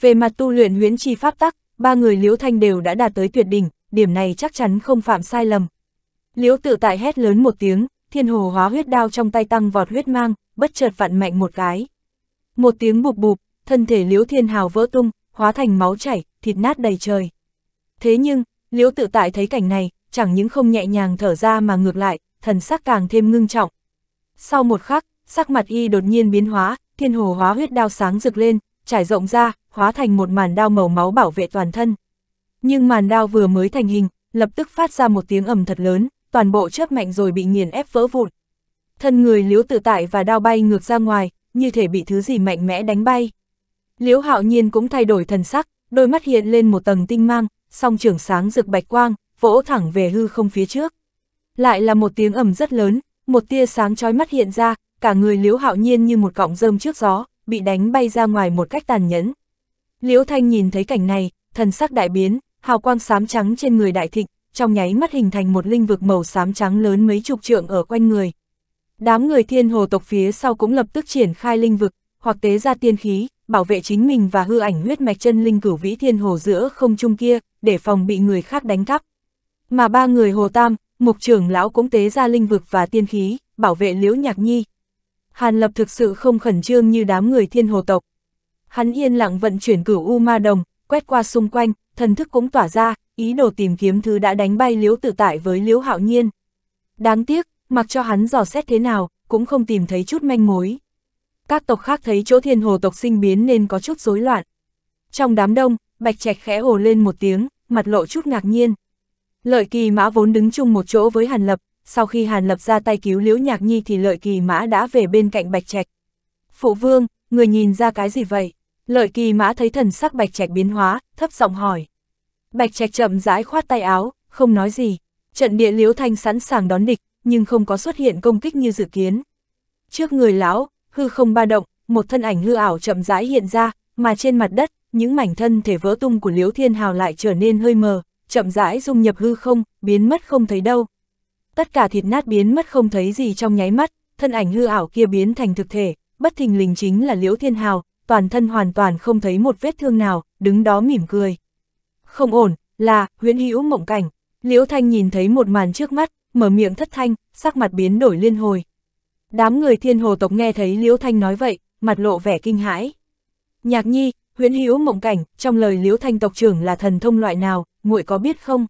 Về mặt tu luyện huyễn chi pháp tắc, ba người Liễu Thanh đều đã đạt tới tuyệt đỉnh, điểm này chắc chắn không phạm sai lầm. Liễu tự tại hét lớn một tiếng, thiên hồ hóa huyết đao trong tay tăng vọt huyết mang, bất chợt vặn mạnh một cái. Một tiếng bụp bụp, thân thể Liễu Thiên Hào vỡ tung, hóa thành máu chảy, thịt nát đầy trời. Thế nhưng, Liễu tự tại thấy cảnh này, chẳng những không nhẹ nhàng thở ra mà ngược lại, thần sắc càng thêm ngưng trọng. Sau một khắc, sắc mặt y đột nhiên biến hóa, thiên hồ hóa huyết đao sáng rực lên, trải rộng ra, hóa thành một màn đao màu máu bảo vệ toàn thân. Nhưng màn đao vừa mới thành hình, lập tức phát ra một tiếng ầm thật lớn, toàn bộ chớp mạnh rồi bị nghiền ép vỡ vụn. Thân người liếu tự tại và đao bay ngược ra ngoài, như thể bị thứ gì mạnh mẽ đánh bay. liếu hạo nhiên cũng thay đổi thần sắc, đôi mắt hiện lên một tầng tinh mang, song trường sáng rực bạch quang, vỗ thẳng về hư không phía trước. Lại là một tiếng ầm rất lớn, một tia sáng chói mắt hiện ra, cả người Liễu Hạo Nhiên như một cọng rơm trước gió, bị đánh bay ra ngoài một cách tàn nhẫn. Liễu Thanh nhìn thấy cảnh này, thần sắc đại biến, hào quang xám trắng trên người đại thịnh, trong nháy mắt hình thành một linh vực màu xám trắng lớn mấy chục trượng ở quanh người. Đám người thiên hồ tộc phía sau cũng lập tức triển khai linh vực, hoặc tế ra tiên khí, bảo vệ chính mình và hư ảnh huyết mạch chân linh cửu vĩ thiên hồ giữa không trung kia, để phòng bị người khác đánh cắp. Mà ba người Hồ Tam, mục trưởng lão cũng tế ra linh vực và tiên khí, bảo vệ Liễu Nhạc Nhi. Hàn Lập thực sự không khẩn trương như đám người thiên hồ tộc. Hắn yên lặng vận chuyển cửu U Ma Đồng, quét qua xung quanh, thần thức cũng tỏa ra, ý đồ tìm kiếm thứ đã đánh bay Liễu tự tại với Liễu Hạo Nhiên. Đáng tiếc, mặc cho hắn dò xét thế nào, cũng không tìm thấy chút manh mối. Các tộc khác thấy chỗ thiên hồ tộc sinh biến nên có chút rối loạn. Trong đám đông, Bạch Trạch khẽ hồ lên một tiếng, mặt lộ chút ngạc nhiên. Lợi kỳ mã vốn đứng chung một chỗ với Hàn Lập, sau khi Hàn Lập ra tay cứu Liễu Nhạc Nhi thì lợi kỳ mã đã về bên cạnh Bạch Trạch. Phụ vương, người nhìn ra cái gì vậy? Lợi kỳ mã thấy thần sắc Bạch Trạch biến hóa, thấp giọng hỏi. Bạch Trạch chậm rãi khoát tay áo, không nói gì. Trận địa Liễu Thanh sẵn sàng đón địch, nhưng không có xuất hiện công kích như dự kiến. Trước người lão, hư không ba động, một thân ảnh hư ảo chậm rãi hiện ra, mà trên mặt đất, những mảnh thân thể vỡ tung của Liễu Thiên Hào lại trở nên hơi mờ, chậm rãi dung nhập hư không, biến mất không thấy đâu. Tất cả thịt nát biến mất không thấy gì trong nháy mắt, thân ảnh hư ảo kia biến thành thực thể, bất thình lình chính là Liễu Thiên Hào, toàn thân hoàn toàn không thấy một vết thương nào, đứng đó mỉm cười. Không ổn, là, huyễn hữu mộng cảnh. Liễu Thanh nhìn thấy một màn trước mắt, mở miệng thất thanh, sắc mặt biến đổi liên hồi. Đám người thiên hồ tộc nghe thấy Liễu Thanh nói vậy, mặt lộ vẻ kinh hãi. Nhạc nhi, huyễn hữu mộng cảnh, trong lời liễu thanh tộc trưởng là thần thông loại nào, muội có biết không?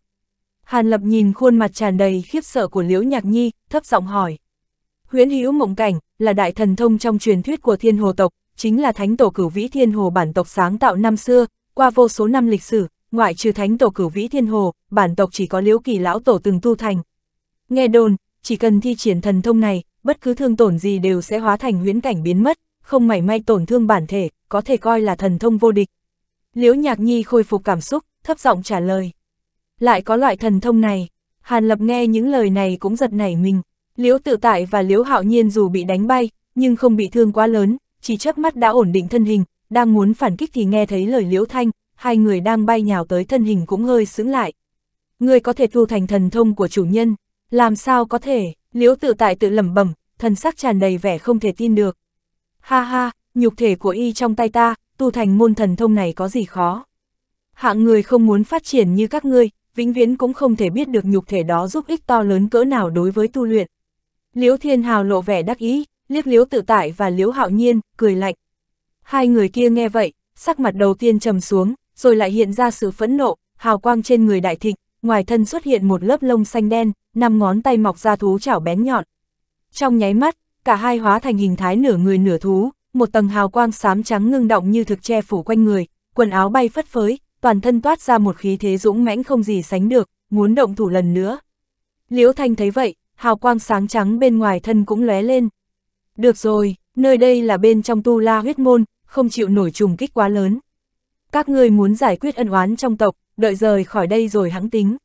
Hàn lập nhìn khuôn mặt tràn đầy khiếp sợ của liễu nhạc nhi, thấp giọng hỏi. Huyễn hữu mộng cảnh, là đại thần thông trong truyền thuyết của thiên hồ tộc, chính là thánh tổ cửu vĩ thiên hồ bản tộc sáng tạo năm xưa, qua vô số năm lịch sử, ngoại trừ thánh tổ cửu vĩ thiên hồ, bản tộc chỉ có liễu kỳ lão tổ từng tu thành. Nghe đồn, chỉ cần thi triển thần thông này, bất cứ thương tổn gì đều sẽ hóa thành huyễn cảnh biến mất, không mảy may tổn thương bản thể, có thể coi là thần thông vô địch. Liễu Nhạc Nhi khôi phục cảm xúc, thấp giọng trả lời. Lại có loại thần thông này, Hàn Lập nghe những lời này cũng giật nảy mình. Liễu tự tại và Liễu hạo nhiên dù bị đánh bay, nhưng không bị thương quá lớn, chỉ chớp mắt đã ổn định thân hình, đang muốn phản kích thì nghe thấy lời Liễu Thanh, hai người đang bay nhào tới thân hình cũng hơi sững lại. Người có thể tu thành thần thông của chủ nhân, làm sao có thể, Liễu tự tại tự lẩm bẩm, thần sắc tràn đầy vẻ không thể tin được. Ha ha, nhục thể của y trong tay ta, tu thành môn thần thông này có gì khó. Hạng người không muốn phát triển như các ngươi, vĩnh viễn cũng không thể biết được nhục thể đó giúp ích to lớn cỡ nào đối với tu luyện. Liễu Thiên Hào lộ vẻ đắc ý, liếc Liễu Tự Tại và Liễu Hạo Nhiên, cười lạnh. Hai người kia nghe vậy, sắc mặt đầu tiên trầm xuống, rồi lại hiện ra sự phẫn nộ, hào quang trên người đại thịnh, ngoài thân xuất hiện một lớp lông xanh đen, năm ngón tay mọc ra thú chảo bén nhọn. Trong nháy mắt, cả hai hóa thành hình thái nửa người nửa thú, một tầng hào quang xám trắng ngưng động như thực che phủ quanh người, quần áo bay phất phới, toàn thân toát ra một khí thế dũng mãnh không gì sánh được, muốn động thủ lần nữa. Liễu Thanh thấy vậy, hào quang sáng trắng bên ngoài thân cũng lóe lên. Được rồi, nơi đây là bên trong tu la huyết môn, không chịu nổi trùng kích quá lớn. Các ngươi muốn giải quyết ân oán trong tộc, đợi rời khỏi đây rồi hãng tính.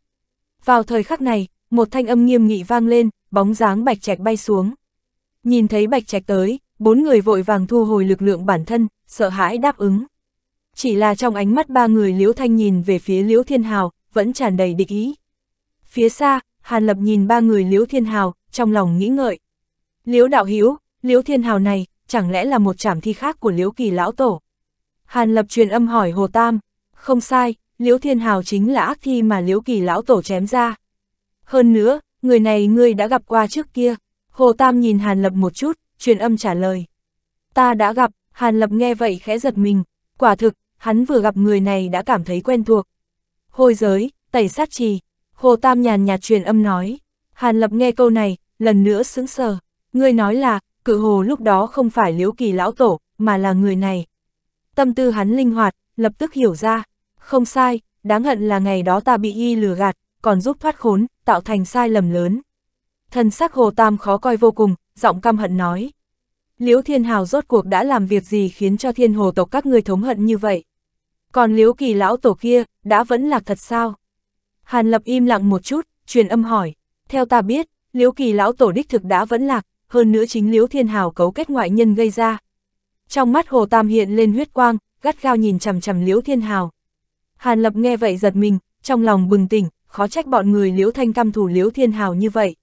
Vào thời khắc này, một thanh âm nghiêm nghị vang lên, bóng dáng bạch trạch bay xuống. Nhìn thấy bạch trạch tới, bốn người vội vàng thu hồi lực lượng bản thân, sợ hãi đáp ứng. Chỉ là trong ánh mắt ba người Liễu Thanh nhìn về phía Liễu Thiên Hào, vẫn tràn đầy địch ý. Phía xa, Hàn Lập nhìn ba người Liễu Thiên Hào, trong lòng nghĩ ngợi. Liễu Đạo Hiếu, Liễu Thiên Hào này, chẳng lẽ là một trảm thi khác của Liễu Kỳ Lão Tổ? Hàn Lập truyền âm hỏi Hồ Tam, không sai, Liễu Thiên Hào chính là ác thi mà Liễu Kỳ Lão Tổ chém ra. Hơn nữa, người này ngươi đã gặp qua trước kia. Hồ Tam nhìn Hàn Lập một chút, truyền âm trả lời. Ta đã gặp, Hàn Lập nghe vậy khẽ giật mình, quả thực, hắn vừa gặp người này đã cảm thấy quen thuộc. hồi giới, tẩy sát trì, Hồ Tam nhàn nhạt truyền âm nói. Hàn Lập nghe câu này, lần nữa sững sờ. người nói là, cự hồ lúc đó không phải liễu kỳ lão tổ, mà là người này. Tâm tư hắn linh hoạt, lập tức hiểu ra. Không sai, đáng hận là ngày đó ta bị y lừa gạt, còn giúp thoát khốn, tạo thành sai lầm lớn. Thần sắc hồ tam khó coi vô cùng, giọng căm hận nói. Liễu Thiên Hào rốt cuộc đã làm việc gì khiến cho thiên hồ tộc các người thống hận như vậy? Còn Liễu Kỳ lão tổ kia, đã vẫn lạc thật sao? Hàn Lập im lặng một chút, truyền âm hỏi. Theo ta biết, Liễu Kỳ lão tổ đích thực đã vẫn lạc, hơn nữa chính Liễu Thiên Hào cấu kết ngoại nhân gây ra. Trong mắt Hồ Tam hiện lên huyết quang, gắt gao nhìn chằm chằm Liễu Thiên Hào. Hàn Lập nghe vậy giật mình, trong lòng bừng tỉnh, khó trách bọn người Liễu Thanh căm thủ Liễu Thiên Hào như vậy.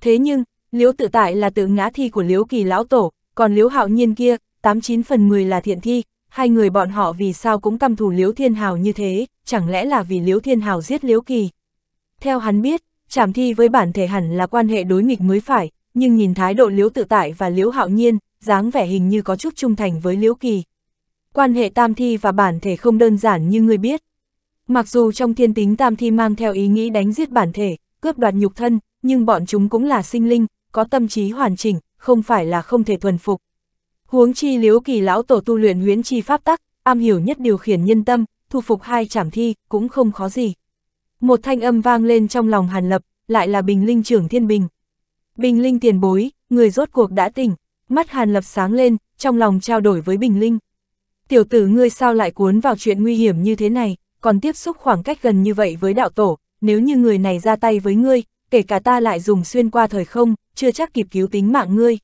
Thế nhưng, Liễu tự tại là tự ngã thi của Liễu kỳ lão tổ, còn Liễu hạo nhiên kia, 89 phần 10 là thiện thi, hai người bọn họ vì sao cũng căm thù Liễu Thiên Hào như thế, chẳng lẽ là vì Liễu Thiên Hào giết Liễu Kỳ. Theo hắn biết, trảm thi với bản thể hẳn là quan hệ đối nghịch mới phải, nhưng nhìn thái độ Liễu Tự Tại và Liễu Hạo Nhiên, dáng vẻ hình như có chút trung thành với Liễu Kỳ. Quan hệ tam thi và bản thể không đơn giản như người biết. Mặc dù trong thiên tính tam thi mang theo ý nghĩ đánh giết bản thể, cướp đoạt nhục thân, nhưng bọn chúng cũng là sinh linh, có tâm trí hoàn chỉnh, không phải là không thể thuần phục. Huống chi liếu kỳ lão tổ tu luyện huyễn chi pháp tắc, am hiểu nhất điều khiển nhân tâm, thu phục hai trảm thi, cũng không khó gì. Một thanh âm vang lên trong lòng Hàn Lập, lại là Bình Linh trưởng Thiên Bình. Bình Linh tiền bối, người rốt cuộc đã tỉnh, mắt Hàn Lập sáng lên, trong lòng trao đổi với Bình Linh. Tiểu tử ngươi sao lại cuốn vào chuyện nguy hiểm như thế này, còn tiếp xúc khoảng cách gần như vậy với đạo tổ, nếu như người này ra tay với ngươi, kể cả ta lại dùng xuyên qua thời không, chưa chắc kịp cứu tính mạng ngươi.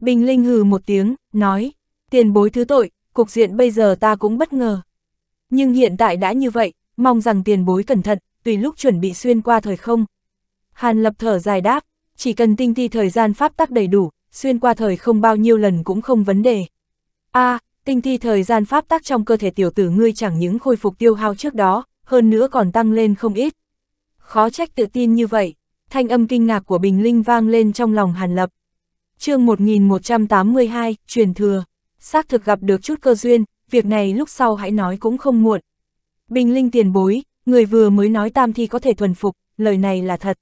Bình Linh hừ một tiếng, nói, tiền bối thứ tội, cục diện bây giờ ta cũng bất ngờ. Nhưng hiện tại đã như vậy, mong rằng tiền bối cẩn thận, tùy lúc chuẩn bị xuyên qua thời không. Hàn lập thở dài đáp, chỉ cần tinh thi thời gian pháp tắc đầy đủ, xuyên qua thời không bao nhiêu lần cũng không vấn đề. a à, tinh thi thời gian pháp tắc trong cơ thể tiểu tử ngươi chẳng những khôi phục tiêu hao trước đó, hơn nữa còn tăng lên không ít. Khó trách tự tin như vậy, thanh âm kinh ngạc của Bình Linh vang lên trong lòng Hàn Lập. chương 1182, truyền thừa, xác thực gặp được chút cơ duyên, việc này lúc sau hãy nói cũng không muộn. Bình Linh tiền bối, người vừa mới nói tam thi có thể thuần phục, lời này là thật.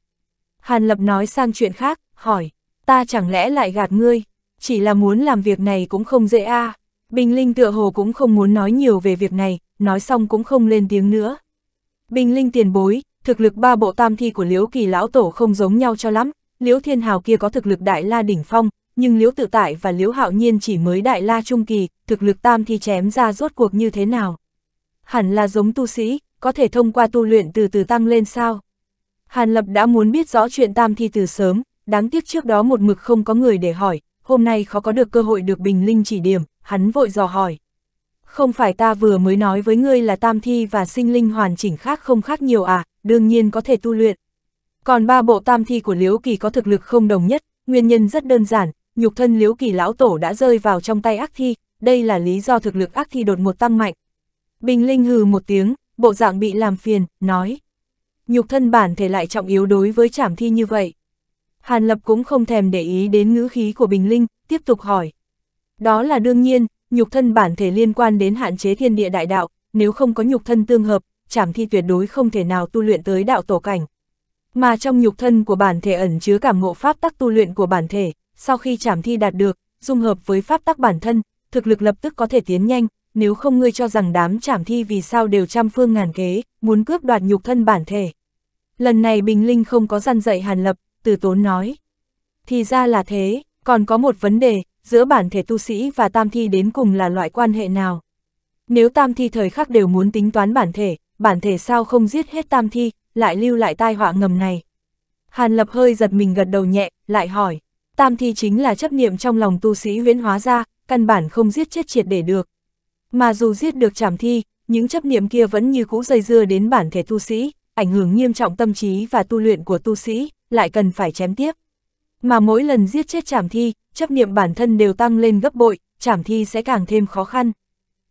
Hàn Lập nói sang chuyện khác, hỏi, ta chẳng lẽ lại gạt ngươi, chỉ là muốn làm việc này cũng không dễ a Bình Linh tựa hồ cũng không muốn nói nhiều về việc này, nói xong cũng không lên tiếng nữa. Bình Linh tiền bối, thực lực ba bộ tam thi của Liễu Kỳ lão tổ không giống nhau cho lắm, Liễu Thiên Hào kia có thực lực đại la đỉnh phong, nhưng Liễu Tự Tại và Liễu Hạo Nhiên chỉ mới đại la trung kỳ, thực lực tam thi chém ra rốt cuộc như thế nào? Hẳn là giống tu sĩ, có thể thông qua tu luyện từ từ tăng lên sao? Hàn Lập đã muốn biết rõ chuyện tam thi từ sớm, đáng tiếc trước đó một mực không có người để hỏi, hôm nay khó có được cơ hội được Bình Linh chỉ điểm, hắn vội dò hỏi không phải ta vừa mới nói với ngươi là tam thi và sinh linh hoàn chỉnh khác không khác nhiều à, đương nhiên có thể tu luyện. Còn ba bộ tam thi của Liễu Kỳ có thực lực không đồng nhất, nguyên nhân rất đơn giản, nhục thân Liễu Kỳ lão tổ đã rơi vào trong tay ác thi, đây là lý do thực lực ác thi đột ngột tăng mạnh. Bình Linh hừ một tiếng, bộ dạng bị làm phiền, nói. Nhục thân bản thể lại trọng yếu đối với trảm thi như vậy. Hàn Lập cũng không thèm để ý đến ngữ khí của Bình Linh, tiếp tục hỏi. Đó là đương nhiên, nhục thân bản thể liên quan đến hạn chế thiên địa đại đạo, nếu không có nhục thân tương hợp, chảm thi tuyệt đối không thể nào tu luyện tới đạo tổ cảnh. Mà trong nhục thân của bản thể ẩn chứa cảm ngộ pháp tắc tu luyện của bản thể, sau khi chảm thi đạt được, dung hợp với pháp tắc bản thân, thực lực lập tức có thể tiến nhanh, nếu không ngươi cho rằng đám chảm thi vì sao đều trăm phương ngàn kế, muốn cướp đoạt nhục thân bản thể. Lần này Bình Linh không có gian dạy Hàn Lập, từ tốn nói. Thì ra là thế, còn có một vấn đề, giữa bản thể tu sĩ và tam thi đến cùng là loại quan hệ nào. Nếu tam thi thời khắc đều muốn tính toán bản thể, bản thể sao không giết hết tam thi, lại lưu lại tai họa ngầm này. Hàn lập hơi giật mình gật đầu nhẹ, lại hỏi, tam thi chính là chấp niệm trong lòng tu sĩ huyễn hóa ra, căn bản không giết chết triệt để được. Mà dù giết được trảm thi, những chấp niệm kia vẫn như cũ dây dưa đến bản thể tu sĩ, ảnh hưởng nghiêm trọng tâm trí và tu luyện của tu sĩ, lại cần phải chém tiếp. Mà mỗi lần giết chết trảm thi, chấp niệm bản thân đều tăng lên gấp bội, trảm thi sẽ càng thêm khó khăn.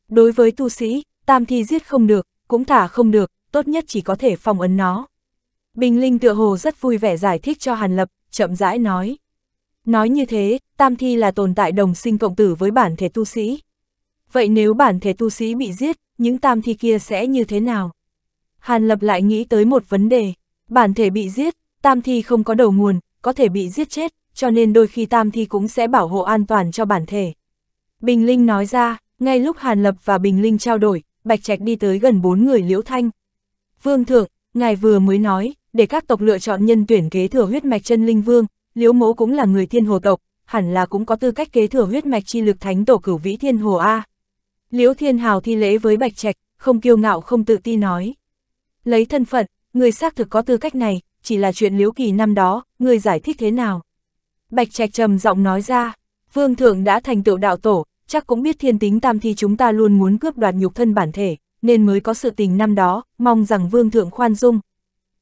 Đối với tu sĩ, tam thi giết không được, cũng thả không được, tốt nhất chỉ có thể phòng ấn nó. Bình Linh tựa hồ rất vui vẻ giải thích cho Hàn Lập, chậm rãi nói. Nói như thế, tam thi là tồn tại đồng sinh cộng tử với bản thể tu sĩ. Vậy nếu bản thể tu sĩ bị giết, những tam thi kia sẽ như thế nào? Hàn Lập lại nghĩ tới một vấn đề. Bản thể bị giết, tam thi không có đầu nguồn, có thể bị giết chết, cho nên đôi khi tam thi cũng sẽ bảo hộ an toàn cho bản thể. Bình Linh nói ra, ngay lúc Hàn Lập và Bình Linh trao đổi, Bạch Trạch đi tới gần bốn người Liễu Thanh. Vương Thượng, ngài vừa mới nói, để các tộc lựa chọn nhân tuyển kế thừa huyết mạch chân Linh Vương, Liễu Mỗ cũng là người thiên hồ tộc, hẳn là cũng có tư cách kế thừa huyết mạch chi lực thánh tổ cửu vĩ thiên hồ A. Liễu Thiên Hào thi lễ với Bạch Trạch, không kiêu ngạo không tự ti nói. Lấy thân phận, người xác thực có tư cách này, chỉ là chuyện liếu kỳ năm đó, người giải thích thế nào? Bạch Trạch trầm giọng nói ra, vương thượng đã thành tựu đạo tổ, chắc cũng biết thiên tính tam thi chúng ta luôn muốn cướp đoạt nhục thân bản thể, nên mới có sự tình năm đó, mong rằng vương thượng khoan dung.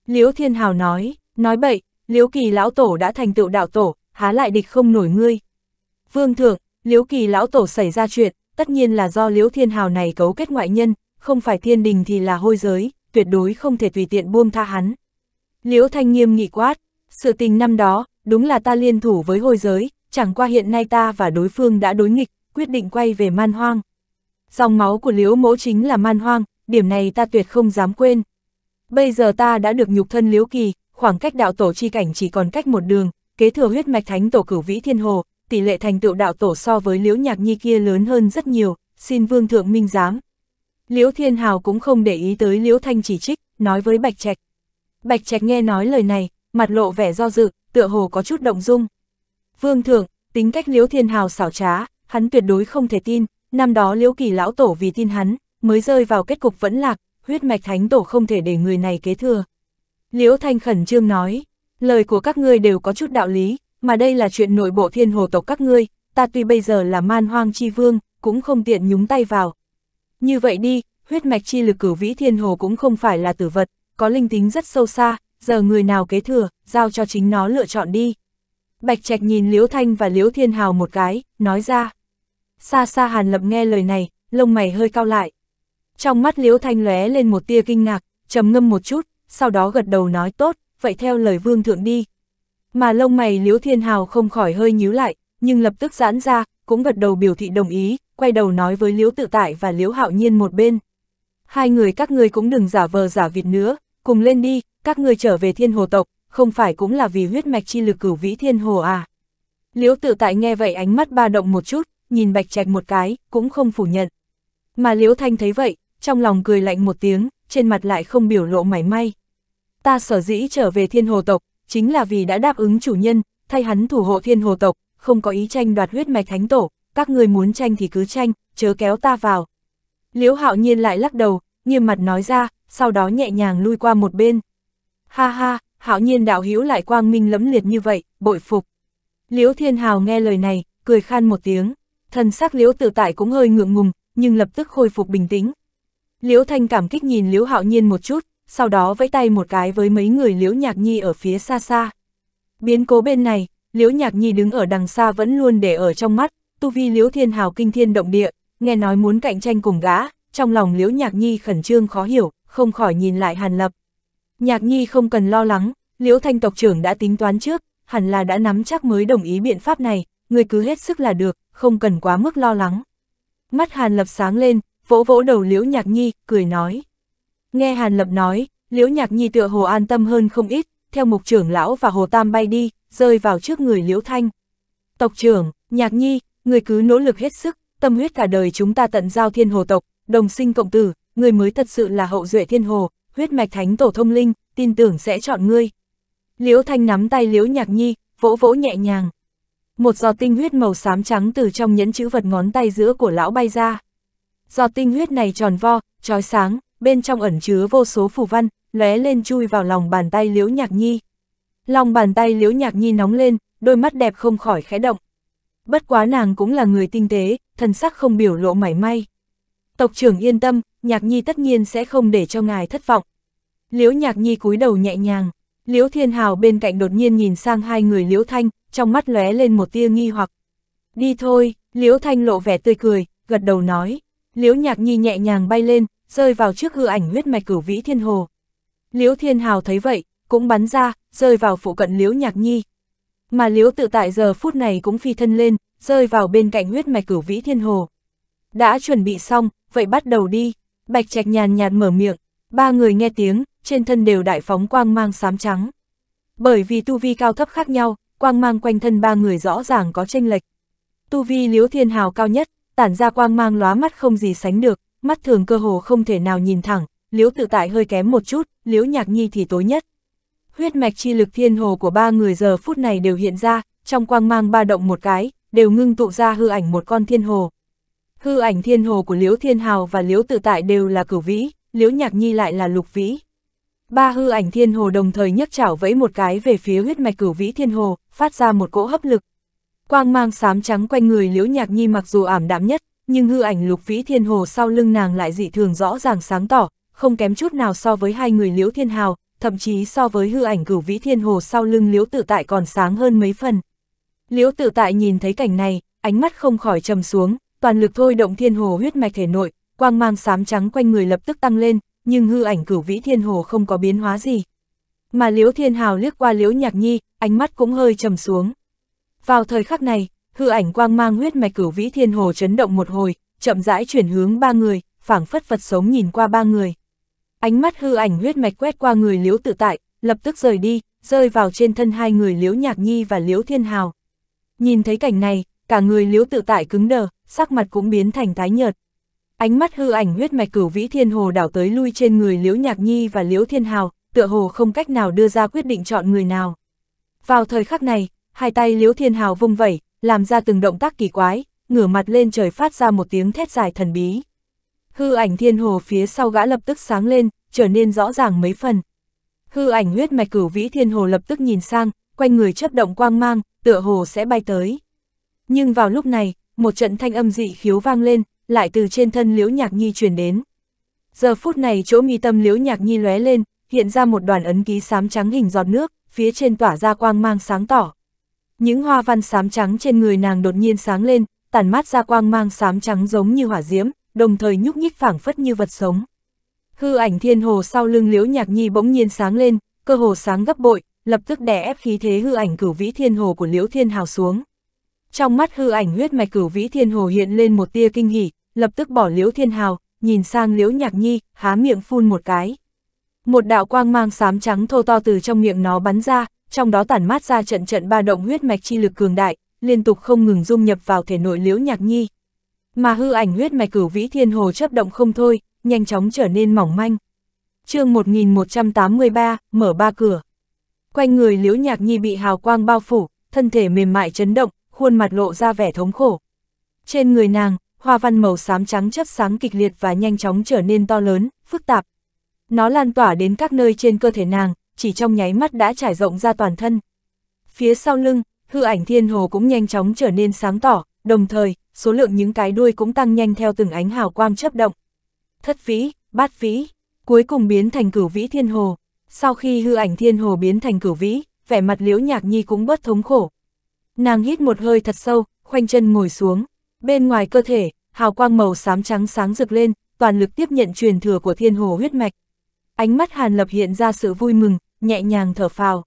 liếu Thiên Hào nói, nói bậy, liếu Kỳ lão tổ đã thành tựu đạo tổ, há lại địch không nổi ngươi. Vương thượng, liếu Kỳ lão tổ xảy ra chuyện, tất nhiên là do liếu Thiên Hào này cấu kết ngoại nhân, không phải thiên đình thì là hôi giới, tuyệt đối không thể tùy tiện buông tha hắn. Liễu Thanh nghiêm nghị quát, sự tình năm đó, đúng là ta liên thủ với hồi giới, chẳng qua hiện nay ta và đối phương đã đối nghịch, quyết định quay về man hoang. Dòng máu của Liễu Mẫu chính là man hoang, điểm này ta tuyệt không dám quên. Bây giờ ta đã được nhục thân Liễu Kỳ, khoảng cách đạo tổ chi cảnh chỉ còn cách một đường, kế thừa huyết mạch thánh tổ cửu vĩ thiên hồ, tỷ lệ thành tựu đạo tổ so với Liễu Nhạc Nhi kia lớn hơn rất nhiều, xin vương thượng minh giám. Liễu Thiên Hào cũng không để ý tới Liễu Thanh chỉ trích, nói với Bạch Trạch, Bạch Trạch nghe nói lời này, mặt lộ vẻ do dự, tựa hồ có chút động dung. Vương thượng, tính cách Liễu Thiên Hào xảo trá, hắn tuyệt đối không thể tin, năm đó Liễu Kỳ lão tổ vì tin hắn, mới rơi vào kết cục vẫn lạc, huyết mạch thánh tổ không thể để người này kế thừa. Liễu Thanh khẩn trương nói, lời của các ngươi đều có chút đạo lý, mà đây là chuyện nội bộ thiên hồ tộc các ngươi, ta tuy bây giờ là man hoang chi vương, cũng không tiện nhúng tay vào. Như vậy đi, huyết mạch chi lực cửu vĩ thiên hồ cũng không phải là tử vật, có linh tính rất sâu xa, giờ người nào kế thừa, giao cho chính nó lựa chọn đi. Bạch Trạch nhìn Liễu Thanh và Liễu Thiên Hào một cái, nói ra. Xa xa Hàn Lập nghe lời này, lông mày hơi cao lại. Trong mắt Liễu Thanh lóe lên một tia kinh ngạc, trầm ngâm một chút, sau đó gật đầu nói tốt, vậy theo lời vương thượng đi. Mà lông mày Liễu Thiên Hào không khỏi hơi nhíu lại, nhưng lập tức giãn ra, cũng gật đầu biểu thị đồng ý, quay đầu nói với Liễu Tự Tại và Liễu Hạo Nhiên một bên. Hai người các ngươi cũng đừng giả vờ giả vịt nữa, cùng lên đi, các người trở về thiên hồ tộc, không phải cũng là vì huyết mạch chi lực cửu vĩ thiên hồ à. Liễu tự tại nghe vậy ánh mắt ba động một chút, nhìn bạch trạch một cái, cũng không phủ nhận. Mà Liễu Thanh thấy vậy, trong lòng cười lạnh một tiếng, trên mặt lại không biểu lộ mảy may. Ta sở dĩ trở về thiên hồ tộc, chính là vì đã đáp ứng chủ nhân, thay hắn thủ hộ thiên hồ tộc, không có ý tranh đoạt huyết mạch thánh tổ, các người muốn tranh thì cứ tranh, chớ kéo ta vào. Liễu hạo nhiên lại lắc đầu, nghiêm mặt nói ra, sau đó nhẹ nhàng lui qua một bên. Ha ha, hạo nhiên đạo hữu lại quang minh lẫm liệt như vậy, bội phục. Liễu Thiên Hào nghe lời này, cười khan một tiếng, thần sắc Liễu Tự Tại cũng hơi ngượng ngùng, nhưng lập tức khôi phục bình tĩnh. Liễu Thanh cảm kích nhìn Liễu Hạo Nhiên một chút, sau đó vẫy tay một cái với mấy người Liễu Nhạc Nhi ở phía xa xa. Biến cố bên này, Liễu Nhạc Nhi đứng ở đằng xa vẫn luôn để ở trong mắt, tu vi Liễu Thiên Hào kinh thiên động địa, nghe nói muốn cạnh tranh cùng gã, trong lòng Liễu Nhạc Nhi khẩn trương khó hiểu, không khỏi nhìn lại Hàn Lập. Nhạc Nhi không cần lo lắng, Liễu Thanh tộc trưởng đã tính toán trước, hẳn là đã nắm chắc mới đồng ý biện pháp này, người cứ hết sức là được, không cần quá mức lo lắng. Mắt Hàn Lập sáng lên, vỗ vỗ đầu Liễu Nhạc Nhi, cười nói. Nghe Hàn Lập nói, Liễu Nhạc Nhi tựa hồ an tâm hơn không ít, theo mục trưởng lão và Hồ Tam bay đi, rơi vào trước người Liễu Thanh. Tộc trưởng, Nhạc Nhi, người cứ nỗ lực hết sức, tâm huyết cả đời chúng ta tận giao thiên hồ tộc, đồng sinh cộng tử, người mới thật sự là hậu duệ thiên hồ, huyết mạch thánh tổ thông linh, tin tưởng sẽ chọn ngươi. Liễu Thanh nắm tay Liễu Nhạc Nhi, vỗ vỗ nhẹ nhàng. Một giọt tinh huyết màu xám trắng từ trong nhẫn chữ vật ngón tay giữa của lão bay ra. Giọt tinh huyết này tròn vo, trói sáng, bên trong ẩn chứa vô số phù văn, lóe lên chui vào lòng bàn tay Liễu Nhạc Nhi. Lòng bàn tay Liễu Nhạc Nhi nóng lên, đôi mắt đẹp không khỏi khẽ động. Bất quá nàng cũng là người tinh tế, thần sắc không biểu lộ mảy may. Tộc trưởng yên tâm, Nhạc Nhi tất nhiên sẽ không để cho ngài thất vọng. Liễu Nhạc Nhi cúi đầu nhẹ nhàng, Liễu Thiên Hào bên cạnh đột nhiên nhìn sang hai người Liễu Thanh, trong mắt lóe lên một tia nghi hoặc. Đi thôi, Liễu Thanh lộ vẻ tươi cười, gật đầu nói. Liễu Nhạc Nhi nhẹ nhàng bay lên, rơi vào trước hư ảnh huyết mạch cửu vĩ thiên hồ. Liễu Thiên Hào thấy vậy, cũng bắn ra, rơi vào phụ cận Liễu Nhạc Nhi. Mà Liễu tự tại giờ phút này cũng phi thân lên, rơi vào bên cạnh huyết mạch cửu vĩ thiên hồ. Đã chuẩn bị xong, vậy bắt đầu đi. Bạch Trạch nhàn nhạt mở miệng, ba người nghe tiếng, trên thân đều đại phóng quang mang xám trắng. Bởi vì tu vi cao thấp khác nhau, quang mang quanh thân ba người rõ ràng có tranh lệch. Tu vi Liễu Thiên Hào cao nhất, tản ra quang mang lóa mắt không gì sánh được, mắt thường cơ hồ không thể nào nhìn thẳng, Liễu tự tại hơi kém một chút, Liễu Nhạc Nhi thì tối nhất. Huyết mạch chi lực thiên hồ của ba người giờ phút này đều hiện ra, trong quang mang ba động một cái, đều ngưng tụ ra hư ảnh một con thiên hồ. Hư ảnh thiên hồ của Liễu Thiên Hào và Liễu Tự Tại đều là cửu vĩ, Liễu Nhạc Nhi lại là lục vĩ. Ba hư ảnh thiên hồ đồng thời nhấc chảo vẫy một cái về phía huyết mạch cửu vĩ thiên hồ, phát ra một cỗ hấp lực. Quang mang xám trắng quanh người Liễu Nhạc Nhi mặc dù ảm đạm nhất, nhưng hư ảnh lục vĩ thiên hồ sau lưng nàng lại dị thường rõ ràng sáng tỏ, không kém chút nào so với hai người Liễu Thiên Hào, thậm chí so với hư ảnh cửu vĩ thiên hồ sau lưng Liễu Tự Tại còn sáng hơn mấy phần. Liễu Tự Tại nhìn thấy cảnh này, ánh mắt không khỏi trầm xuống, toàn lực thôi động thiên hồ huyết mạch thể nội, quang mang xám trắng quanh người lập tức tăng lên, nhưng hư ảnh cửu vĩ thiên hồ không có biến hóa gì. Mà Liễu Thiên Hào liếc qua Liễu Nhạc Nhi, ánh mắt cũng hơi trầm xuống. Vào thời khắc này, hư ảnh quang mang huyết mạch cửu vĩ thiên hồ chấn động một hồi, chậm rãi chuyển hướng ba người, phảng phất Phật sống nhìn qua ba người. Ánh mắt hư ảnh huyết mạch quét qua người Liễu tự tại, lập tức rời đi, rơi vào trên thân hai người Liễu Nhạc Nhi và Liễu Thiên Hào. Nhìn thấy cảnh này, cả người liễu tự tại cứng đờ, sắc mặt cũng biến thành tái nhợt. Ánh mắt hư ảnh huyết mạch cửu vĩ thiên hồ đảo tới lui trên người liễu nhạc nhi và liễu thiên hào, tựa hồ không cách nào đưa ra quyết định chọn người nào. Vào thời khắc này, hai tay liễu thiên hào vung vẩy, làm ra từng động tác kỳ quái, ngửa mặt lên trời phát ra một tiếng thét dài thần bí. Hư ảnh thiên hồ phía sau gã lập tức sáng lên, trở nên rõ ràng mấy phần. Hư ảnh huyết mạch cửu vĩ thiên hồ lập tức nhìn sang, quanh người chấp động quang mang, tựa hồ sẽ bay tới. Nhưng vào lúc này, một trận thanh âm dị khiếu vang lên, lại từ trên thân Liễu Nhạc Nhi truyền đến. Giờ phút này chỗ mi tâm Liễu Nhạc Nhi lóe lên, hiện ra một đoàn ấn ký xám trắng hình giọt nước, phía trên tỏa ra quang mang sáng tỏ. Những hoa văn xám trắng trên người nàng đột nhiên sáng lên, tản mát ra quang mang xám trắng giống như hỏa diễm, đồng thời nhúc nhích phảng phất như vật sống. Hư ảnh thiên hồ sau lưng Liễu Nhạc Nhi bỗng nhiên sáng lên, cơ hồ sáng gấp bội, lập tức đè ép khí thế hư ảnh cửu vĩ thiên hồ của Liễu Thiên Hào xuống. Trong mắt hư ảnh huyết mạch cửu vĩ thiên hồ hiện lên một tia kinh hỉ, lập tức bỏ liễu thiên hào, nhìn sang liễu nhạc nhi, há miệng phun một cái. Một đạo quang mang xám trắng thô to từ trong miệng nó bắn ra, trong đó tản mát ra trận trận ba động huyết mạch chi lực cường đại, liên tục không ngừng dung nhập vào thể nội liễu nhạc nhi. Mà hư ảnh huyết mạch cửu vĩ thiên hồ chấp động không thôi, nhanh chóng trở nên mỏng manh. chương 1183, mở ba cửa. Quanh người liễu nhạc nhi bị hào quang bao phủ, thân thể mềm mại chấn động, khuôn mặt lộ ra vẻ thống khổ. Trên người nàng, hoa văn màu xám trắng chấp sáng kịch liệt và nhanh chóng trở nên to lớn, phức tạp. Nó lan tỏa đến các nơi trên cơ thể nàng, chỉ trong nháy mắt đã trải rộng ra toàn thân. Phía sau lưng, hư ảnh thiên hồ cũng nhanh chóng trở nên sáng tỏ, đồng thời, số lượng những cái đuôi cũng tăng nhanh theo từng ánh hào quang chấp động. Thất vĩ, bát vĩ, cuối cùng biến thành cửu vĩ thiên hồ. Sau khi hư ảnh thiên hồ biến thành cửu vĩ, vẻ mặt liễu nhạc nhi cũng bớt thống khổ, Nàng hít một hơi thật sâu, khoanh chân ngồi xuống. Bên ngoài cơ thể, hào quang màu xám trắng sáng rực lên, toàn lực tiếp nhận truyền thừa của thiên hồ huyết mạch. Ánh mắt Hàn Lập hiện ra sự vui mừng, nhẹ nhàng thở phào.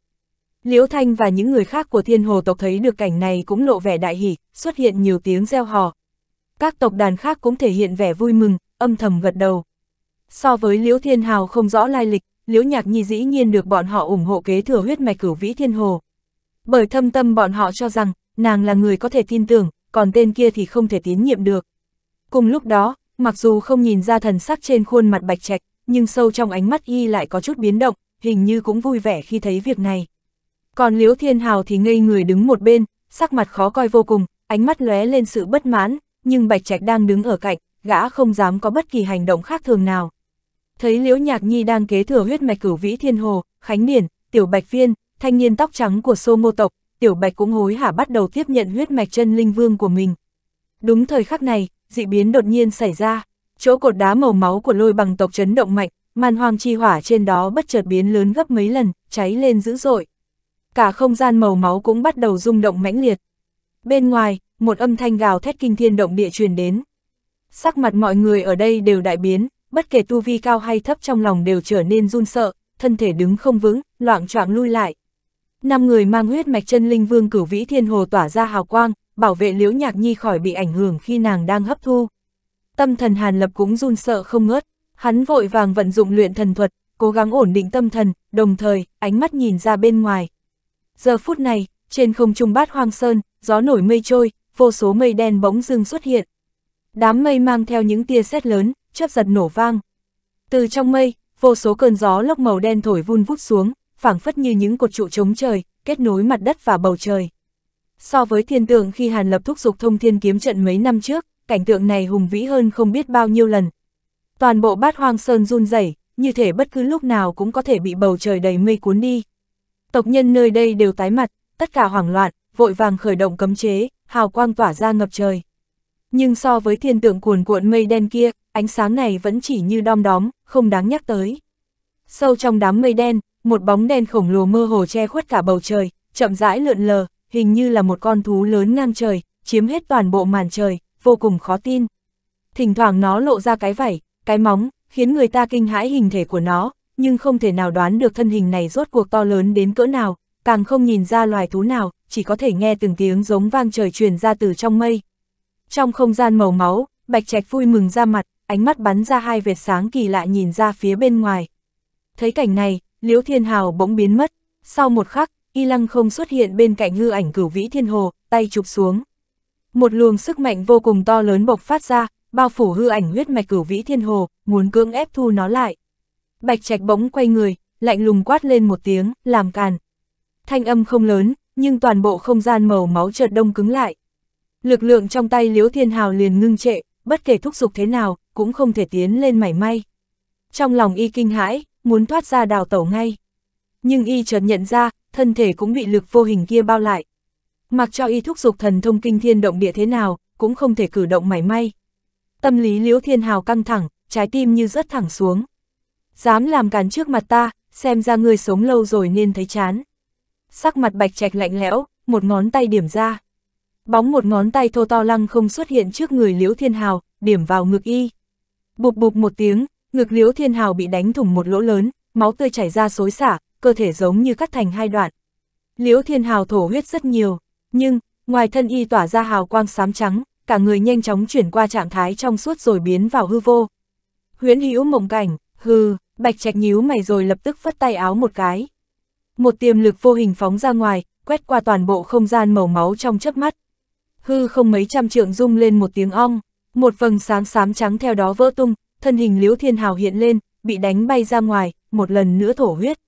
Liễu Thanh và những người khác của thiên hồ tộc thấy được cảnh này cũng lộ vẻ đại hỷ, xuất hiện nhiều tiếng reo hò. Các tộc đàn khác cũng thể hiện vẻ vui mừng, âm thầm gật đầu. So với Liễu Thiên Hào không rõ lai lịch, Liễu Nhạc Nhi dĩ nhiên được bọn họ ủng hộ kế thừa huyết mạch cửu vĩ thiên hồ bởi thâm tâm bọn họ cho rằng, nàng là người có thể tin tưởng, còn tên kia thì không thể tín nhiệm được. Cùng lúc đó, mặc dù không nhìn ra thần sắc trên khuôn mặt bạch trạch, nhưng sâu trong ánh mắt y lại có chút biến động, hình như cũng vui vẻ khi thấy việc này. Còn Liễu Thiên Hào thì ngây người đứng một bên, sắc mặt khó coi vô cùng, ánh mắt lóe lên sự bất mãn, nhưng Bạch Trạch đang đứng ở cạnh, gã không dám có bất kỳ hành động khác thường nào. Thấy Liễu Nhạc Nhi đang kế thừa huyết mạch cửu vĩ thiên hồ, khánh điển, tiểu Bạch Viên, Thanh niên tóc trắng của Sô Mô tộc, Tiểu Bạch cũng hối hả bắt đầu tiếp nhận huyết mạch chân linh vương của mình. Đúng thời khắc này, dị biến đột nhiên xảy ra, chỗ cột đá màu máu của lôi bằng tộc chấn động mạnh, màn hoang chi hỏa trên đó bất chợt biến lớn gấp mấy lần, cháy lên dữ dội. Cả không gian màu máu cũng bắt đầu rung động mãnh liệt. Bên ngoài, một âm thanh gào thét kinh thiên động địa truyền đến. Sắc mặt mọi người ở đây đều đại biến, bất kể tu vi cao hay thấp trong lòng đều trở nên run sợ, thân thể đứng không vững, loạn choạng lui lại năm người mang huyết mạch chân linh vương cửu vĩ thiên hồ tỏa ra hào quang, bảo vệ Liễu Nhạc Nhi khỏi bị ảnh hưởng khi nàng đang hấp thu. Tâm thần Hàn Lập cũng run sợ không ngớt, hắn vội vàng vận dụng luyện thần thuật, cố gắng ổn định tâm thần, đồng thời, ánh mắt nhìn ra bên ngoài. Giờ phút này, trên không trung bát hoang sơn, gió nổi mây trôi, vô số mây đen bỗng dưng xuất hiện. Đám mây mang theo những tia sét lớn, chớp giật nổ vang. Từ trong mây, vô số cơn gió lốc màu đen thổi vun vút xuống, phảng phất như những cột trụ chống trời, kết nối mặt đất và bầu trời. So với thiên tượng khi Hàn Lập thúc giục thông thiên kiếm trận mấy năm trước, cảnh tượng này hùng vĩ hơn không biết bao nhiêu lần. Toàn bộ bát hoang sơn run rẩy, như thể bất cứ lúc nào cũng có thể bị bầu trời đầy mây cuốn đi. Tộc nhân nơi đây đều tái mặt, tất cả hoảng loạn, vội vàng khởi động cấm chế, hào quang tỏa ra ngập trời. Nhưng so với thiên tượng cuồn cuộn mây đen kia, ánh sáng này vẫn chỉ như đom đóm, không đáng nhắc tới. Sâu trong đám mây đen, một bóng đen khổng lồ mơ hồ che khuất cả bầu trời, chậm rãi lượn lờ, hình như là một con thú lớn ngang trời, chiếm hết toàn bộ màn trời, vô cùng khó tin. Thỉnh thoảng nó lộ ra cái vảy, cái móng, khiến người ta kinh hãi hình thể của nó, nhưng không thể nào đoán được thân hình này rốt cuộc to lớn đến cỡ nào, càng không nhìn ra loài thú nào, chỉ có thể nghe từng tiếng giống vang trời truyền ra từ trong mây. Trong không gian màu máu, Bạch Trạch vui mừng ra mặt, ánh mắt bắn ra hai vệt sáng kỳ lạ nhìn ra phía bên ngoài. Thấy cảnh này, Liễu Thiên Hào bỗng biến mất, sau một khắc, y lăng không xuất hiện bên cạnh hư ảnh cửu vĩ thiên hồ, tay chụp xuống. Một luồng sức mạnh vô cùng to lớn bộc phát ra, bao phủ hư ảnh huyết mạch cửu vĩ thiên hồ, muốn cưỡng ép thu nó lại. Bạch Trạch bỗng quay người, lạnh lùng quát lên một tiếng, làm càn. Thanh âm không lớn, nhưng toàn bộ không gian màu máu chợt đông cứng lại. Lực lượng trong tay Liễu Thiên Hào liền ngưng trệ, bất kể thúc giục thế nào, cũng không thể tiến lên mảy may. Trong lòng y kinh hãi, muốn thoát ra đào tẩu ngay. Nhưng y chợt nhận ra, thân thể cũng bị lực vô hình kia bao lại. Mặc cho y thúc giục thần thông kinh thiên động địa thế nào, cũng không thể cử động mảy may. Tâm lý Liễu Thiên Hào căng thẳng, trái tim như rớt thẳng xuống. Dám làm càn trước mặt ta, xem ra ngươi sống lâu rồi nên thấy chán. Sắc mặt bạch trạch lạnh lẽo, một ngón tay điểm ra. Bóng một ngón tay thô to lăng không xuất hiện trước người Liễu Thiên Hào, điểm vào ngực y. Bụp bụp một tiếng, Ngực Liễu Thiên Hào bị đánh thủng một lỗ lớn, máu tươi chảy ra xối xả, cơ thể giống như cắt thành hai đoạn. Liễu Thiên Hào thổ huyết rất nhiều, nhưng, ngoài thân y tỏa ra hào quang xám trắng, cả người nhanh chóng chuyển qua trạng thái trong suốt rồi biến vào hư vô. Huyễn hữu mộng cảnh, hư, bạch trạch nhíu mày rồi lập tức phất tay áo một cái. Một tiềm lực vô hình phóng ra ngoài, quét qua toàn bộ không gian màu máu trong chớp mắt. Hư không mấy trăm trượng rung lên một tiếng ong, một vầng sáng xám trắng theo đó vỡ tung, thân hình Liễu Thiên Hào hiện lên, bị đánh bay ra ngoài, một lần nữa thổ huyết.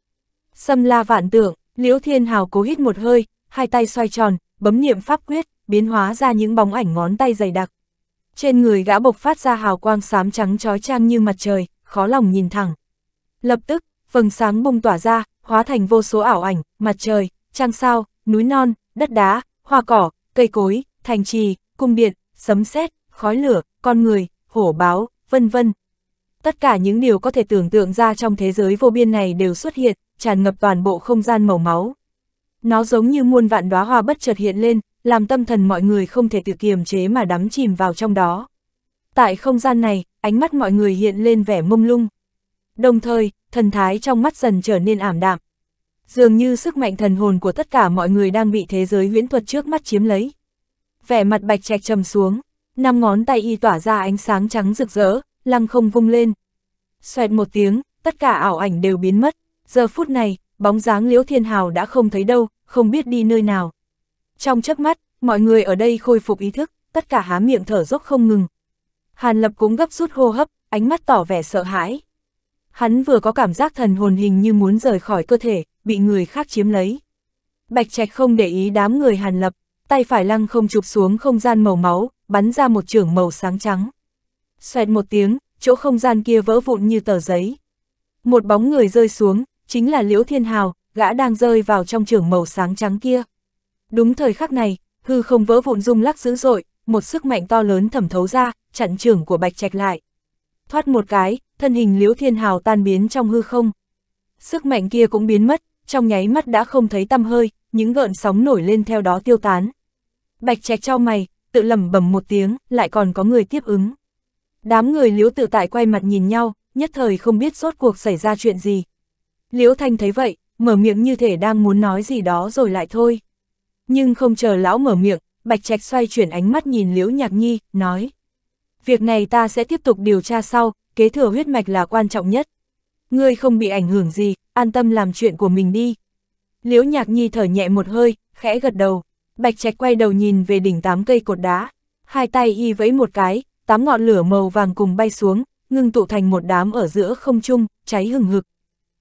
Xâm la vạn tượng, Liễu Thiên Hào cố hít một hơi, hai tay xoay tròn, bấm niệm pháp quyết, biến hóa ra những bóng ảnh ngón tay dày đặc. Trên người gã bộc phát ra hào quang xám trắng trói trang như mặt trời, khó lòng nhìn thẳng. Lập tức, vầng sáng bùng tỏa ra, hóa thành vô số ảo ảnh, mặt trời, trăng sao, núi non, đất đá, hoa cỏ, cây cối, thành trì, cung điện, sấm sét, khói lửa, con người, hổ báo, vân vân, tất cả những điều có thể tưởng tượng ra trong thế giới vô biên này đều xuất hiện, tràn ngập toàn bộ không gian màu máu. Nó giống như muôn vạn đóa hoa bất chợt hiện lên, làm tâm thần mọi người không thể tự kiềm chế mà đắm chìm vào trong đó. Tại không gian này, ánh mắt mọi người hiện lên vẻ mông lung. Đồng thời, thần thái trong mắt dần trở nên ảm đạm. Dường như sức mạnh thần hồn của tất cả mọi người đang bị thế giới huyễn thuật trước mắt chiếm lấy. Vẻ mặt bạch trạch trầm xuống, năm ngón tay y tỏa ra ánh sáng trắng rực rỡ, lăng không vung lên. Xoẹt một tiếng, tất cả ảo ảnh đều biến mất. Giờ phút này, bóng dáng Liễu Thiên Hào đã không thấy đâu, không biết đi nơi nào. Trong chớp mắt, mọi người ở đây khôi phục ý thức, tất cả há miệng thở dốc không ngừng. Hàn Lập cũng gấp rút hô hấp, ánh mắt tỏ vẻ sợ hãi. Hắn vừa có cảm giác thần hồn hình như muốn rời khỏi cơ thể, bị người khác chiếm lấy. Bạch Trạch không để ý đám người Hàn Lập, tay phải lăng không chụp xuống không gian màu máu, bắn ra một trường màu sáng trắng xoẹt một tiếng, chỗ không gian kia vỡ vụn như tờ giấy. Một bóng người rơi xuống, chính là Liễu Thiên Hào, gã đang rơi vào trong trường màu sáng trắng kia. Đúng thời khắc này, hư không vỡ vụn rung lắc dữ dội, một sức mạnh to lớn thẩm thấu ra, chặn trường của Bạch Trạch lại. Thoát một cái, thân hình Liễu Thiên Hào tan biến trong hư không. Sức mạnh kia cũng biến mất, trong nháy mắt đã không thấy tăm hơi, những gợn sóng nổi lên theo đó tiêu tán. Bạch Trạch trao mày, tự lẩm bẩm một tiếng, lại còn có người tiếp ứng. Đám người liễu tự tại quay mặt nhìn nhau, nhất thời không biết rốt cuộc xảy ra chuyện gì. Liễu Thanh thấy vậy, mở miệng như thể đang muốn nói gì đó rồi lại thôi. Nhưng không chờ lão mở miệng, Bạch Trạch xoay chuyển ánh mắt nhìn Liễu Nhạc Nhi, nói. Việc này ta sẽ tiếp tục điều tra sau, kế thừa huyết mạch là quan trọng nhất. Ngươi không bị ảnh hưởng gì, an tâm làm chuyện của mình đi. Liễu Nhạc Nhi thở nhẹ một hơi, khẽ gật đầu. Bạch Trạch quay đầu nhìn về đỉnh tám cây cột đá. Hai tay y vẫy một cái, tám ngọn lửa màu vàng cùng bay xuống, ngưng tụ thành một đám ở giữa không trung, cháy hừng hực.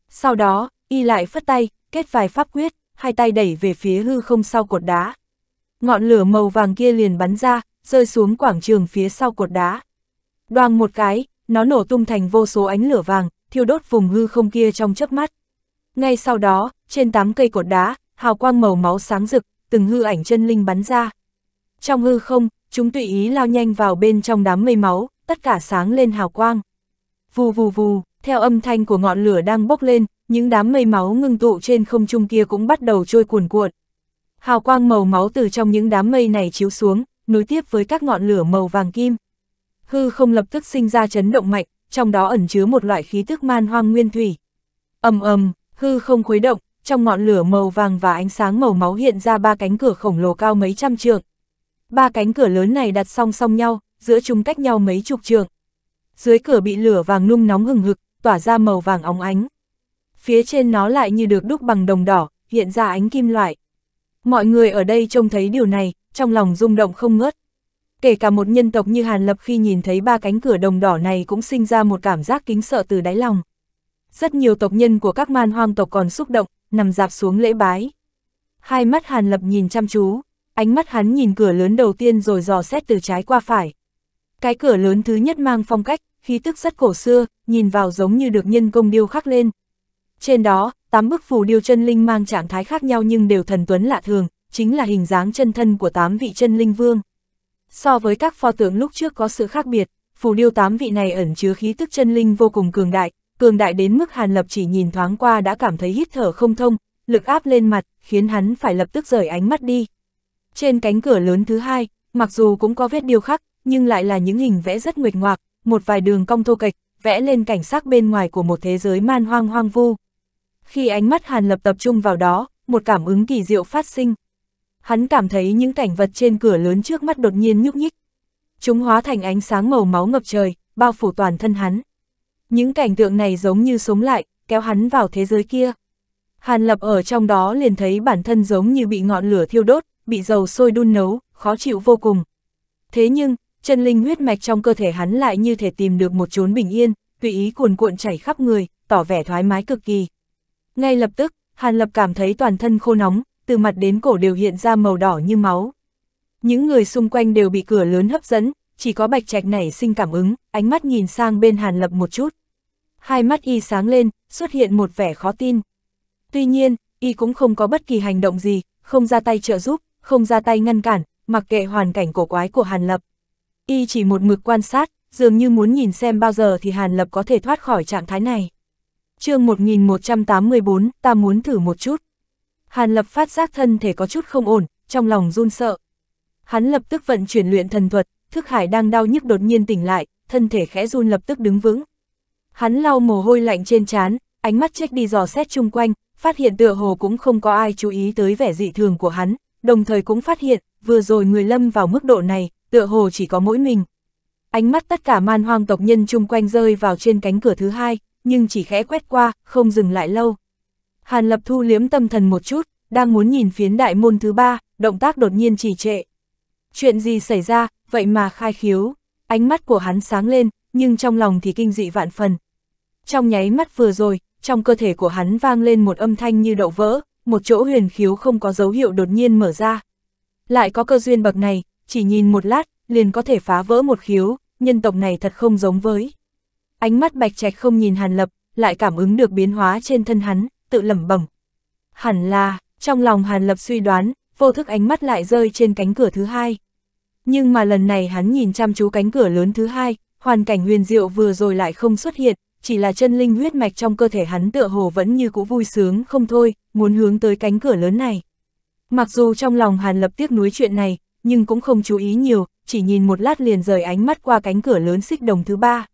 Sau đó, y lại phất tay, kết vài pháp quyết, hai tay đẩy về phía hư không sau cột đá. Ngọn lửa màu vàng kia liền bắn ra, rơi xuống quảng trường phía sau cột đá. Đoàng một cái, nó nổ tung thành vô số ánh lửa vàng, thiêu đốt vùng hư không kia trong chớp mắt. Ngay sau đó, trên tám cây cột đá, hào quang màu máu sáng rực, từng hư ảnh chân linh bắn ra. Trong hư không, Chúng tùy ý lao nhanh vào bên trong đám mây máu, tất cả sáng lên hào quang. Vù vù vù, theo âm thanh của ngọn lửa đang bốc lên, những đám mây máu ngưng tụ trên không trung kia cũng bắt đầu trôi cuồn cuộn. Hào quang màu máu từ trong những đám mây này chiếu xuống, nối tiếp với các ngọn lửa màu vàng kim. Hư không lập tức sinh ra chấn động mạnh, trong đó ẩn chứa một loại khí tức man hoang nguyên thủy. Ầm ầm, hư không khuấy động, trong ngọn lửa màu vàng và ánh sáng màu máu hiện ra ba cánh cửa khổng lồ cao mấy trăm trượng, ba cánh cửa lớn này đặt song song nhau, giữa chúng cách nhau mấy chục trượng. Dưới cửa bị lửa vàng nung nóng hừng hực, tỏa ra màu vàng óng ánh. Phía trên nó lại như được đúc bằng đồng đỏ, hiện ra ánh kim loại. Mọi người ở đây trông thấy điều này, trong lòng rung động không ngớt. Kể cả một nhân tộc như Hàn Lập khi nhìn thấy ba cánh cửa đồng đỏ này cũng sinh ra một cảm giác kính sợ từ đáy lòng. Rất nhiều tộc nhân của các man hoang tộc còn xúc động, nằm dạp xuống lễ bái. Hai mắt Hàn Lập nhìn chăm chú, ánh mắt hắn nhìn cửa lớn đầu tiên rồi dò xét từ trái qua phải. Cái cửa lớn thứ nhất mang phong cách, khí tức rất cổ xưa, nhìn vào giống như được nhân công điêu khắc lên. Trên đó, tám bức phù điêu chân linh mang trạng thái khác nhau nhưng đều thần tuấn lạ thường, chính là hình dáng chân thân của tám vị chân linh vương. So với các pho tượng lúc trước có sự khác biệt, phù điêu tám vị này ẩn chứa khí tức chân linh vô cùng cường đại, cường đại đến mức Hàn Lập chỉ nhìn thoáng qua đã cảm thấy hít thở không thông, lực áp lên mặt, khiến hắn phải lập tức rời ánh mắt đi. Trên cánh cửa lớn thứ hai, mặc dù cũng có vết điêu khắc, nhưng lại là những hình vẽ rất nguyệt ngoạc, một vài đường cong thô kệch, vẽ lên cảnh sắc bên ngoài của một thế giới man hoang hoang vu. Khi ánh mắt Hàn Lập tập trung vào đó, một cảm ứng kỳ diệu phát sinh. Hắn cảm thấy những cảnh vật trên cửa lớn trước mắt đột nhiên nhúc nhích. Chúng hóa thành ánh sáng màu máu ngập trời, bao phủ toàn thân hắn. Những cảnh tượng này giống như sống lại, kéo hắn vào thế giới kia. Hàn Lập ở trong đó liền thấy bản thân giống như bị ngọn lửa thiêu đốt, bị dầu sôi đun nấu, khó chịu vô cùng. Thế nhưng, chân linh huyết mạch trong cơ thể hắn lại như thể tìm được một chốn bình yên, tùy ý cuồn cuộn chảy khắp người, tỏ vẻ thoải mái cực kỳ. Ngay lập tức, Hàn Lập cảm thấy toàn thân khô nóng, từ mặt đến cổ đều hiện ra màu đỏ như máu. Những người xung quanh đều bị cửa lớn hấp dẫn, chỉ có bạch trạch nảy sinh cảm ứng, ánh mắt nhìn sang bên Hàn Lập một chút. Hai mắt y sáng lên, xuất hiện một vẻ khó tin. Tuy nhiên, y cũng không có bất kỳ hành động gì, không ra tay trợ giúp, không ra tay ngăn cản, mặc kệ hoàn cảnh cổ quái của Hàn Lập. Y chỉ một mực quan sát, dường như muốn nhìn xem bao giờ thì Hàn Lập có thể thoát khỏi trạng thái này. chương 1184, ta muốn thử một chút. Hàn Lập phát giác thân thể có chút không ổn, trong lòng run sợ. Hắn lập tức vận chuyển luyện thần thuật, thức hải đang đau nhức đột nhiên tỉnh lại, thân thể khẽ run lập tức đứng vững. Hắn lau mồ hôi lạnh trên trán, ánh mắt check đi dò xét chung quanh, phát hiện tựa hồ cũng không có ai chú ý tới vẻ dị thường của hắn, đồng thời cũng phát hiện, vừa rồi người lâm vào mức độ này, tựa hồ chỉ có mỗi mình. Ánh mắt tất cả man hoang tộc nhân chung quanh rơi vào trên cánh cửa thứ hai, nhưng chỉ khẽ quét qua, không dừng lại lâu. Hàn lập thu liếm tâm thần một chút, đang muốn nhìn phiến đại môn thứ ba, động tác đột nhiên trì trệ. Chuyện gì xảy ra, vậy mà khai khiếu, ánh mắt của hắn sáng lên, nhưng trong lòng thì kinh dị vạn phần. Trong nháy mắt vừa rồi, trong cơ thể của hắn vang lên một âm thanh như đậu vỡ, một chỗ huyền khiếu không có dấu hiệu đột nhiên mở ra. Lại có cơ duyên bậc này, chỉ nhìn một lát, liền có thể phá vỡ một khiếu, nhân tộc này thật không giống với. Ánh mắt bạch trạch không nhìn Hàn Lập, lại cảm ứng được biến hóa trên thân hắn, tự lẩm bẩm. Hẳn là, trong lòng Hàn Lập suy đoán, vô thức ánh mắt lại rơi trên cánh cửa thứ hai. Nhưng mà lần này hắn nhìn chăm chú cánh cửa lớn thứ hai, hoàn cảnh huyền diệu vừa rồi lại không xuất hiện, chỉ là chân linh huyết mạch trong cơ thể hắn tựa hồ vẫn như cũ vui sướng không thôi, muốn hướng tới cánh cửa lớn này. Mặc dù trong lòng Hàn Lập tiếc nuối chuyện này, nhưng cũng không chú ý nhiều, chỉ nhìn một lát liền rời ánh mắt qua cánh cửa lớn xích đồng thứ ba.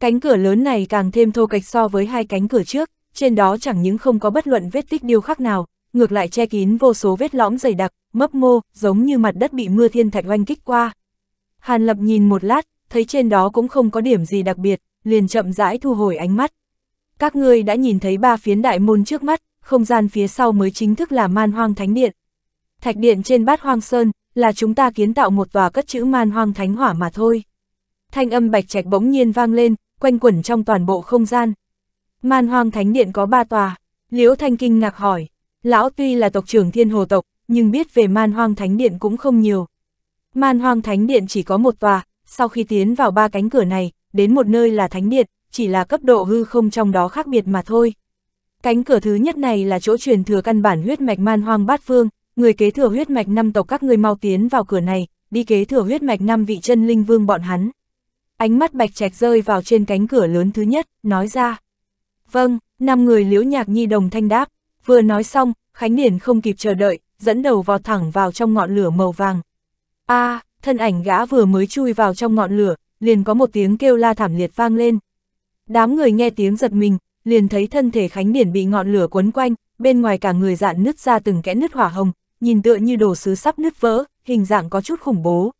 Cánh cửa lớn này càng thêm thô kệch so với hai cánh cửa trước, trên đó chẳng những không có bất luận vết tích điêu khắc nào, ngược lại che kín vô số vết lõm dày đặc, mấp mô, giống như mặt đất bị mưa thiên thạch oanh kích qua. Hàn Lập nhìn một lát, thấy trên đó cũng không có điểm gì đặc biệt, liền chậm rãi thu hồi ánh mắt. Các ngươi đã nhìn thấy ba phiến đại môn trước mắt, không gian phía sau mới chính thức là man hoang thánh điện. Thạch điện trên bát hoang sơn, là chúng ta kiến tạo một tòa cất chữ man hoang thánh hỏa mà thôi. Thanh âm bạch trạch bỗng nhiên vang lên, quanh quẩn trong toàn bộ không gian. Man hoang thánh điện có ba tòa, Liễu Thanh kinh ngạc hỏi, lão tuy là tộc trưởng thiên hồ tộc, nhưng biết về man hoang thánh điện cũng không nhiều. Man hoang thánh điện chỉ có một tòa, sau khi tiến vào ba cánh cửa này, đến một nơi là thánh điện, chỉ là cấp độ hư không trong đó khác biệt mà thôi. Cánh cửa thứ nhất này là chỗ truyền thừa căn bản huyết mạch man hoang bát phương, người kế thừa huyết mạch năm tộc các ngươi mau tiến vào cửa này, đi kế thừa huyết mạch năm vị chân linh vương bọn hắn. Ánh mắt bạch trạch rơi vào trên cánh cửa lớn thứ nhất, nói ra. Vâng, năm người liễu nhạc nhi đồng thanh đáp, vừa nói xong, Khánh Điển không kịp chờ đợi, dẫn đầu vọt thẳng vào trong ngọn lửa màu vàng. a à, thân ảnh gã vừa mới chui vào trong ngọn lửa, liền có một tiếng kêu la thảm liệt vang lên. Đám người nghe tiếng giật mình, liền thấy thân thể Khánh Điển bị ngọn lửa quấn quanh, bên ngoài cả người dạn nứt ra từng kẽ nứt hỏa hồng, nhìn tựa như đồ sứ sắp nứt vỡ, hình dạng có chút khủng bố.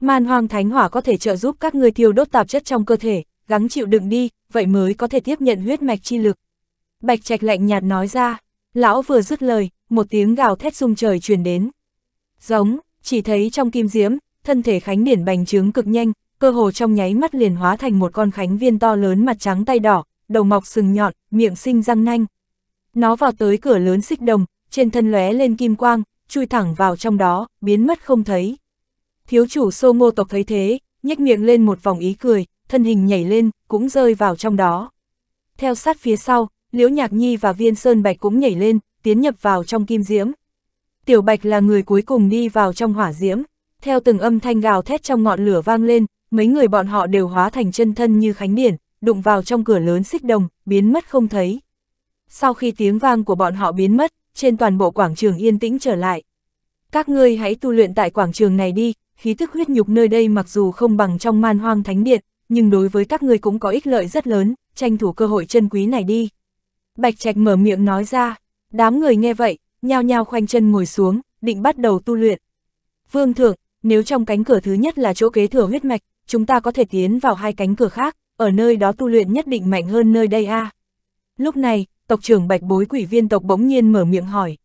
Man hoang thánh hỏa có thể trợ giúp các người thiêu đốt tạp chất trong cơ thể, gắng chịu đựng đi, vậy mới có thể tiếp nhận huyết mạch chi lực. Bạch Trạch lạnh nhạt nói ra, lão vừa dứt lời, một tiếng gào thét rung trời truyền đến. Giống, chỉ thấy trong kim diễm, thân thể Khánh Điển bành trướng cực nhanh, cơ hồ trong nháy mắt liền hóa thành một con khánh viên to lớn mặt trắng tay đỏ, đầu mọc sừng nhọn, miệng sinh răng nanh. Nó vào tới cửa lớn xích đồng, trên thân lóe lên kim quang, chui thẳng vào trong đó, biến mất không thấy. Thiếu chủ sô ngô tộc thấy thế, nhếch miệng lên một vòng ý cười, thân hình nhảy lên, cũng rơi vào trong đó. Theo sát phía sau, Liễu Nhạc Nhi và Viên Sơn Bạch cũng nhảy lên, tiến nhập vào trong kim diễm. Tiểu Bạch là người cuối cùng đi vào trong hỏa diễm, theo từng âm thanh gào thét trong ngọn lửa vang lên, mấy người bọn họ đều hóa thành chân thân như khánh điển, đụng vào trong cửa lớn xích đồng, biến mất không thấy. Sau khi tiếng vang của bọn họ biến mất, trên toàn bộ quảng trường yên tĩnh trở lại. Các ngươi hãy tu luyện tại quảng trường này đi, khí thức huyết nhục nơi đây mặc dù không bằng trong man hoang thánh điện, nhưng đối với các ngươi cũng có ích lợi rất lớn, tranh thủ cơ hội chân quý này đi. Bạch Trạch mở miệng nói ra, đám người nghe vậy, nhao nhao khoanh chân ngồi xuống, định bắt đầu tu luyện. Vương thượng, nếu trong cánh cửa thứ nhất là chỗ kế thừa huyết mạch, chúng ta có thể tiến vào hai cánh cửa khác, ở nơi đó tu luyện nhất định mạnh hơn nơi đây a. À? Lúc này, tộc trưởng bạch bối quỷ viên tộc bỗng nhiên mở miệng hỏi.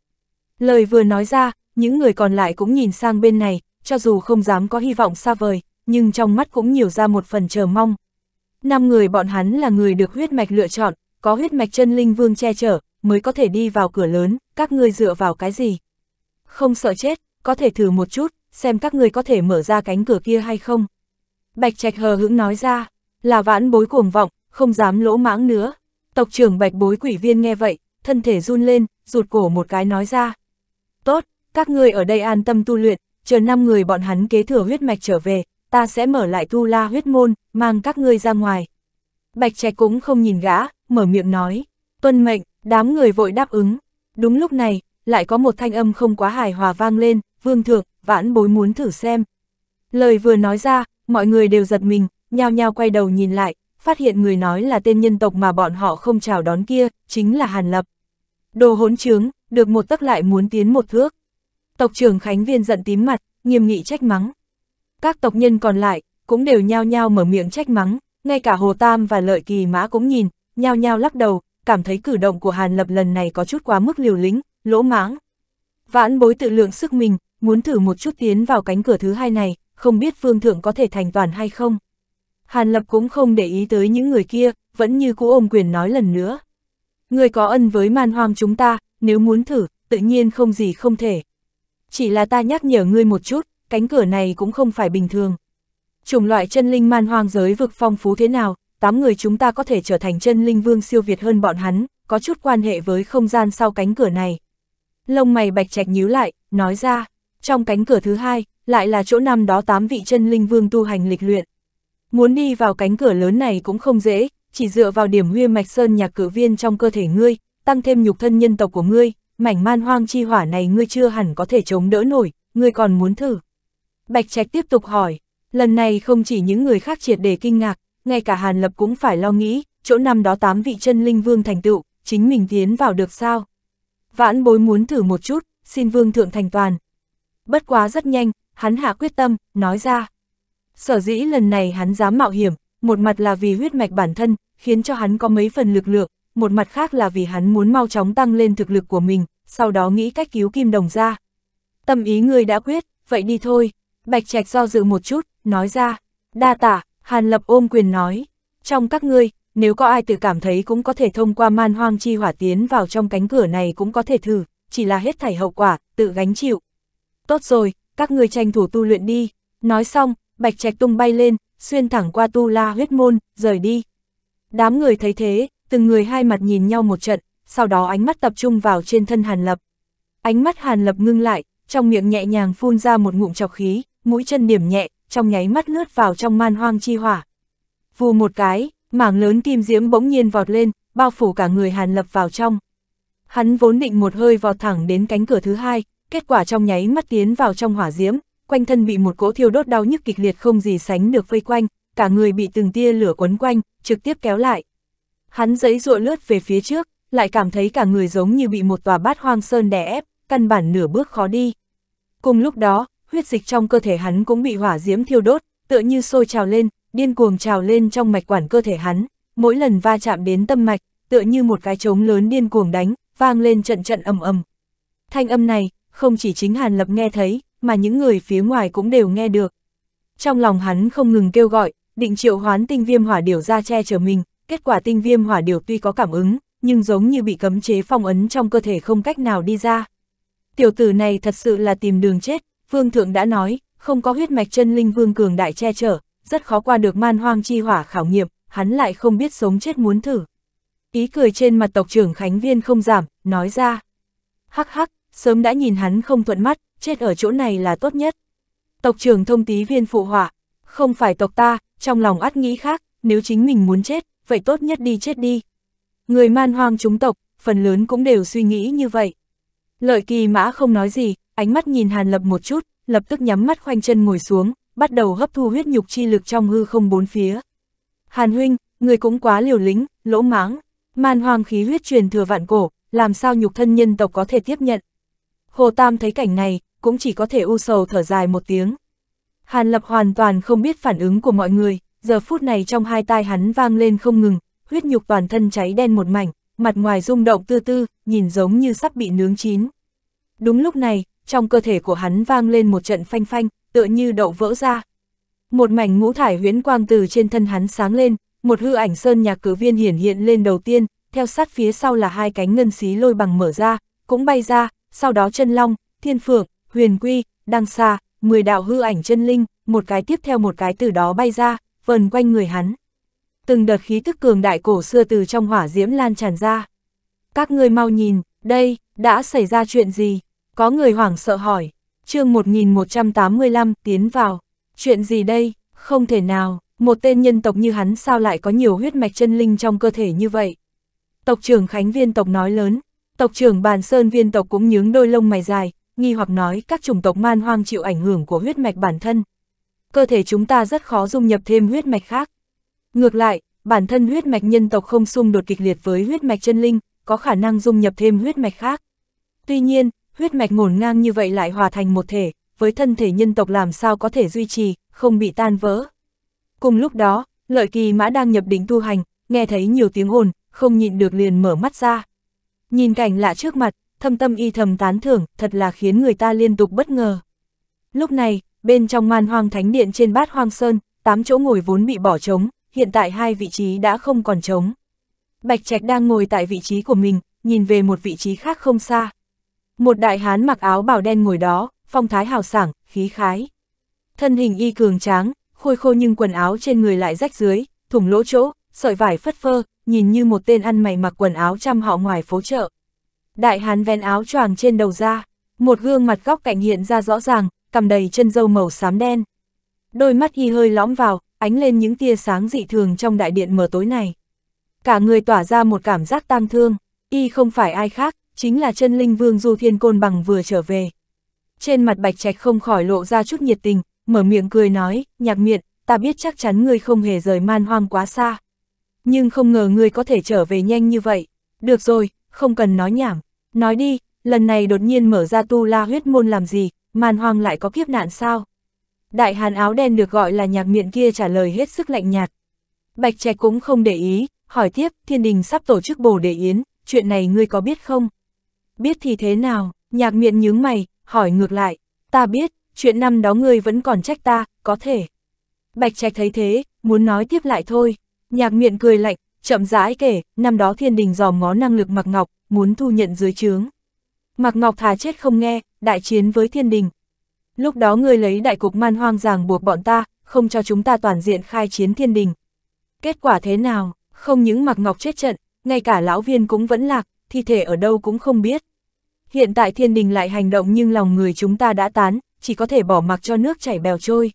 Lời vừa nói ra, những người còn lại cũng nhìn sang bên này, cho dù không dám có hy vọng xa vời, nhưng trong mắt cũng nhiều ra một phần chờ mong. Năm người bọn hắn là người được huyết mạch lựa chọn, có huyết mạch chân linh vương che chở, mới có thể đi vào cửa lớn, các ngươi dựa vào cái gì? Không sợ chết, có thể thử một chút, xem các ngươi có thể mở ra cánh cửa kia hay không. Bạch Trạch hờ hững nói ra, là vãn bối cuồng vọng, không dám lỗ mãng nữa. Tộc trưởng Bạch bối quỷ viên nghe vậy, thân thể run lên, rụt cổ một cái nói ra. Tốt, các ngươi ở đây an tâm tu luyện, chờ năm người bọn hắn kế thừa huyết mạch trở về, ta sẽ mở lại tu la huyết môn, mang các ngươi ra ngoài. Bạch Trạch cũng không nhìn gã, mở miệng nói. Tuân mệnh, đám người vội đáp ứng. Đúng lúc này, lại có một thanh âm không quá hài hòa vang lên, vương thượng, vãn bối muốn thử xem. Lời vừa nói ra, mọi người đều giật mình, nhao nhao quay đầu nhìn lại, phát hiện người nói là tên nhân tộc mà bọn họ không chào đón kia, chính là Hàn Lập. Đồ hỗn trướng, được một tấc lại muốn tiến một thước. Tộc trưởng Khánh Viên giận tím mặt, nghiêm nghị trách mắng. Các tộc nhân còn lại, cũng đều nhao nhao mở miệng trách mắng, ngay cả Hồ Tam và Lợi Kỳ Mã cũng nhìn, nhao nhao lắc đầu, cảm thấy cử động của Hàn Lập lần này có chút quá mức liều lĩnh, lỗ mãng. Vãn bối tự lượng sức mình, muốn thử một chút tiến vào cánh cửa thứ hai này, không biết phương Thượng có thể thành toàn hay không. Hàn Lập cũng không để ý tới những người kia, vẫn như cũ ôm quyền nói lần nữa. Người có ân với man hoang chúng ta, nếu muốn thử, tự nhiên không gì không thể. Chỉ là ta nhắc nhở ngươi một chút, cánh cửa này cũng không phải bình thường. Chủng loại chân linh man hoang giới vực phong phú thế nào, tám người chúng ta có thể trở thành chân linh vương siêu việt hơn bọn hắn, có chút quan hệ với không gian sau cánh cửa này. Lông mày bạch trạch nhíu lại, nói ra. Trong cánh cửa thứ hai, lại là chỗ năm đó tám vị chân linh vương tu hành lịch luyện. Muốn đi vào cánh cửa lớn này cũng không dễ, chỉ dựa vào điểm huyê mạch sơn nhạc cử viên trong cơ thể ngươi, tăng thêm nhục thân nhân tộc của ngươi, mảnh man hoang chi hỏa này ngươi chưa hẳn có thể chống đỡ nổi, ngươi còn muốn thử. Bạch Trạch tiếp tục hỏi, lần này không chỉ những người khác triệt để kinh ngạc, ngay cả Hàn Lập cũng phải lo nghĩ, chỗ năm đó tám vị chân linh vương thành tựu, chính mình tiến vào được sao? Vãn bối muốn thử một chút, xin vương thượng thành toàn, bất quá rất nhanh, hắn hạ quyết tâm, nói ra. Sở dĩ lần này hắn dám mạo hiểm, một mặt là vì huyết mạch bản thân, khiến cho hắn có mấy phần lực lượng, một mặt khác là vì hắn muốn mau chóng tăng lên thực lực của mình, sau đó nghĩ cách cứu kim đồng ra. Tâm ý ngươi đã quyết, vậy đi thôi. Bạch Trạch do dự một chút, nói ra. Đa tả, Hàn Lập ôm quyền nói. Trong các ngươi, nếu có ai tự cảm thấy cũng có thể thông qua man hoang chi hỏa tiến vào trong cánh cửa này cũng có thể thử, chỉ là hết thảy hậu quả, tự gánh chịu tốt rồi, các người tranh thủ tu luyện đi. Nói xong, bạch trạch tung bay lên, xuyên thẳng qua tu la huyết môn, rời đi. Đám người thấy thế, từng người hai mặt nhìn nhau một trận, sau đó ánh mắt tập trung vào trên thân Hàn Lập. Ánh mắt Hàn Lập ngưng lại, trong miệng nhẹ nhàng phun ra một ngụm chọc khí, mũi chân điểm nhẹ, trong nháy mắt lướt vào trong man hoang chi hỏa. Vù một cái, mảng lớn kim diễm bỗng nhiên vọt lên, bao phủ cả người Hàn Lập vào trong. Hắn vốn định một hơi vọt thẳng đến cánh cửa thứ hai, kết quả trong nháy mắt tiến vào trong hỏa diễm, quanh thân bị một cỗ thiêu đốt đau nhức kịch liệt không gì sánh được vây quanh, cả người bị từng tia lửa quấn quanh, trực tiếp kéo lại. Hắn giấy ruộng lướt về phía trước, lại cảm thấy cả người giống như bị một tòa bát hoang sơn đè ép, căn bản nửa bước khó đi. Cùng lúc đó, huyết dịch trong cơ thể hắn cũng bị hỏa diễm thiêu đốt, tựa như sôi trào lên, điên cuồng trào lên trong mạch quản cơ thể hắn, mỗi lần va chạm đến tâm mạch, tựa như một cái trống lớn điên cuồng đánh, vang lên trận trận ầm ầm. Thanh âm này, không chỉ chính Hàn Lập nghe thấy, mà những người phía ngoài cũng đều nghe được. Trong lòng hắn không ngừng kêu gọi, định triệu hoán tinh viêm hỏa điểu ra che chở mình, kết quả tinh viêm hỏa điểu tuy có cảm ứng, nhưng giống như bị cấm chế phong ấn trong cơ thể không cách nào đi ra. Tiểu tử này thật sự là tìm đường chết, Phương Thượng đã nói, không có huyết mạch chân linh Vương Cường Đại che chở, rất khó qua được man hoang chi hỏa khảo nghiệm, hắn lại không biết sống chết muốn thử. Ý cười trên mặt tộc trưởng Khánh Viên không giảm, nói ra. Hắc hắc, sớm đã nhìn hắn không thuận mắt, chết ở chỗ này là tốt nhất. Tộc trưởng thông tí viên phụ họa, không phải tộc ta, trong lòng ắt nghĩ khác, nếu chính mình muốn chết, vậy tốt nhất đi chết đi. Người man hoang chúng tộc, phần lớn cũng đều suy nghĩ như vậy. Lợi kỳ mã không nói gì, ánh mắt nhìn Hàn Lập một chút, lập tức nhắm mắt khoanh chân ngồi xuống, bắt đầu hấp thu huyết nhục chi lực trong hư không bốn phía. Hàn huynh, người cũng quá liều lĩnh, lỗ mãng, man hoang khí huyết truyền thừa vạn cổ, làm sao nhục thân nhân tộc có thể tiếp nhận. Hồ Tam thấy cảnh này, cũng chỉ có thể u sầu thở dài một tiếng. Hàn Lập hoàn toàn không biết phản ứng của mọi người, giờ phút này trong hai tai hắn vang lên không ngừng, huyết nhục toàn thân cháy đen một mảnh, mặt ngoài rung động tư tư, nhìn giống như sắp bị nướng chín. Đúng lúc này, trong cơ thể của hắn vang lên một trận phanh phanh, tựa như đậu vỡ ra. Một mảnh ngũ thải huyễn quang từ trên thân hắn sáng lên, một hư ảnh sơn nhà cử viên hiển hiện lên đầu tiên, theo sát phía sau là hai cánh ngân xí lôi bằng mở ra, cũng bay ra, sau đó chân long, thiên phượng, huyền quy, đăng xa, 10 đạo hư ảnh chân linh, một cái tiếp theo một cái từ đó bay ra, vần quanh người hắn. Từng đợt khí tức cường đại cổ xưa từ trong hỏa diễm lan tràn ra. Các người mau nhìn, đây, đã xảy ra chuyện gì? Có người hoảng sợ hỏi. chương 1185 tiến vào. Chuyện gì đây? Không thể nào, một tên nhân tộc như hắn sao lại có nhiều huyết mạch chân linh trong cơ thể như vậy? Tộc trưởng Khánh Viên tộc nói lớn, Tộc trưởng bàn sơn viên tộc cũng nhướng đôi lông mày dài, nghi hoặc nói các chủng tộc man hoang chịu ảnh hưởng của huyết mạch bản thân. Cơ thể chúng ta rất khó dung nhập thêm huyết mạch khác. Ngược lại, bản thân huyết mạch nhân tộc không xung đột kịch liệt với huyết mạch chân linh, có khả năng dung nhập thêm huyết mạch khác. Tuy nhiên, huyết mạch ngổn ngang như vậy lại hòa thành một thể, với thân thể nhân tộc làm sao có thể duy trì, không bị tan vỡ. Cùng lúc đó, lợi kỳ mã đang nhập định tu hành, nghe thấy nhiều tiếng ồn, không nhịn được liền mở mắt ra. Nhìn cảnh lạ trước mặt, thâm tâm y thầm tán thưởng, thật là khiến người ta liên tục bất ngờ. Lúc này, bên trong man hoang thánh điện trên bát hoang sơn, tám chỗ ngồi vốn bị bỏ trống, hiện tại hai vị trí đã không còn trống. Bạch Trạch đang ngồi tại vị trí của mình, nhìn về một vị trí khác không xa. Một đại hán mặc áo bào đen ngồi đó, phong thái hào sảng, khí khái. Thân hình y cường tráng, khôi khô nhưng quần áo trên người lại rách dưới, thủng lỗ chỗ, sợi vải phất phơ, nhìn như một tên ăn mày mặc quần áo trăm họ ngoài phố chợ. Đại hán vén áo choàng trên đầu ra, một gương mặt góc cạnh hiện ra rõ ràng, cầm đầy chân dâu màu xám đen. Đôi mắt y hơi lõm vào, ánh lên những tia sáng dị thường trong đại điện mờ tối này. Cả người tỏa ra một cảm giác tang thương, y không phải ai khác, chính là chân linh vương Du Thiên Côn bằng vừa trở về. Trên mặt bạch trạch không khỏi lộ ra chút nhiệt tình, mở miệng cười nói, nhạc miệng, ta biết chắc chắn ngươi không hề rời man hoang quá xa nhưng không ngờ ngươi có thể trở về nhanh như vậy. Được rồi, không cần nói nhảm. Nói đi, lần này đột nhiên mở ra tu la huyết môn làm gì, màn hoang lại có kiếp nạn sao? Đại hàn áo đen được gọi là nhạc miệng kia trả lời hết sức lạnh nhạt. Bạch trẻ cũng không để ý, hỏi tiếp, thiên đình sắp tổ chức bổ để yến, chuyện này ngươi có biết không? Biết thì thế nào, nhạc miệng nhướng mày, hỏi ngược lại, ta biết, chuyện năm đó ngươi vẫn còn trách ta, có thể. Bạch trạch thấy thế, muốn nói tiếp lại thôi, Nhạc miệng cười lạnh, chậm rãi kể, năm đó thiên đình dòm ngó năng lực Mạc Ngọc, muốn thu nhận dưới trướng. Mạc Ngọc thà chết không nghe, đại chiến với thiên đình. Lúc đó người lấy đại cục man hoang ràng buộc bọn ta, không cho chúng ta toàn diện khai chiến thiên đình. Kết quả thế nào, không những Mạc Ngọc chết trận, ngay cả lão viên cũng vẫn lạc, thi thể ở đâu cũng không biết. Hiện tại thiên đình lại hành động nhưng lòng người chúng ta đã tán, chỉ có thể bỏ mặc cho nước chảy bèo trôi.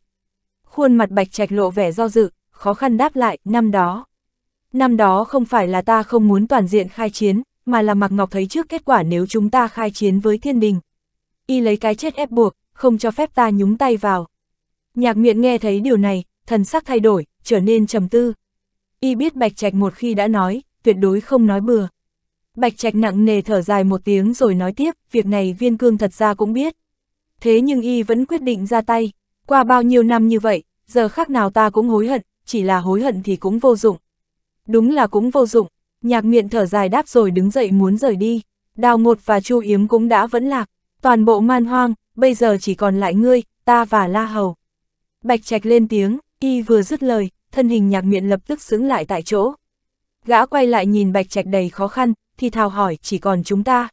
Khuôn mặt bạch trạch lộ vẻ do dự, khó khăn đáp lại, năm đó. Năm đó không phải là ta không muốn toàn diện khai chiến, mà là Mạc Ngọc thấy trước kết quả nếu chúng ta khai chiến với thiên đình. Y lấy cái chết ép buộc, không cho phép ta nhúng tay vào. Nhạc miệng nghe thấy điều này, thần sắc thay đổi, trở nên trầm tư. Y biết Bạch Trạch một khi đã nói, tuyệt đối không nói bừa. Bạch Trạch nặng nề thở dài một tiếng rồi nói tiếp, việc này viên cương thật ra cũng biết. Thế nhưng y vẫn quyết định ra tay, qua bao nhiêu năm như vậy, giờ khác nào ta cũng hối hận, chỉ là hối hận thì cũng vô dụng. Đúng là cũng vô dụng, nhạc miệng thở dài đáp rồi đứng dậy muốn rời đi. Đào Ngột và Chu Yếm cũng đã vẫn lạc, toàn bộ man hoang, bây giờ chỉ còn lại ngươi, ta và La Hầu. Bạch Trạch lên tiếng, y vừa dứt lời, thân hình nhạc miệng lập tức xứng lại tại chỗ. Gã quay lại nhìn Bạch Trạch đầy khó khăn, thì thào hỏi chỉ còn chúng ta.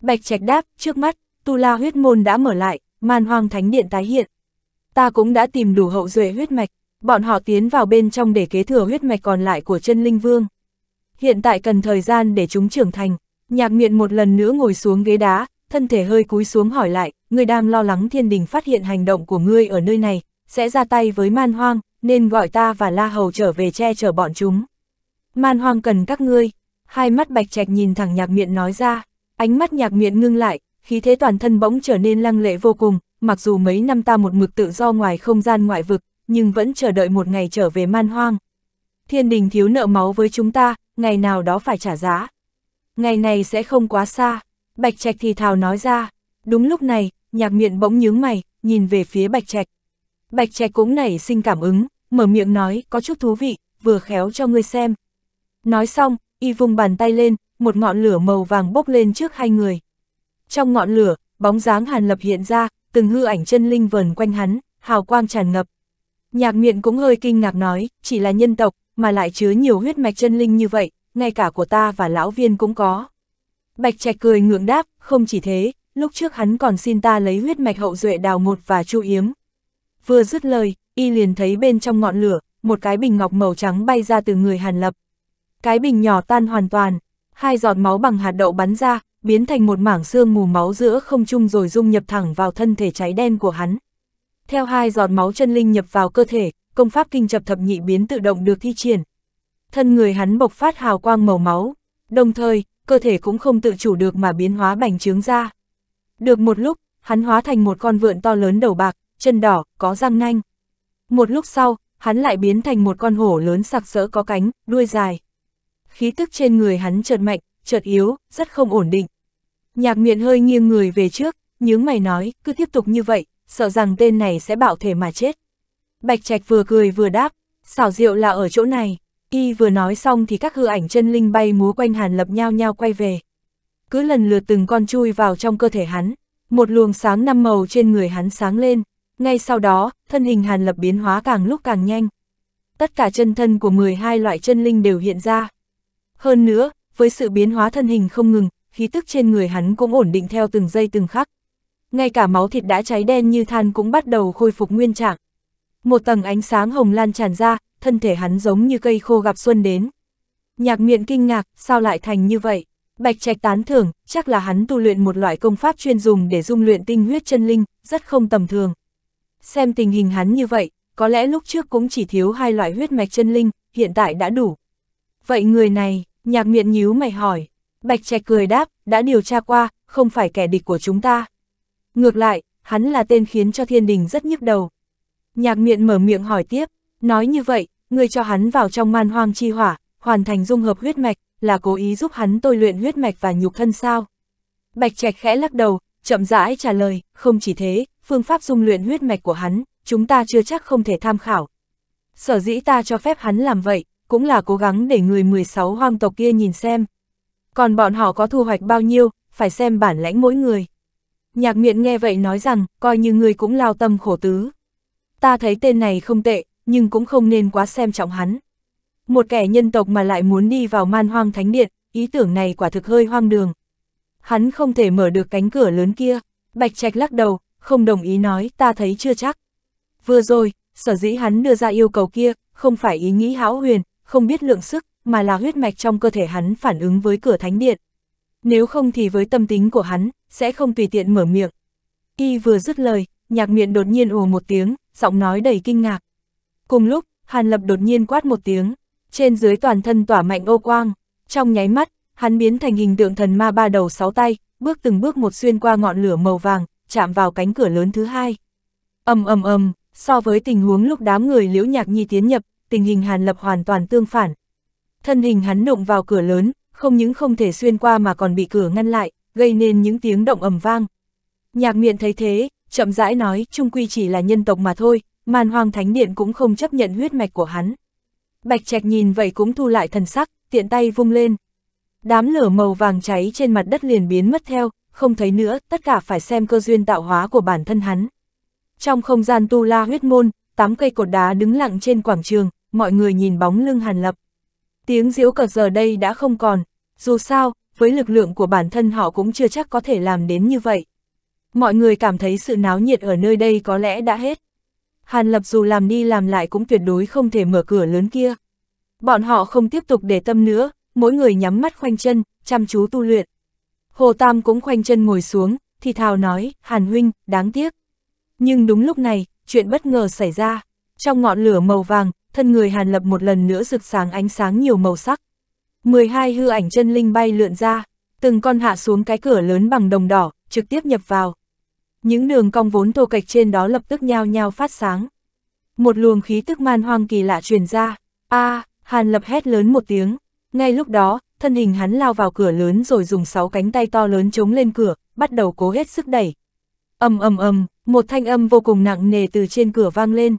Bạch Trạch đáp, trước mắt, Tu La huyết môn đã mở lại, man hoang thánh điện tái hiện. Ta cũng đã tìm đủ hậu duệ huyết mạch, bọn họ tiến vào bên trong để kế thừa huyết mạch còn lại của chân linh vương. Hiện tại cần thời gian để chúng trưởng thành, nhạc miện một lần nữa ngồi xuống ghế đá, thân thể hơi cúi xuống hỏi lại, người đang lo lắng thiên đình phát hiện hành động của ngươi ở nơi này, sẽ ra tay với man hoang, nên gọi ta và la hầu trở về che chở bọn chúng. Man hoang cần các ngươi, hai mắt bạch trạch nhìn thẳng nhạc miện nói ra, ánh mắt nhạc miện ngưng lại, khí thế toàn thân bỗng trở nên lăng lệ vô cùng, mặc dù mấy năm ta một mực tự do ngoài không gian ngoại vực, nhưng vẫn chờ đợi một ngày trở về man hoang. Thiên đình thiếu nợ máu với chúng ta, ngày nào đó phải trả giá. Ngày này sẽ không quá xa, Bạch Trạch thì thào nói ra. Đúng lúc này, nhạc miệng bỗng nhướng mày, nhìn về phía Bạch Trạch. Bạch Trạch cũng nảy sinh cảm ứng, mở miệng nói có chút thú vị, vừa khéo cho ngươi xem. Nói xong, y vung bàn tay lên, một ngọn lửa màu vàng bốc lên trước hai người. Trong ngọn lửa, bóng dáng Hàn Lập hiện ra, từng hư ảnh chân linh vờn quanh hắn, hào quang tràn ngập. Nhạc miện cũng hơi kinh ngạc nói, chỉ là nhân tộc, mà lại chứa nhiều huyết mạch chân linh như vậy, ngay cả của ta và lão viên cũng có. Bạch trạch cười ngượng đáp, không chỉ thế, lúc trước hắn còn xin ta lấy huyết mạch hậu duệ đào một và chu yếm. Vừa dứt lời, y liền thấy bên trong ngọn lửa, một cái bình ngọc màu trắng bay ra từ người hàn lập. Cái bình nhỏ tan hoàn toàn, hai giọt máu bằng hạt đậu bắn ra, biến thành một mảng xương mù máu giữa không trung rồi dung nhập thẳng vào thân thể cháy đen của hắn, theo hai giọt máu chân linh nhập vào cơ thể, công pháp kinh chập thập nhị biến tự động được thi triển. Thân người hắn bộc phát hào quang màu máu, đồng thời, cơ thể cũng không tự chủ được mà biến hóa bành trướng ra. Được một lúc, hắn hóa thành một con vượn to lớn đầu bạc, chân đỏ, có răng nanh. Một lúc sau, hắn lại biến thành một con hổ lớn sặc sỡ có cánh, đuôi dài. Khí tức trên người hắn chợt mạnh, chợt yếu, rất không ổn định. Nhạc miệng hơi nghiêng người về trước, nhướng mày nói, cứ tiếp tục như vậy, sợ rằng tên này sẽ bảo thể mà chết. Bạch Trạch vừa cười vừa đáp, xảo diệu là ở chỗ này, y vừa nói xong thì các hư ảnh chân linh bay múa quanh Hàn Lập nhao nhau quay về. Cứ lần lượt từng con chui vào trong cơ thể hắn, một luồng sáng năm màu trên người hắn sáng lên, ngay sau đó, thân hình Hàn Lập biến hóa càng lúc càng nhanh. Tất cả chân thân của 12 loại chân linh đều hiện ra. Hơn nữa, với sự biến hóa thân hình không ngừng, khí tức trên người hắn cũng ổn định theo từng giây từng khắc, ngay cả máu thịt đã cháy đen như than cũng bắt đầu khôi phục nguyên trạng. Một tầng ánh sáng hồng lan tràn ra, thân thể hắn giống như cây khô gặp xuân đến. Nhạc miệng kinh ngạc, sao lại thành như vậy? Bạch trạch tán thưởng, chắc là hắn tu luyện một loại công pháp chuyên dùng để dung luyện tinh huyết chân linh, rất không tầm thường. Xem tình hình hắn như vậy, có lẽ lúc trước cũng chỉ thiếu hai loại huyết mạch chân linh, hiện tại đã đủ. Vậy người này, nhạc miệng nhíu mày hỏi. Bạch trạch cười đáp, đã điều tra qua, không phải kẻ địch của chúng ta. Ngược lại, hắn là tên khiến cho thiên đình rất nhức đầu. Nhạc miện mở miệng hỏi tiếp, nói như vậy, người cho hắn vào trong man hoang chi hỏa, hoàn thành dung hợp huyết mạch, là cố ý giúp hắn tôi luyện huyết mạch và nhục thân sao. Bạch trạch khẽ lắc đầu, chậm rãi trả lời, không chỉ thế, phương pháp dung luyện huyết mạch của hắn, chúng ta chưa chắc không thể tham khảo. Sở dĩ ta cho phép hắn làm vậy, cũng là cố gắng để người 16 hoang tộc kia nhìn xem. Còn bọn họ có thu hoạch bao nhiêu, phải xem bản lãnh mỗi người. Nhạc miện nghe vậy nói rằng, coi như ngươi cũng lao tâm khổ tứ. Ta thấy tên này không tệ, nhưng cũng không nên quá xem trọng hắn. Một kẻ nhân tộc mà lại muốn đi vào man hoang thánh điện, ý tưởng này quả thực hơi hoang đường. Hắn không thể mở được cánh cửa lớn kia. Bạch Trạch lắc đầu, không đồng ý nói, ta thấy chưa chắc. Vừa rồi, sở dĩ hắn đưa ra yêu cầu kia, không phải ý nghĩ hão huyền, không biết lượng sức, mà là huyết mạch trong cơ thể hắn phản ứng với cửa thánh điện nếu không thì với tâm tính của hắn, sẽ không tùy tiện mở miệng. Y vừa dứt lời, nhạc miệng đột nhiên ồ một tiếng, giọng nói đầy kinh ngạc. Cùng lúc, Hàn Lập đột nhiên quát một tiếng, trên dưới toàn thân tỏa mạnh ô quang, trong nháy mắt, hắn biến thành hình tượng thần ma ba đầu sáu tay, bước từng bước một xuyên qua ngọn lửa màu vàng, chạm vào cánh cửa lớn thứ hai. Ầm ầm ầm, so với tình huống lúc đám người Liễu Nhạc Nhi tiến nhập, tình hình Hàn Lập hoàn toàn tương phản. Thân hình hắn đụng vào cửa lớn, không những không thể xuyên qua mà còn bị cửa ngăn lại, gây nên những tiếng động ầm vang. Nhạc miện thấy thế, chậm rãi nói trung quy chỉ là nhân tộc mà thôi, màn hoàng thánh điện cũng không chấp nhận huyết mạch của hắn. Bạch trạch nhìn vậy cũng thu lại thần sắc, tiện tay vung lên. Đám lửa màu vàng cháy trên mặt đất liền biến mất theo, không thấy nữa, tất cả phải xem cơ duyên tạo hóa của bản thân hắn. Trong không gian tu la huyết môn, tám cây cột đá đứng lặng trên quảng trường, mọi người nhìn bóng lưng hàn lập. Tiếng diễu cợt giờ đây đã không còn, dù sao, với lực lượng của bản thân họ cũng chưa chắc có thể làm đến như vậy. Mọi người cảm thấy sự náo nhiệt ở nơi đây có lẽ đã hết. Hàn Lập dù làm đi làm lại cũng tuyệt đối không thể mở cửa lớn kia. Bọn họ không tiếp tục để tâm nữa, mỗi người nhắm mắt khoanh chân, chăm chú tu luyện. Hồ Tam cũng khoanh chân ngồi xuống, thì thào nói, Hàn Huynh, đáng tiếc. Nhưng đúng lúc này, chuyện bất ngờ xảy ra. Trong ngọn lửa màu vàng, thân người Hàn Lập một lần nữa rực sáng ánh sáng nhiều màu sắc. 12 hư ảnh chân linh bay lượn ra, từng con hạ xuống cái cửa lớn bằng đồng đỏ, trực tiếp nhập vào. Những đường cong vốn thô cạch trên đó lập tức nhao nhao phát sáng. Một luồng khí tức man hoang kỳ lạ truyền ra, a à, Hàn Lập hét lớn một tiếng. Ngay lúc đó, thân hình hắn lao vào cửa lớn rồi dùng sáu cánh tay to lớn chống lên cửa, bắt đầu cố hết sức đẩy. ầm ầm ầm, một thanh âm vô cùng nặng nề từ trên cửa vang lên,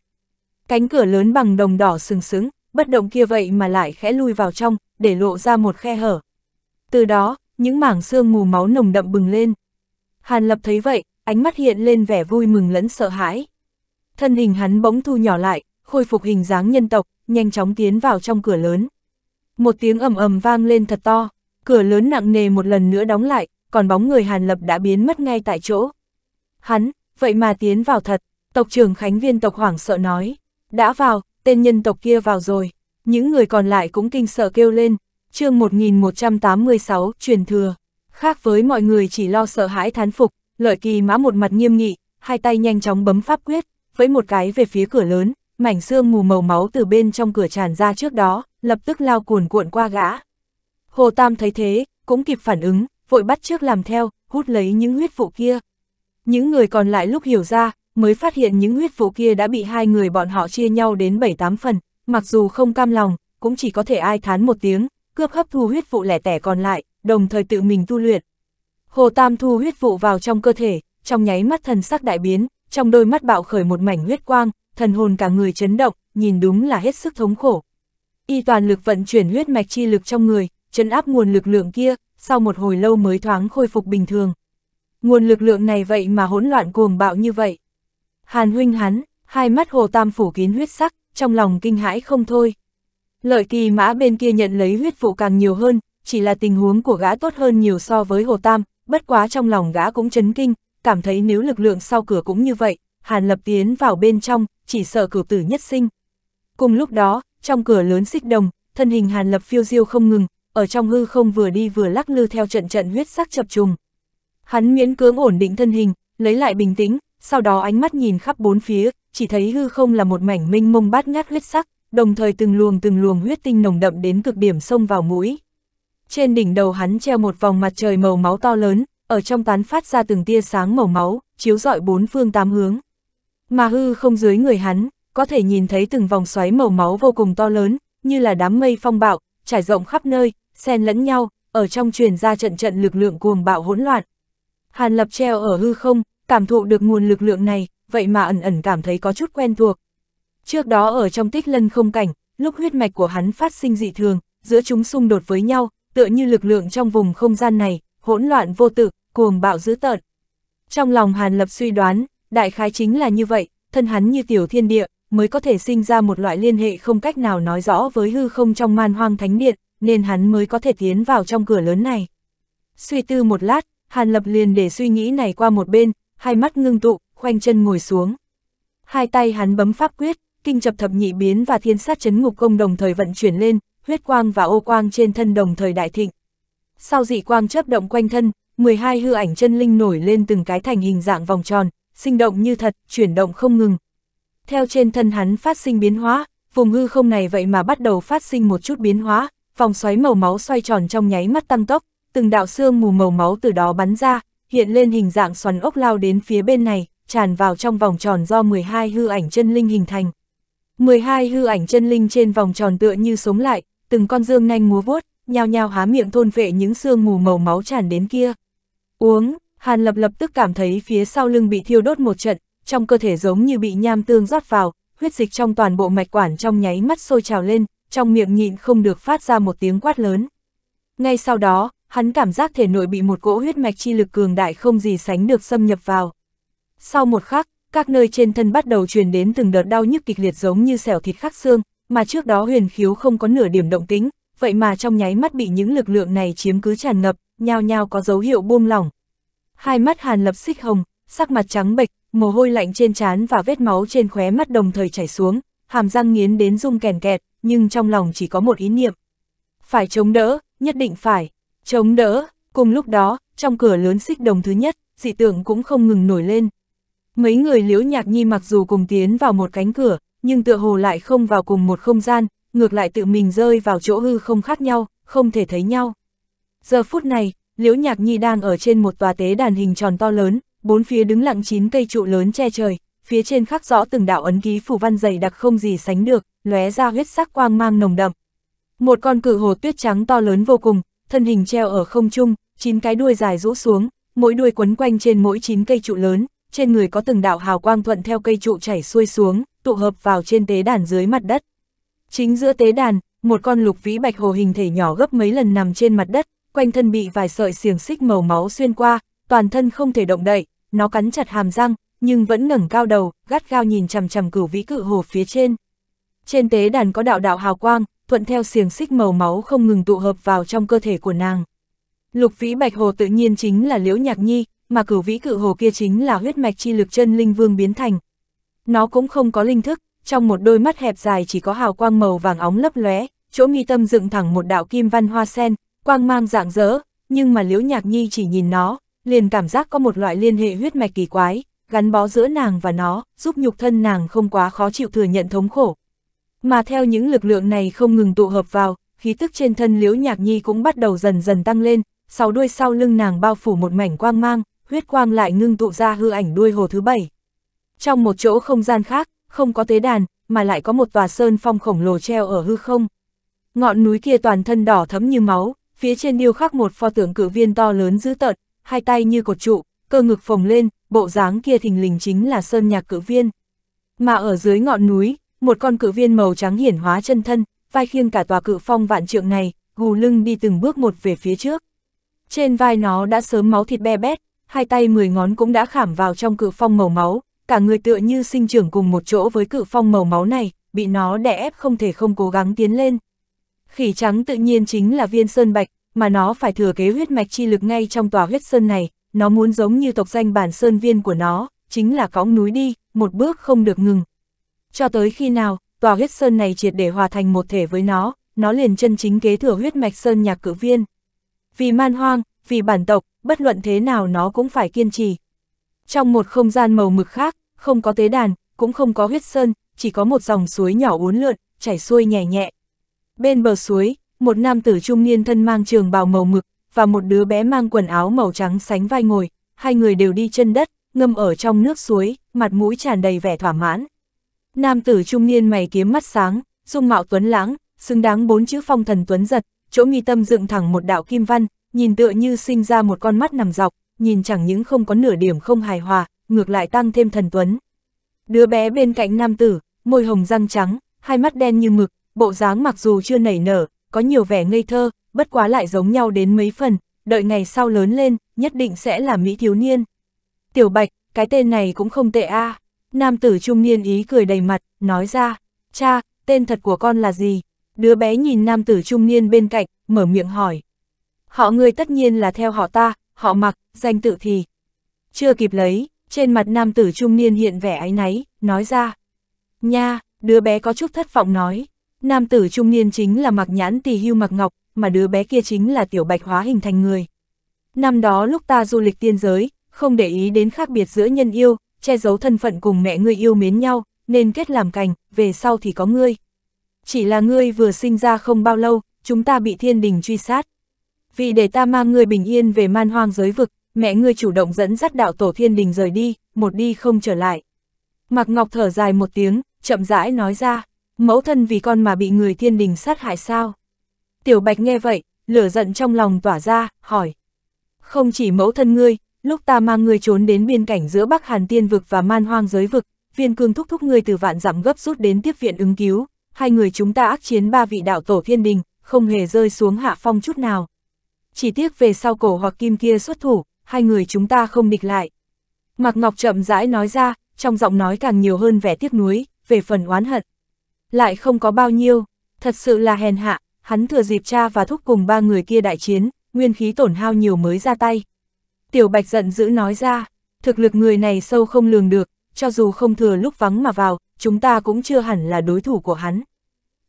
Cánh cửa lớn bằng đồng đỏ sừng sững, bất động kia vậy mà lại khẽ lui vào trong, để lộ ra một khe hở. Từ đó, những mảng xương mù máu nồng đậm bừng lên. Hàn Lập thấy vậy, ánh mắt hiện lên vẻ vui mừng lẫn sợ hãi. Thân hình hắn bỗng thu nhỏ lại, khôi phục hình dáng nhân tộc, nhanh chóng tiến vào trong cửa lớn. Một tiếng ầm ầm vang lên thật to, cửa lớn nặng nề một lần nữa đóng lại, còn bóng người Hàn Lập đã biến mất ngay tại chỗ. Hắn, vậy mà tiến vào thật, tộc trưởng Khánh Viên tộc hoảng sợ nói. Đã vào, tên nhân tộc kia vào rồi. Những người còn lại cũng kinh sợ kêu lên. chương 1186, truyền thừa. Khác với mọi người chỉ lo sợ hãi thán phục, lợi kỳ mã một mặt nghiêm nghị, hai tay nhanh chóng bấm pháp quyết, với một cái về phía cửa lớn, mảnh xương mù màu máu từ bên trong cửa tràn ra trước đó, lập tức lao cuồn cuộn qua gã. Hồ Tam thấy thế, cũng kịp phản ứng, vội bắt trước làm theo, hút lấy những huyết vụ kia. Những người còn lại lúc hiểu ra, mới phát hiện những huyết vụ kia đã bị hai người bọn họ chia nhau đến 7-8 phần, mặc dù không cam lòng, cũng chỉ có thể ai thán một tiếng, cướp hấp thu huyết vụ lẻ tẻ còn lại, đồng thời tự mình tu luyện. Hồ Tam thu huyết vụ vào trong cơ thể, trong nháy mắt thần sắc đại biến, trong đôi mắt bạo khởi một mảnh huyết quang, thần hồn cả người chấn động, nhìn đúng là hết sức thống khổ. Y toàn lực vận chuyển huyết mạch chi lực trong người, chấn áp nguồn lực lượng kia, sau một hồi lâu mới thoáng khôi phục bình thường. Nguồn lực lượng này vậy mà hỗn loạn cuồng bạo như vậy. Hàn huynh hắn, hai mắt hồ tam phủ kín huyết sắc, trong lòng kinh hãi không thôi. Lợi kỳ mã bên kia nhận lấy huyết vụ càng nhiều hơn, chỉ là tình huống của gã tốt hơn nhiều so với hồ tam, bất quá trong lòng gã cũng chấn kinh, cảm thấy nếu lực lượng sau cửa cũng như vậy, hàn lập tiến vào bên trong, chỉ sợ cửu tử nhất sinh. Cùng lúc đó, trong cửa lớn xích đồng, thân hình hàn lập phiêu diêu không ngừng, ở trong hư không vừa đi vừa lắc lư theo trận trận huyết sắc chập trùng. Hắn miễn cưỡng ổn định thân hình, lấy lại bình tĩnh, sau đó ánh mắt nhìn khắp bốn phía, chỉ thấy hư không là một mảnh minh mông bát ngát huyết sắc, đồng thời từng luồng từng luồng huyết tinh nồng đậm đến cực điểm xông vào mũi. Trên đỉnh đầu hắn treo một vòng mặt trời màu máu to lớn, ở trong tán phát ra từng tia sáng màu máu, chiếu rọi bốn phương tám hướng. Mà hư không dưới người hắn, có thể nhìn thấy từng vòng xoáy màu máu vô cùng to lớn, như là đám mây phong bạo, trải rộng khắp nơi, xen lẫn nhau, ở trong truyền ra trận trận lực lượng cuồng bạo hỗn loạn. Hàn Lập treo ở hư không, cảm thụ được nguồn lực lượng này, vậy mà ẩn ẩn cảm thấy có chút quen thuộc. Trước đó ở trong tích lân không cảnh, lúc huyết mạch của hắn phát sinh dị thường, giữa chúng xung đột với nhau, tựa như lực lượng trong vùng không gian này, hỗn loạn vô tự, cuồng bạo dữ tợn. Trong lòng Hàn Lập suy đoán, đại khái chính là như vậy, thân hắn như tiểu thiên địa, mới có thể sinh ra một loại liên hệ không cách nào nói rõ với hư không trong man hoang thánh điện, nên hắn mới có thể tiến vào trong cửa lớn này. Suy tư một lát, Hàn Lập liền để suy nghĩ này qua một bên, hai mắt ngưng tụ, khoanh chân ngồi xuống. Hai tay hắn bấm pháp quyết, kinh chập thập nhị biến và thiên sát chấn ngục công đồng thời vận chuyển lên, huyết quang và ô quang trên thân đồng thời đại thịnh. Sau dị quang chớp động quanh thân, 12 hư ảnh chân linh nổi lên từng cái thành hình dạng vòng tròn, sinh động như thật, chuyển động không ngừng. Theo trên thân hắn phát sinh biến hóa, vùng hư không này vậy mà bắt đầu phát sinh một chút biến hóa, vòng xoáy màu máu xoay tròn trong nháy mắt tăng tốc, từng đạo xương mù màu máu từ đó bắn ra, hiện lên hình dạng xoắn ốc lao đến phía bên này, tràn vào trong vòng tròn do 12 hư ảnh chân linh hình thành. 12 hư ảnh chân linh trên vòng tròn tựa như sống lại, từng con dương nanh múa vuốt, nhao nhao há miệng thôn vệ những xương mù màu máu tràn đến kia. Uống, Hàn Lập lập tức cảm thấy phía sau lưng bị thiêu đốt một trận, trong cơ thể giống như bị nham tương rót vào, huyết dịch trong toàn bộ mạch quản trong nháy mắt sôi trào lên, trong miệng nhịn không được phát ra một tiếng quát lớn. Ngay sau đó, hắn cảm giác thể nội bị một cỗ huyết mạch chi lực cường đại không gì sánh được xâm nhập vào. Sau một khắc, các nơi trên thân bắt đầu truyền đến từng đợt đau nhức kịch liệt giống như xẻo thịt khắc xương, mà trước đó huyền khiếu không có nửa điểm động tính, vậy mà trong nháy mắt bị những lực lượng này chiếm cứ tràn ngập, nhao nhao có dấu hiệu buông lỏng. Hai mắt hàn lập xích hồng, sắc mặt trắng bệch, mồ hôi lạnh trên trán và vết máu trên khóe mắt đồng thời chảy xuống, hàm răng nghiến đến rung kèn kẹt, nhưng trong lòng chỉ có một ý niệm. Phải chống đỡ, nhất định phải. Chống đỡ, cùng lúc đó, trong cửa lớn xích đồng thứ nhất, dị tượng cũng không ngừng nổi lên. Mấy người liễu nhạc nhi mặc dù cùng tiến vào một cánh cửa, nhưng tựa hồ lại không vào cùng một không gian, ngược lại tự mình rơi vào chỗ hư không khác nhau, không thể thấy nhau. Giờ phút này, liễu nhạc nhi đang ở trên một tòa tế đàn hình tròn to lớn, bốn phía đứng lặng chín cây trụ lớn che trời, phía trên khắc rõ từng đạo ấn ký phủ văn dày đặc không gì sánh được, lóe ra huyết sắc quang mang nồng đậm. Một con cự hồ tuyết trắng to lớn vô cùng, thân hình treo ở không trung, chín cái đuôi dài rũ xuống, mỗi đuôi quấn quanh trên mỗi chín cây trụ lớn, trên người có từng đạo hào quang thuận theo cây trụ chảy xuôi xuống, tụ hợp vào trên tế đàn dưới mặt đất. Chính giữa tế đàn, một con lục vĩ bạch hồ hình thể nhỏ gấp mấy lần nằm trên mặt đất, quanh thân bị vài sợi xiềng xích màu máu xuyên qua, toàn thân không thể động đậy, nó cắn chặt hàm răng, nhưng vẫn ngẩng cao đầu, gắt gao nhìn chằm chằm cửu vĩ cự hồ phía trên. Trên tế đàn có đạo đạo hào quang, thuận theo xiềng xích màu máu không ngừng tụ hợp vào trong cơ thể của nàng. Lục vĩ bạch hồ tự nhiên chính là liễu nhạc nhi, mà cửu vĩ cự hồ kia chính là huyết mạch chi lực chân linh vương biến thành. Nó cũng không có linh thức, trong một đôi mắt hẹp dài chỉ có hào quang màu vàng óng lấp lóe, chỗ nghi tâm dựng thẳng một đạo kim văn hoa sen, quang mang dạng dỡ, nhưng mà liễu nhạc nhi chỉ nhìn nó, liền cảm giác có một loại liên hệ huyết mạch kỳ quái, gắn bó giữa nàng và nó, giúp nhục thân nàng không quá khó chịu thừa nhận thống khổ mà theo những lực lượng này không ngừng tụ hợp vào, khí tức trên thân Liễu Nhạc Nhi cũng bắt đầu dần dần tăng lên, sáu đuôi sau lưng nàng bao phủ một mảnh quang mang, huyết quang lại ngưng tụ ra hư ảnh đuôi hồ thứ bảy. Trong một chỗ không gian khác, không có tế đàn, mà lại có một tòa sơn phong khổng lồ treo ở hư không. Ngọn núi kia toàn thân đỏ thấm như máu, phía trên điêu khắc một pho tượng cử viên to lớn dữ tợn, hai tay như cột trụ, cơ ngực phồng lên, bộ dáng kia thình lình chính là sơn nhạc cử viên. Mà ở dưới ngọn núi, một con cự viên màu trắng hiển hóa chân thân, vai khiêng cả tòa cự phong vạn trượng này, gù lưng đi từng bước một về phía trước. Trên vai nó đã sớm máu thịt be bét, hai tay mười ngón cũng đã khảm vào trong cự phong màu máu, cả người tựa như sinh trưởng cùng một chỗ với cự phong màu máu này, bị nó đè ép không thể không cố gắng tiến lên. Khỉ trắng tự nhiên chính là viên sơn bạch, mà nó phải thừa kế huyết mạch chi lực ngay trong tòa huyết sơn này, nó muốn giống như tộc danh bản sơn viên của nó, chính là cõng núi đi, một bước không được ngừng, cho tới khi nào, tòa huyết sơn này triệt để hòa thành một thể với nó, nó liền chân chính kế thừa huyết mạch sơn nhạc cử viên. Vì man hoang, vì bản tộc, bất luận thế nào nó cũng phải kiên trì. Trong một không gian màu mực khác, không có tế đàn, cũng không có huyết sơn, chỉ có một dòng suối nhỏ uốn lượn, chảy xuôi nhẹ nhẹ. Bên bờ suối, một nam tử trung niên thân mang trường bào màu mực, và một đứa bé mang quần áo màu trắng sánh vai ngồi, hai người đều đi chân đất, ngâm ở trong nước suối, mặt mũi tràn đầy vẻ thỏa mãn. Nam tử trung niên mày kiếm mắt sáng, dung mạo tuấn lãng, xứng đáng bốn chữ phong thần tuấn giật, chỗ mi tâm dựng thẳng một đạo kim văn, nhìn tựa như sinh ra một con mắt nằm dọc, nhìn chẳng những không có nửa điểm không hài hòa, ngược lại tăng thêm thần tuấn. Đứa bé bên cạnh nam tử, môi hồng răng trắng, hai mắt đen như mực, bộ dáng mặc dù chưa nảy nở, có nhiều vẻ ngây thơ, bất quá lại giống nhau đến mấy phần, đợi ngày sau lớn lên, nhất định sẽ là mỹ thiếu niên. Tiểu Bạch, cái tên này cũng không tệ a. À. Nam tử trung niên ý cười đầy mặt, nói ra, cha, tên thật của con là gì? Đứa bé nhìn nam tử trung niên bên cạnh, mở miệng hỏi. Họ người tất nhiên là theo họ ta, họ mặc, danh tự thì. Chưa kịp lấy, trên mặt nam tử trung niên hiện vẻ áy náy, nói ra. Nha, đứa bé có chút thất vọng nói. Nam tử trung niên chính là mặc nhãn tỳ hưu mặc ngọc, mà đứa bé kia chính là tiểu bạch hóa hình thành người. Năm đó lúc ta du lịch tiên giới, không để ý đến khác biệt giữa nhân yêu, che giấu thân phận cùng mẹ ngươi yêu mến nhau, nên kết làm cành, về sau thì có ngươi. Chỉ là ngươi vừa sinh ra không bao lâu, chúng ta bị thiên đình truy sát. Vì để ta mang ngươi bình yên về man hoang giới vực, mẹ ngươi chủ động dẫn dắt đạo tổ thiên đình rời đi, một đi không trở lại. Mạc Ngọc thở dài một tiếng, chậm rãi nói ra, mẫu thân vì con mà bị người thiên đình sát hại sao? Tiểu Bạch nghe vậy, lửa giận trong lòng tỏa ra, hỏi. Không chỉ mẫu thân ngươi, Lúc ta mang người trốn đến biên cảnh giữa Bắc Hàn Tiên vực và Man Hoang giới vực, Viên Cương thúc thúc người từ vạn dặm gấp rút đến tiếp viện ứng cứu, hai người chúng ta ác chiến ba vị đạo tổ thiên đình, không hề rơi xuống hạ phong chút nào. Chỉ tiếc về sau cổ hoặc kim kia xuất thủ, hai người chúng ta không địch lại. Mạc Ngọc chậm rãi nói ra, trong giọng nói càng nhiều hơn vẻ tiếc nuối, về phần oán hận. Lại không có bao nhiêu, thật sự là hèn hạ, hắn thừa dịp cha và thúc cùng ba người kia đại chiến, nguyên khí tổn hao nhiều mới ra tay. Tiểu Bạch giận dữ nói ra, thực lực người này sâu không lường được, cho dù không thừa lúc vắng mà vào, chúng ta cũng chưa hẳn là đối thủ của hắn.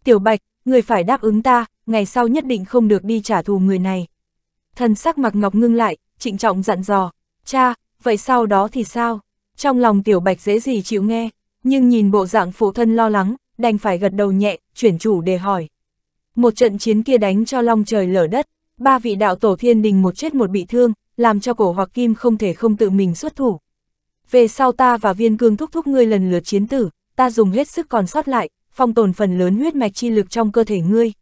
Tiểu Bạch, người phải đáp ứng ta, ngày sau nhất định không được đi trả thù người này. Thần sắc mặc ngọc ngưng lại, trịnh trọng dặn dò, cha, vậy sau đó thì sao? Trong lòng Tiểu Bạch dễ gì chịu nghe, nhưng nhìn bộ dạng phụ thân lo lắng, đành phải gật đầu nhẹ, chuyển chủ để hỏi. Một trận chiến kia đánh cho long trời lở đất, ba vị đạo tổ thiên đình một chết một bị thương, làm cho cổ hoặc kim không thể không tự mình xuất thủ. Về sau ta và viên cương thúc thúc ngươi lần lượt chiến tử, ta dùng hết sức còn sót lại, phong tồn phần lớn huyết mạch chi lực trong cơ thể ngươi.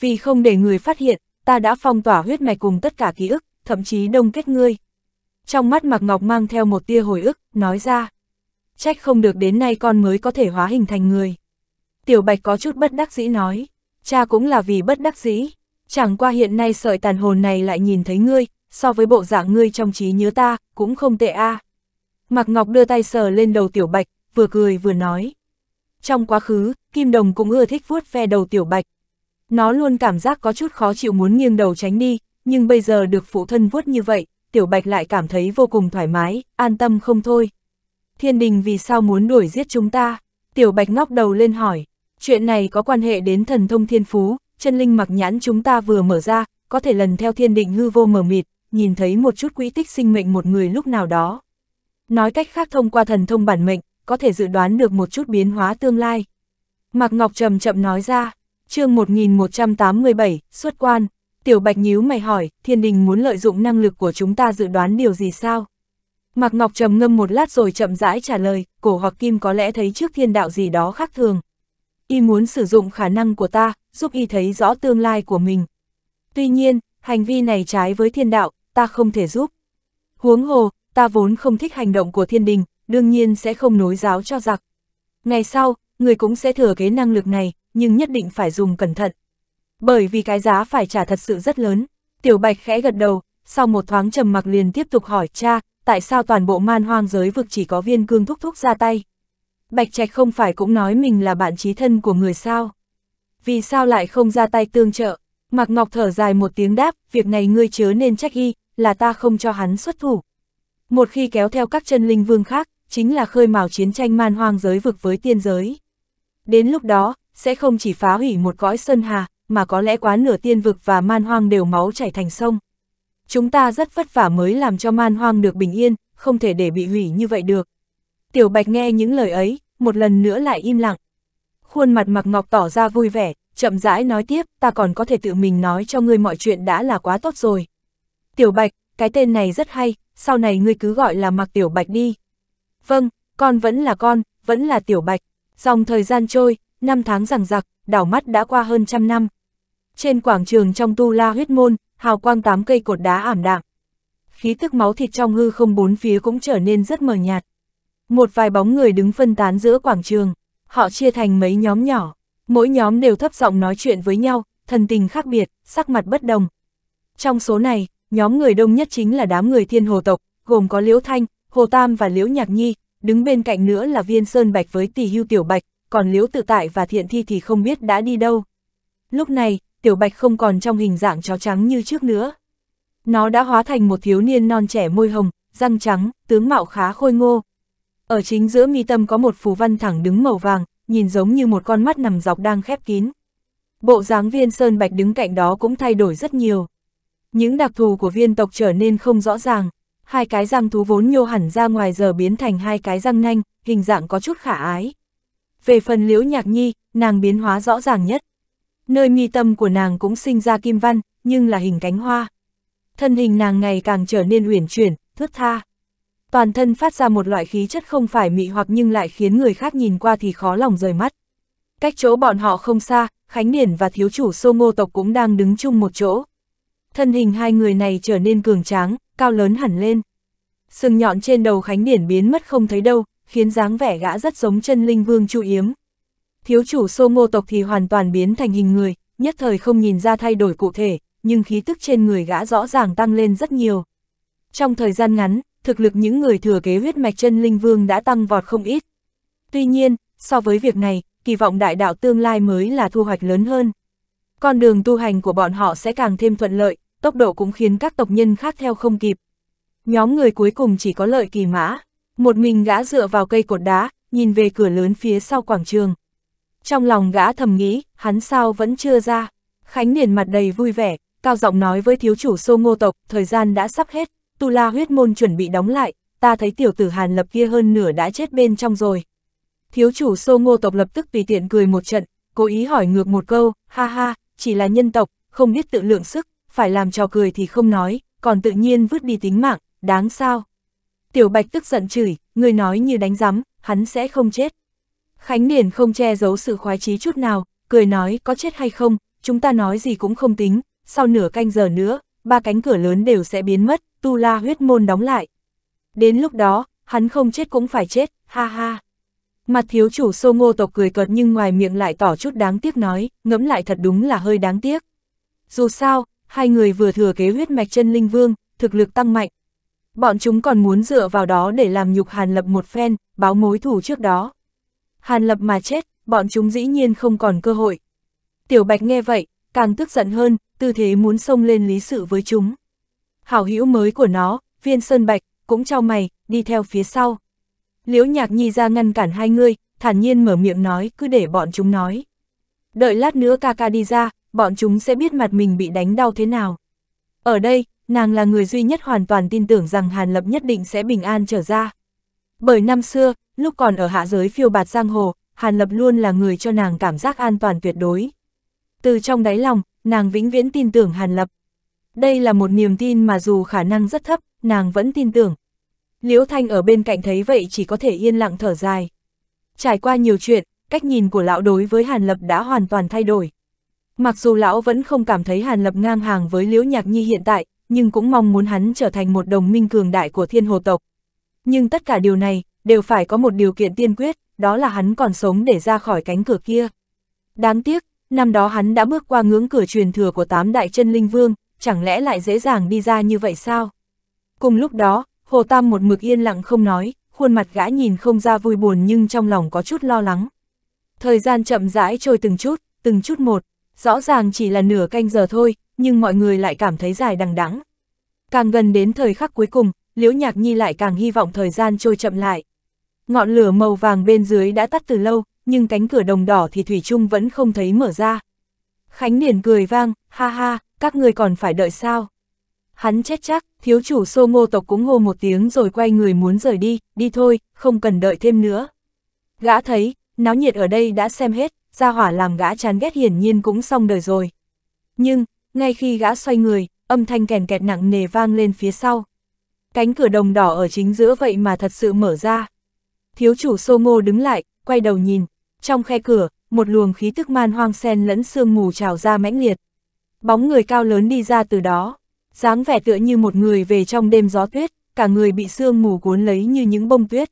Vì không để người phát hiện, ta đã phong tỏa huyết mạch cùng tất cả ký ức, thậm chí đông kết ngươi. Trong mắt Mạc Ngọc mang theo một tia hồi ức, nói ra. Trách không được đến nay con mới có thể hóa hình thành người. Tiểu Bạch có chút bất đắc dĩ nói, cha cũng là vì bất đắc dĩ. Chẳng qua hiện nay sợi tàn hồn này lại nhìn thấy ngươi, so với bộ dạng ngươi trong trí nhớ ta, cũng không tệ a. À. Mạc Ngọc đưa tay sờ lên đầu Tiểu Bạch, vừa cười vừa nói. Trong quá khứ, Kim Đồng cũng ưa thích vuốt ve đầu Tiểu Bạch. Nó luôn cảm giác có chút khó chịu muốn nghiêng đầu tránh đi, nhưng bây giờ được phụ thân vuốt như vậy, Tiểu Bạch lại cảm thấy vô cùng thoải mái, an tâm không thôi. Thiên đình vì sao muốn đuổi giết chúng ta? Tiểu Bạch ngóc đầu lên hỏi. Chuyện này có quan hệ đến thần thông thiên phú, chân linh mặc nhãn chúng ta vừa mở ra, có thể lần theo thiên định hư vô mở mịt, nhìn thấy một chút quỹ tích sinh mệnh một người lúc nào đó. Nói cách khác thông qua thần thông bản mệnh, có thể dự đoán được một chút biến hóa tương lai. Mạc Ngọc chậm chậm nói ra, chương 1187, xuất quan, Tiểu Bạch nhíu mày hỏi, thiên đình muốn lợi dụng năng lực của chúng ta dự đoán điều gì sao? Mạc Ngọc trầm ngâm một lát rồi chậm rãi trả lời, cổ hoặc kim có lẽ thấy trước thiên đạo gì đó khác thường. Y muốn sử dụng khả năng của ta, giúp y thấy rõ tương lai của mình. Tuy nhiên, hành vi này trái với thiên đạo, ta không thể giúp. Huống hồ, ta vốn không thích hành động của thiên đình, đương nhiên sẽ không nối giáo cho giặc. Ngày sau, người cũng sẽ thừa kế năng lực này, nhưng nhất định phải dùng cẩn thận. Bởi vì cái giá phải trả thật sự rất lớn. Tiểu Bạch khẽ gật đầu, sau một thoáng trầm mặc liền tiếp tục hỏi cha, tại sao toàn bộ man hoang giới vực chỉ có viên cương thúc thúc ra tay. Bạch Trạch không phải cũng nói mình là bạn trí thân của người sao? Vì sao lại không ra tay tương trợ? Mạc Ngọc thở dài một tiếng đáp, việc này ngươi chớ nên trách y, là ta không cho hắn xuất thủ. Một khi kéo theo các chân linh vương khác, chính là khơi mào chiến tranh man hoang giới vực với tiên giới. Đến lúc đó, sẽ không chỉ phá hủy một cõi sơn hà, mà có lẽ quá nửa tiên vực và man hoang đều máu chảy thành sông. Chúng ta rất vất vả mới làm cho man hoang được bình yên, không thể để bị hủy như vậy được. Tiểu Bạch nghe những lời ấy, một lần nữa lại im lặng. Khuôn mặt mặc Ngọc tỏ ra vui vẻ, chậm rãi nói tiếp, ta còn có thể tự mình nói cho ngươi mọi chuyện đã là quá tốt rồi. Tiểu Bạch, cái tên này rất hay, sau này ngươi cứ gọi là Mạc Tiểu Bạch đi. Vâng, con vẫn là con, vẫn là Tiểu Bạch. Dòng thời gian trôi, năm tháng rằng giặc, đảo mắt đã qua hơn trăm năm. Trên quảng trường trong tu la huyết môn, hào quang tám cây cột đá ảm đạm. Khí thức máu thịt trong hư không bốn phía cũng trở nên rất mờ nhạt. Một vài bóng người đứng phân tán giữa quảng trường, họ chia thành mấy nhóm nhỏ, mỗi nhóm đều thấp giọng nói chuyện với nhau, thần tình khác biệt, sắc mặt bất đồng. Trong số này, nhóm người đông nhất chính là đám người thiên hồ tộc, gồm có Liễu Thanh, Hồ Tam và Liễu Nhạc Nhi, đứng bên cạnh nữa là Viên Sơn Bạch với tỷ hưu Tiểu Bạch, còn Liễu Tự Tại và Thiện Thi thì không biết đã đi đâu. Lúc này, Tiểu Bạch không còn trong hình dạng chó trắng như trước nữa. Nó đã hóa thành một thiếu niên non trẻ môi hồng, răng trắng, tướng mạo khá khôi ngô. Ở chính giữa mi tâm có một phù văn thẳng đứng màu vàng, nhìn giống như một con mắt nằm dọc đang khép kín. Bộ dáng viên Sơn Bạch đứng cạnh đó cũng thay đổi rất nhiều. Những đặc thù của viên tộc trở nên không rõ ràng, hai cái răng thú vốn nhô hẳn ra ngoài giờ biến thành hai cái răng nanh, hình dạng có chút khả ái. Về phần liễu nhạc nhi, nàng biến hóa rõ ràng nhất. Nơi mi tâm của nàng cũng sinh ra kim văn, nhưng là hình cánh hoa. Thân hình nàng ngày càng trở nên uyển chuyển, thướt tha. Toàn thân phát ra một loại khí chất không phải mị hoặc nhưng lại khiến người khác nhìn qua thì khó lòng rời mắt. Cách chỗ bọn họ không xa, Khánh Điển và thiếu chủ Sô Ngô tộc cũng đang đứng chung một chỗ thân hình hai người này trở nên cường tráng, cao lớn hẳn lên. Sừng nhọn trên đầu Khánh Điển biến mất không thấy đâu, khiến dáng vẻ gã rất giống chân linh vương Chu Yếm. Thiếu chủ Sô Ngô tộc thì hoàn toàn biến thành hình người, nhất thời không nhìn ra thay đổi cụ thể, nhưng khí tức trên người gã rõ ràng tăng lên rất nhiều. Trong thời gian ngắn, thực lực những người thừa kế huyết mạch chân linh vương đã tăng vọt không ít. Tuy nhiên, so với việc này, kỳ vọng đại đạo tương lai mới là thu hoạch lớn hơn. Con đường tu hành của bọn họ sẽ càng thêm thuận lợi, tốc độ cũng khiến các tộc nhân khác theo không kịp. Nhóm người cuối cùng chỉ có lợi kỳ mã. Một mình gã dựa vào cây cột đá, nhìn về cửa lớn phía sau quảng trường. Trong lòng gã thầm nghĩ, hắn sao vẫn chưa ra. Khánh Niền mặt đầy vui vẻ, cao giọng nói với thiếu chủ sô ngô tộc, thời gian đã sắp hết, tu la huyết môn chuẩn bị đóng lại, ta thấy tiểu tử hàn lập kia hơn nửa đã chết bên trong rồi. Thiếu chủ sô ngô tộc lập tức tùy tiện cười một trận, cố ý hỏi ngược một câu, ha ha, chỉ là nhân tộc, không biết tự lượng sức, phải làm trò cười thì không nói, còn tự nhiên vứt đi tính mạng, đáng sao. Tiểu Bạch tức giận chửi, người nói như đánh rắm, hắn sẽ không chết. Khánh Điền không che giấu sự khoái chí chút nào, cười nói có chết hay không, chúng ta nói gì cũng không tính, sau nửa canh giờ nữa, ba cánh cửa lớn đều sẽ biến mất, tu la huyết môn đóng lại. Đến lúc đó, hắn không chết cũng phải chết, ha ha. Mặt thiếu chủ sô ngô tộc cười cợt nhưng ngoài miệng lại tỏ chút đáng tiếc nói, ngẫm lại thật đúng là hơi đáng tiếc. Dù sao, hai người vừa thừa kế huyết mạch chân linh vương, thực lực tăng mạnh. Bọn chúng còn muốn dựa vào đó để làm nhục Hàn Lập một phen, báo mối thủ trước đó. Hàn Lập mà chết, bọn chúng dĩ nhiên không còn cơ hội. Tiểu Bạch nghe vậy, càng tức giận hơn, tư thế muốn xông lên lý sự với chúng. Hảo hữu mới của nó, viên sơn bạch, cũng trao mày, đi theo phía sau. Liễu Nhạc Nhi ra ngăn cản hai người, thản nhiên mở miệng nói cứ để bọn chúng nói. Đợi lát nữa ca ca đi ra, bọn chúng sẽ biết mặt mình bị đánh đau thế nào. Ở đây, nàng là người duy nhất hoàn toàn tin tưởng rằng Hàn Lập nhất định sẽ bình an trở ra. Bởi năm xưa, lúc còn ở hạ giới phiêu bạt giang hồ, Hàn Lập luôn là người cho nàng cảm giác an toàn tuyệt đối. Từ trong đáy lòng, nàng vĩnh viễn tin tưởng Hàn Lập. Đây là một niềm tin mà dù khả năng rất thấp, nàng vẫn tin tưởng, Liễu Thanh ở bên cạnh thấy vậy chỉ có thể yên lặng thở dài. Trải qua nhiều chuyện, cách nhìn của lão đối với Hàn Lập đã hoàn toàn thay đổi. Mặc dù lão vẫn không cảm thấy Hàn Lập ngang hàng với Liễu Nhạc Nhi hiện tại, nhưng cũng mong muốn hắn trở thành một đồng minh cường đại của thiên hồ tộc. Nhưng tất cả điều này, đều phải có một điều kiện tiên quyết, đó là hắn còn sống để ra khỏi cánh cửa kia. Đáng tiếc, năm đó hắn đã bước qua ngưỡng cửa truyền thừa của tám đại chân linh vương, chẳng lẽ lại dễ dàng đi ra như vậy sao? Cùng lúc đó, Hồ Tam một mực yên lặng không nói, khuôn mặt gã nhìn không ra vui buồn nhưng trong lòng có chút lo lắng. Thời gian chậm rãi trôi từng chút, từng chút một, rõ ràng chỉ là nửa canh giờ thôi, nhưng mọi người lại cảm thấy dài đằng đẵng. Càng gần đến thời khắc cuối cùng, Liễu Nhạc Nhi lại càng hy vọng thời gian trôi chậm lại. Ngọn lửa màu vàng bên dưới đã tắt từ lâu, nhưng cánh cửa đồng đỏ thì Thủy Trung vẫn không thấy mở ra. Khánh Điền cười vang, ha ha, các người còn phải đợi sao? Hắn chết chắc, thiếu chủ xô ngô tộc cũng hô một tiếng rồi quay người muốn rời đi, đi thôi, không cần đợi thêm nữa. Gã thấy, náo nhiệt ở đây đã xem hết, ra hỏa làm gã chán ghét hiển nhiên cũng xong đời rồi. Nhưng, ngay khi gã xoay người, âm thanh kèn kẹt nặng nề vang lên phía sau. Cánh cửa đồng đỏ ở chính giữa vậy mà thật sự mở ra. Thiếu chủ Sô Ngô đứng lại, quay đầu nhìn, trong khe cửa, một luồng khí tức man hoang sen lẫn sương mù trào ra mãnh liệt. Bóng người cao lớn đi ra từ đó dáng vẻ tựa như một người về trong đêm gió tuyết, cả người bị sương mù cuốn lấy như những bông tuyết.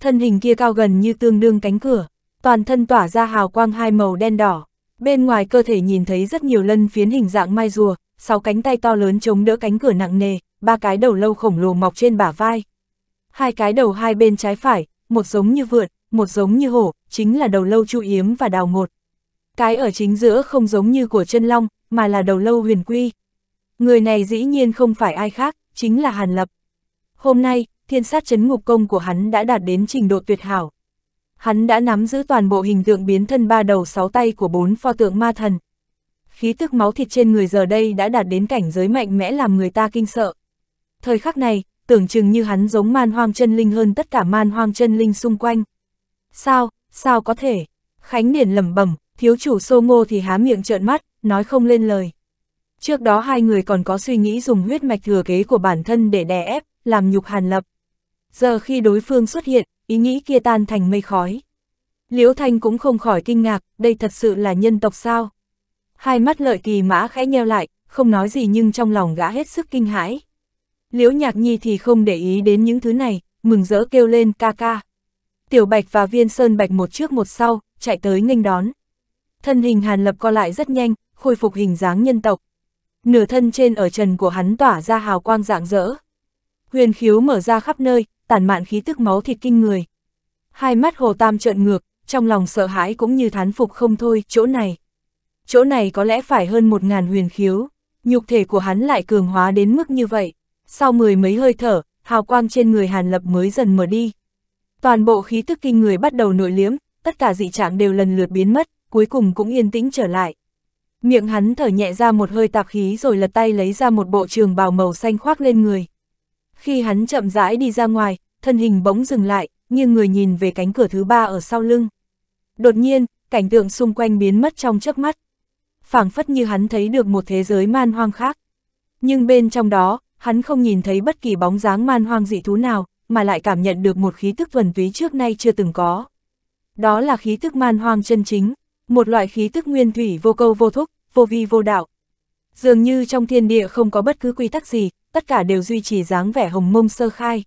Thân hình kia cao gần như tương đương cánh cửa, toàn thân tỏa ra hào quang hai màu đen đỏ. Bên ngoài cơ thể nhìn thấy rất nhiều lân phiến hình dạng mai rùa, sáu cánh tay to lớn chống đỡ cánh cửa nặng nề, ba cái đầu lâu khổng lồ mọc trên bả vai. Hai cái đầu hai bên trái phải, một giống như vượn, một giống như hổ, chính là đầu lâu chu yếm và đào ngột. Cái ở chính giữa không giống như của chân long, mà là đầu lâu huyền quy, Người này dĩ nhiên không phải ai khác, chính là Hàn Lập. Hôm nay, thiên sát chấn ngục công của hắn đã đạt đến trình độ tuyệt hảo. Hắn đã nắm giữ toàn bộ hình tượng biến thân ba đầu sáu tay của bốn pho tượng ma thần. Khí tức máu thịt trên người giờ đây đã đạt đến cảnh giới mạnh mẽ làm người ta kinh sợ. Thời khắc này, tưởng chừng như hắn giống man hoang chân linh hơn tất cả man hoang chân linh xung quanh. Sao, sao có thể? Khánh Điển lẩm bẩm, thiếu chủ sô ngô thì há miệng trợn mắt, nói không lên lời. Trước đó hai người còn có suy nghĩ dùng huyết mạch thừa kế của bản thân để đè ép, làm nhục Hàn Lập. Giờ khi đối phương xuất hiện, ý nghĩ kia tan thành mây khói. Liễu Thanh cũng không khỏi kinh ngạc, đây thật sự là nhân tộc sao? Hai mắt lợi kỳ mã khẽ nheo lại, không nói gì nhưng trong lòng gã hết sức kinh hãi. Liễu Nhạc Nhi thì không để ý đến những thứ này, mừng rỡ kêu lên ca ca. Tiểu Bạch và Viên Sơn Bạch một trước một sau, chạy tới nghênh đón. Thân hình Hàn Lập co lại rất nhanh, khôi phục hình dáng nhân tộc nửa thân trên ở trần của hắn tỏa ra hào quang rạng rỡ. Huyền khiếu mở ra khắp nơi, tản mạn khí tức máu thịt kinh người. Hai mắt hồ tam trợn ngược, trong lòng sợ hãi cũng như thán phục không thôi, chỗ này. Chỗ này có lẽ phải hơn một ngàn huyền khiếu, nhục thể của hắn lại cường hóa đến mức như vậy. Sau mười mấy hơi thở, hào quang trên người Hàn Lập mới dần mở đi. Toàn bộ khí tức kinh người bắt đầu nội liếm, tất cả dị trạng đều lần lượt biến mất, cuối cùng cũng yên tĩnh trở lại. Miệng hắn thở nhẹ ra một hơi tạp khí rồi lật tay lấy ra một bộ trường bào màu xanh khoác lên người. Khi hắn chậm rãi đi ra ngoài, thân hình bỗng dừng lại, nghiêng người nhìn về cánh cửa thứ ba ở sau lưng. Đột nhiên, cảnh tượng xung quanh biến mất trong chớp mắt. phảng phất như hắn thấy được một thế giới man hoang khác. Nhưng bên trong đó, hắn không nhìn thấy bất kỳ bóng dáng man hoang dị thú nào, mà lại cảm nhận được một khí tức thuần túy trước nay chưa từng có. Đó là khí tức man hoang chân chính, một loại khí tức nguyên thủy vô câu vô thúc, vô vi vô đạo. Dường như trong thiên địa không có bất cứ quy tắc gì, tất cả đều duy trì dáng vẻ hồng mông sơ khai.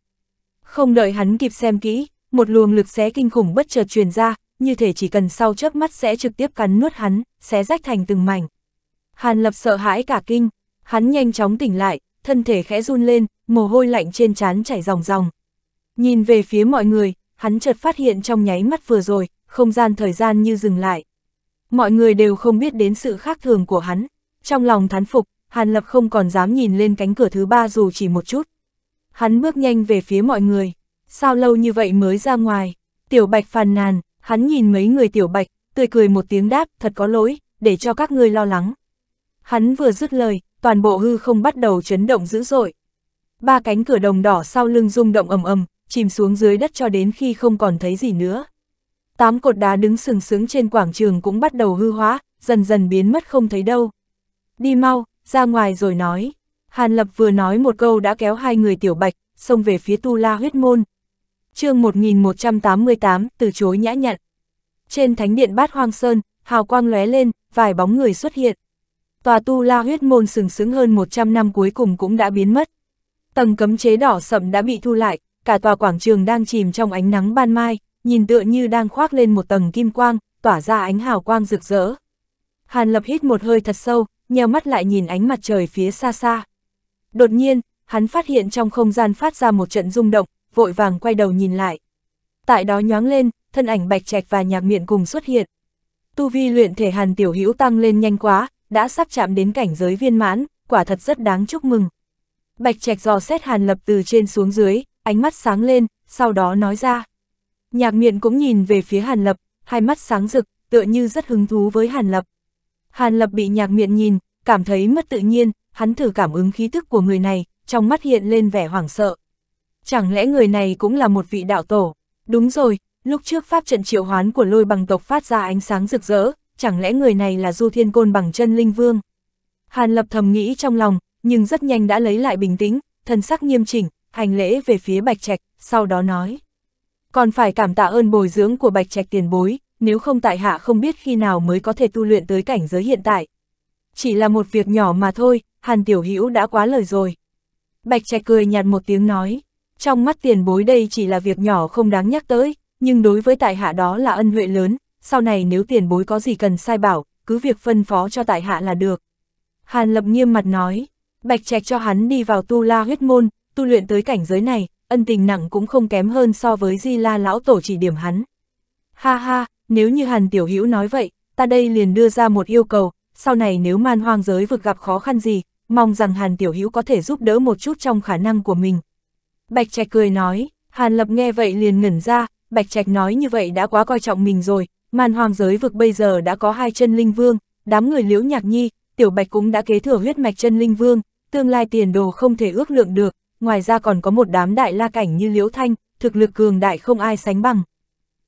Không đợi hắn kịp xem kỹ, một luồng lực xé kinh khủng bất chợt truyền ra, như thể chỉ cần sau chớp mắt sẽ trực tiếp cắn nuốt hắn, xé rách thành từng mảnh. Hàn Lập sợ hãi cả kinh, hắn nhanh chóng tỉnh lại, thân thể khẽ run lên, mồ hôi lạnh trên trán chảy ròng ròng. Nhìn về phía mọi người, hắn chợt phát hiện trong nháy mắt vừa rồi, không gian thời gian như dừng lại mọi người đều không biết đến sự khác thường của hắn. Trong lòng thán phục, Hàn Lập không còn dám nhìn lên cánh cửa thứ ba dù chỉ một chút. Hắn bước nhanh về phía mọi người, sao lâu như vậy mới ra ngoài, tiểu bạch phàn nàn, hắn nhìn mấy người tiểu bạch, tươi cười một tiếng đáp, thật có lỗi, để cho các ngươi lo lắng. Hắn vừa dứt lời, toàn bộ hư không bắt đầu chấn động dữ dội. Ba cánh cửa đồng đỏ sau lưng rung động ầm ầm, chìm xuống dưới đất cho đến khi không còn thấy gì nữa tám cột đá đứng sừng sững trên quảng trường cũng bắt đầu hư hóa, dần dần biến mất không thấy đâu. Đi mau, ra ngoài rồi nói. Hàn Lập vừa nói một câu đã kéo hai người tiểu bạch, xông về phía tu la huyết môn. chương 1188, từ chối nhã nhặn. Trên thánh điện bát hoang sơn, hào quang lóe lên, vài bóng người xuất hiện. Tòa tu la huyết môn sừng sững hơn 100 năm cuối cùng cũng đã biến mất. Tầng cấm chế đỏ sậm đã bị thu lại, cả tòa quảng trường đang chìm trong ánh nắng ban mai nhìn tựa như đang khoác lên một tầng kim quang, tỏa ra ánh hào quang rực rỡ. Hàn Lập hít một hơi thật sâu, nheo mắt lại nhìn ánh mặt trời phía xa xa. Đột nhiên, hắn phát hiện trong không gian phát ra một trận rung động, vội vàng quay đầu nhìn lại. Tại đó nhoáng lên, thân ảnh bạch trạch và nhạc miệng cùng xuất hiện. Tu vi luyện thể Hàn Tiểu Hữu tăng lên nhanh quá, đã sắp chạm đến cảnh giới viên mãn, quả thật rất đáng chúc mừng. Bạch trạch dò xét Hàn Lập từ trên xuống dưới, ánh mắt sáng lên, sau đó nói ra. Nhạc miện cũng nhìn về phía Hàn Lập, hai mắt sáng rực, tựa như rất hứng thú với Hàn Lập. Hàn Lập bị nhạc miện nhìn, cảm thấy mất tự nhiên, hắn thử cảm ứng khí thức của người này, trong mắt hiện lên vẻ hoảng sợ. Chẳng lẽ người này cũng là một vị đạo tổ? Đúng rồi, lúc trước pháp trận triệu hoán của lôi bằng tộc phát ra ánh sáng rực rỡ, chẳng lẽ người này là Du Thiên Côn bằng chân linh vương? Hàn Lập thầm nghĩ trong lòng, nhưng rất nhanh đã lấy lại bình tĩnh, thân sắc nghiêm chỉnh, hành lễ về phía Bạch Trạch, sau đó nói còn phải cảm tạ ơn bồi dưỡng của bạch trạch tiền bối, nếu không tại hạ không biết khi nào mới có thể tu luyện tới cảnh giới hiện tại. Chỉ là một việc nhỏ mà thôi, Hàn Tiểu Hữu đã quá lời rồi. Bạch Trạch cười nhạt một tiếng nói, trong mắt tiền bối đây chỉ là việc nhỏ không đáng nhắc tới, nhưng đối với tại hạ đó là ân huệ lớn, sau này nếu tiền bối có gì cần sai bảo, cứ việc phân phó cho tại hạ là được. Hàn Lập nghiêm mặt nói, Bạch Trạch cho hắn đi vào tu la huyết môn, tu luyện tới cảnh giới này, ân tình nặng cũng không kém hơn so với Di La lão tổ chỉ điểm hắn. Ha ha, nếu như Hàn Tiểu Hữu nói vậy, ta đây liền đưa ra một yêu cầu, sau này nếu man hoang giới vực gặp khó khăn gì, mong rằng Hàn Tiểu Hữu có thể giúp đỡ một chút trong khả năng của mình. Bạch Trạch cười nói, Hàn Lập nghe vậy liền ngẩn ra, Bạch Trạch nói như vậy đã quá coi trọng mình rồi, man hoang giới vực bây giờ đã có hai chân linh vương, đám người liễu nhạc nhi, Tiểu Bạch cũng đã kế thừa huyết mạch chân linh vương, tương lai tiền đồ không thể ước lượng được, ngoài ra còn có một đám đại la cảnh như Liễu Thanh, thực lực cường đại không ai sánh bằng.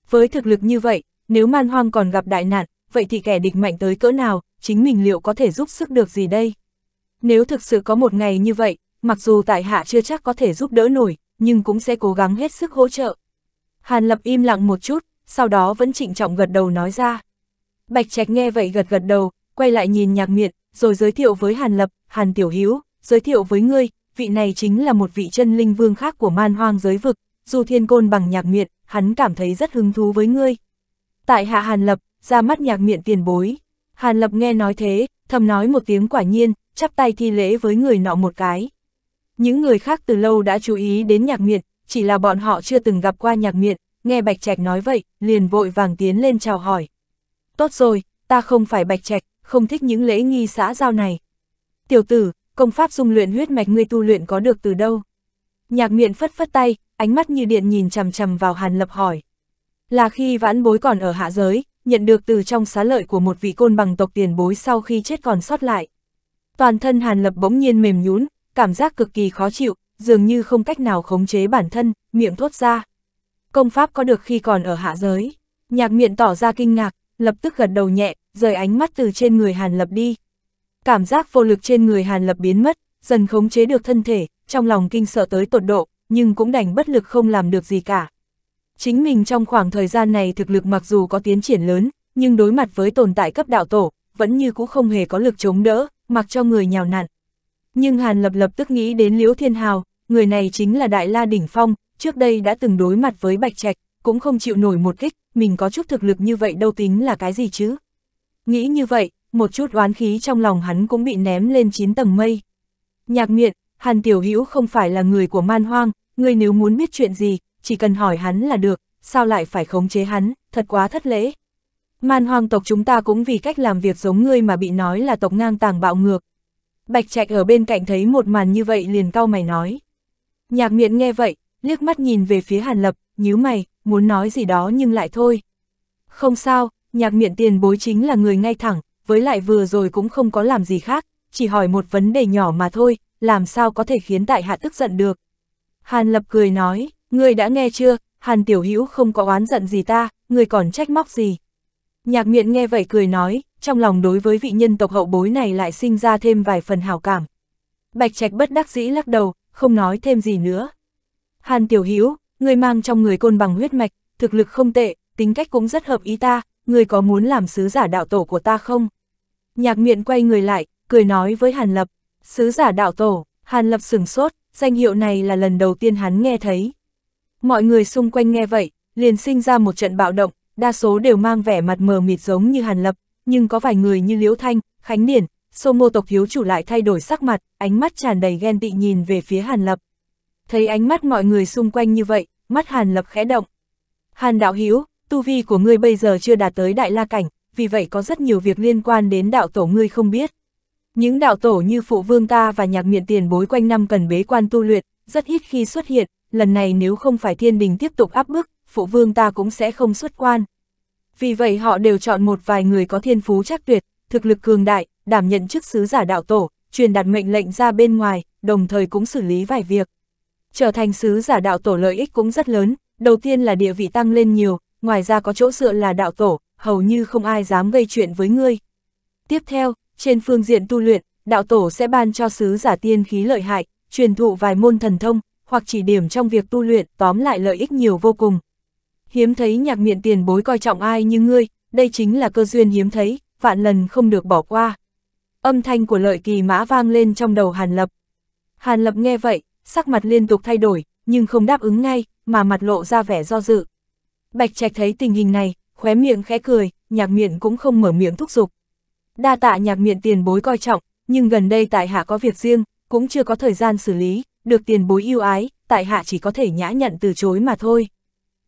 Với thực lực như vậy, nếu man hoang còn gặp đại nạn, vậy thì kẻ địch mạnh tới cỡ nào, chính mình liệu có thể giúp sức được gì đây? Nếu thực sự có một ngày như vậy, mặc dù tại hạ chưa chắc có thể giúp đỡ nổi, nhưng cũng sẽ cố gắng hết sức hỗ trợ. Hàn Lập im lặng một chút, sau đó vẫn trịnh trọng gật đầu nói ra. Bạch Trạch nghe vậy gật gật đầu, quay lại nhìn nhạc miện, rồi giới thiệu với Hàn Lập, Hàn Tiểu Hiếu, giới thiệu với ngươi, vị này chính là một vị chân linh vương khác của man hoang giới vực, dù thiên côn bằng nhạc miệng hắn cảm thấy rất hứng thú với ngươi. Tại hạ Hàn Lập, ra mắt nhạc miệng tiền bối. Hàn Lập nghe nói thế, thầm nói một tiếng quả nhiên, chắp tay thi lễ với người nọ một cái. Những người khác từ lâu đã chú ý đến nhạc miệng chỉ là bọn họ chưa từng gặp qua nhạc miệng nghe Bạch Trạch nói vậy, liền vội vàng tiến lên chào hỏi. Tốt rồi, ta không phải Bạch Trạch, không thích những lễ nghi xã giao này. Tiểu tử, công pháp dung luyện huyết mạch ngươi tu luyện có được từ đâu? Nhạc miện phất phất tay, ánh mắt như điện nhìn chằm chằm vào Hàn Lập hỏi. Là khi vãn bối còn ở hạ giới, nhận được từ trong xá lợi của một vị côn bằng tộc tiền bối sau khi chết còn sót lại. Toàn thân Hàn Lập bỗng nhiên mềm nhún, cảm giác cực kỳ khó chịu, dường như không cách nào khống chế bản thân, miệng thốt ra. Công pháp có được khi còn ở hạ giới. Nhạc miệng tỏ ra kinh ngạc, lập tức gật đầu nhẹ, rời ánh mắt từ trên người Hàn Lập đi, cảm giác vô lực trên người Hàn Lập biến mất, dần khống chế được thân thể, trong lòng kinh sợ tới tột độ, nhưng cũng đành bất lực không làm được gì cả. Chính mình trong khoảng thời gian này thực lực mặc dù có tiến triển lớn, nhưng đối mặt với tồn tại cấp đạo tổ, vẫn như cũng không hề có lực chống đỡ, mặc cho người nhào nặn. Nhưng Hàn Lập lập tức nghĩ đến Liễu Thiên Hào, người này chính là Đại La Đỉnh Phong, trước đây đã từng đối mặt với Bạch Trạch, cũng không chịu nổi một kích, mình có chút thực lực như vậy đâu tính là cái gì chứ. Nghĩ như vậy, một chút oán khí trong lòng hắn cũng bị ném lên chín tầng mây. Nhạc miệng, Hàn Tiểu Hữu không phải là người của man hoang, ngươi nếu muốn biết chuyện gì, chỉ cần hỏi hắn là được, sao lại phải khống chế hắn, thật quá thất lễ. Man hoang tộc chúng ta cũng vì cách làm việc giống ngươi mà bị nói là tộc ngang tàng bạo ngược. Bạch Trạch ở bên cạnh thấy một màn như vậy liền cau mày nói. Nhạc miệng nghe vậy, liếc mắt nhìn về phía Hàn Lập, nhíu mày, muốn nói gì đó nhưng lại thôi. Không sao, nhạc miệng tiền bối chính là người ngay thẳng, với lại vừa rồi cũng không có làm gì khác, chỉ hỏi một vấn đề nhỏ mà thôi, làm sao có thể khiến tại hạ tức giận được. Hàn Lập cười nói, ngươi đã nghe chưa, Hàn Tiểu Hữu không có oán giận gì ta, ngươi còn trách móc gì. Nhạc miện nghe vậy cười nói, trong lòng đối với vị nhân tộc hậu bối này lại sinh ra thêm vài phần hào cảm. Bạch Trạch bất đắc dĩ lắc đầu, không nói thêm gì nữa. Hàn Tiểu Hữu, ngươi mang trong người côn bằng huyết mạch, thực lực không tệ, tính cách cũng rất hợp ý ta, ngươi có muốn làm sứ giả đạo tổ của ta không? Nhạc miện quay người lại, cười nói với Hàn Lập, sứ giả đạo tổ, Hàn Lập sửng sốt, danh hiệu này là lần đầu tiên hắn nghe thấy. Mọi người xung quanh nghe vậy, liền sinh ra một trận bạo động, đa số đều mang vẻ mặt mờ mịt giống như Hàn Lập, nhưng có vài người như Liễu Thanh, Khánh Điển, Sô Mô tộc Hiếu chủ lại thay đổi sắc mặt, ánh mắt tràn đầy ghen tị nhìn về phía Hàn Lập. Thấy ánh mắt mọi người xung quanh như vậy, mắt Hàn Lập khẽ động. Hàn Đạo Hiếu, tu vi của ngươi bây giờ chưa đạt tới đại la cảnh, vì vậy có rất nhiều việc liên quan đến đạo tổ ngươi không biết. Những đạo tổ như phụ vương ta và nhạc miện tiền bối quanh năm cần bế quan tu luyện, rất ít khi xuất hiện, lần này nếu không phải thiên đình tiếp tục áp bức, phụ vương ta cũng sẽ không xuất quan. Vì vậy họ đều chọn một vài người có thiên phú chắc tuyệt, thực lực cường đại, đảm nhận chức sứ giả đạo tổ, truyền đạt mệnh lệnh ra bên ngoài, đồng thời cũng xử lý vài việc. Trở thành sứ giả đạo tổ lợi ích cũng rất lớn, đầu tiên là địa vị tăng lên nhiều, ngoài ra có chỗ dựa là đạo tổ, hầu như không ai dám gây chuyện với ngươi. Tiếp theo, trên phương diện tu luyện, đạo tổ sẽ ban cho sứ giả tiên khí lợi hại, truyền thụ vài môn thần thông, hoặc chỉ điểm trong việc tu luyện, tóm lại lợi ích nhiều vô cùng. Hiếm thấy nhạc miệng tiền bối coi trọng ai như ngươi, đây chính là cơ duyên hiếm thấy, vạn lần không được bỏ qua. Âm thanh của lợi kỳ mã vang lên trong đầu Hàn Lập. Hàn Lập nghe vậy, sắc mặt liên tục thay đổi, nhưng không đáp ứng ngay, mà mặt lộ ra vẻ do dự. Bạch Trạch thấy tình hình này, khóe miệng khẽ cười, nhạc miệng cũng không mở miệng thúc giục. Đa tạ nhạc miệng tiền bối coi trọng, nhưng gần đây tại hạ có việc riêng, cũng chưa có thời gian xử lý, được tiền bối yêu ái, tại hạ chỉ có thể nhã nhận từ chối mà thôi.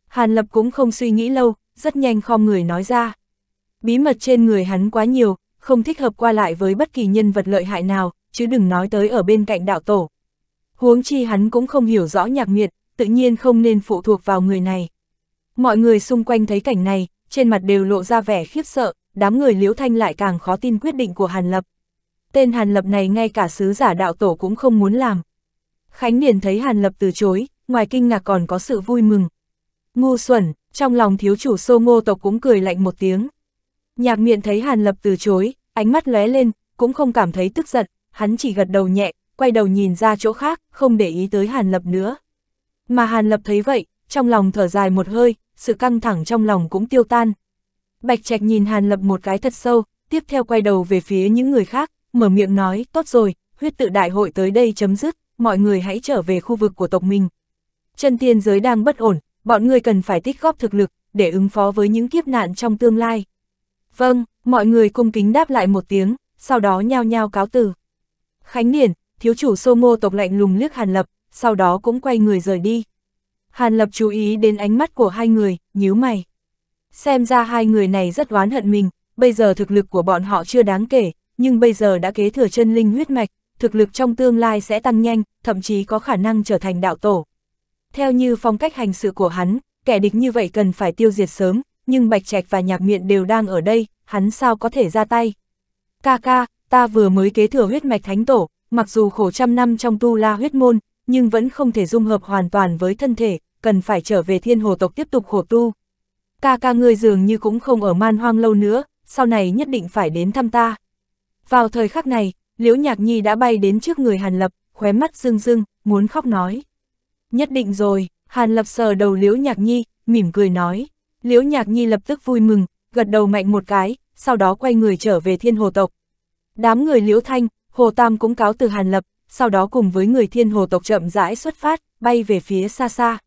Hàn Lập cũng không suy nghĩ lâu, rất nhanh khom người nói ra. Bí mật trên người hắn quá nhiều, không thích hợp qua lại với bất kỳ nhân vật lợi hại nào, chứ đừng nói tới ở bên cạnh đạo tổ. Huống chi hắn cũng không hiểu rõ nhạc miệt, tự nhiên không nên phụ thuộc vào người này. Mọi người xung quanh thấy cảnh này, trên mặt đều lộ ra vẻ khiếp sợ, đám người Liễu Thanh lại càng khó tin quyết định của Hàn Lập. Tên Hàn Lập này ngay cả sứ giả đạo tổ cũng không muốn làm. Khánh Điền thấy Hàn Lập từ chối, ngoài kinh ngạc còn có sự vui mừng. Ngu xuẩn, trong lòng thiếu chủ sô ngô tộc cũng cười lạnh một tiếng. Nhạc miệng thấy Hàn Lập từ chối, ánh mắt lóe lên, cũng không cảm thấy tức giận, hắn chỉ gật đầu nhẹ, quay đầu nhìn ra chỗ khác, không để ý tới Hàn Lập nữa. Mà Hàn Lập thấy vậy, trong lòng thở dài một hơi, sự căng thẳng trong lòng cũng tiêu tan. Bạch Trạch nhìn Hàn Lập một cái thật sâu, tiếp theo quay đầu về phía những người khác, mở miệng nói, tốt rồi, huyết tự đại hội tới đây chấm dứt, mọi người hãy trở về khu vực của tộc mình. Chân tiên giới đang bất ổn, bọn người cần phải tích góp thực lực, để ứng phó với những kiếp nạn trong tương lai. Vâng, mọi người cung kính đáp lại một tiếng, sau đó nhao nhao cáo từ. Khánh Điển, thiếu chủ Sô Ngô tộc lạnh lùng liếc Hàn Lập, sau đó cũng quay người rời đi. Hàn Lập chú ý đến ánh mắt của hai người, nhíu mày. Xem ra hai người này rất oán hận mình, bây giờ thực lực của bọn họ chưa đáng kể, nhưng bây giờ đã kế thừa chân linh huyết mạch, thực lực trong tương lai sẽ tăng nhanh, thậm chí có khả năng trở thành đạo tổ. Theo như phong cách hành sự của hắn, kẻ địch như vậy cần phải tiêu diệt sớm, nhưng Bạch Trạch và Nhạc Miện đều đang ở đây, hắn sao có thể ra tay. Ca ca, ta vừa mới kế thừa huyết mạch thánh tổ, mặc dù khổ trăm năm trong tu la huyết môn, nhưng vẫn không thể dung hợp hoàn toàn với thân thể, cần phải trở về thiên hồ tộc tiếp tục khổ tu. Ca ca ngươi dường như cũng không ở man hoang lâu nữa, sau này nhất định phải đến thăm ta. Vào thời khắc này, Liễu Nhạc Nhi đã bay đến trước người Hàn Lập, khóe mắt rưng rưng, muốn khóc nói. Nhất định rồi, Hàn Lập sờ đầu Liễu Nhạc Nhi, mỉm cười nói. Liễu Nhạc Nhi lập tức vui mừng, gật đầu mạnh một cái, sau đó quay người trở về thiên hồ tộc. Đám người Liễu Thanh, Hồ Tam cũng cáo từ Hàn Lập, sau đó cùng với người thiên hồ tộc chậm rãi xuất phát, bay về phía xa xa.